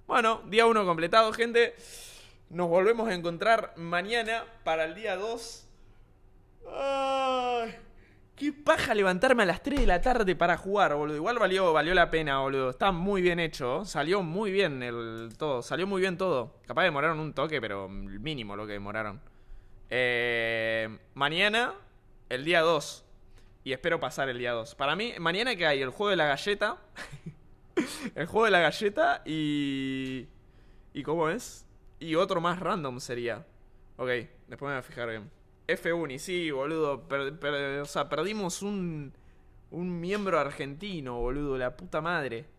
A: Bueno, día 1 completado, gente. Nos volvemos a encontrar mañana para el día 2. Qué paja levantarme a las 3 de la tarde para jugar, boludo. Igual valió, valió la pena, boludo. Está muy bien hecho. Salió muy bien el todo. Salió muy bien todo. Capaz demoraron un toque, pero mínimo lo que demoraron. Eh, mañana, el día 2. Y espero pasar el día 2. Para mí, mañana que hay el juego de la galleta. el juego de la galleta y. ¿Y cómo es? Y otro más random sería. Ok, después me voy a fijar bien. F1, y sí, boludo. o sea, perdimos un. Un miembro argentino, boludo. La puta madre.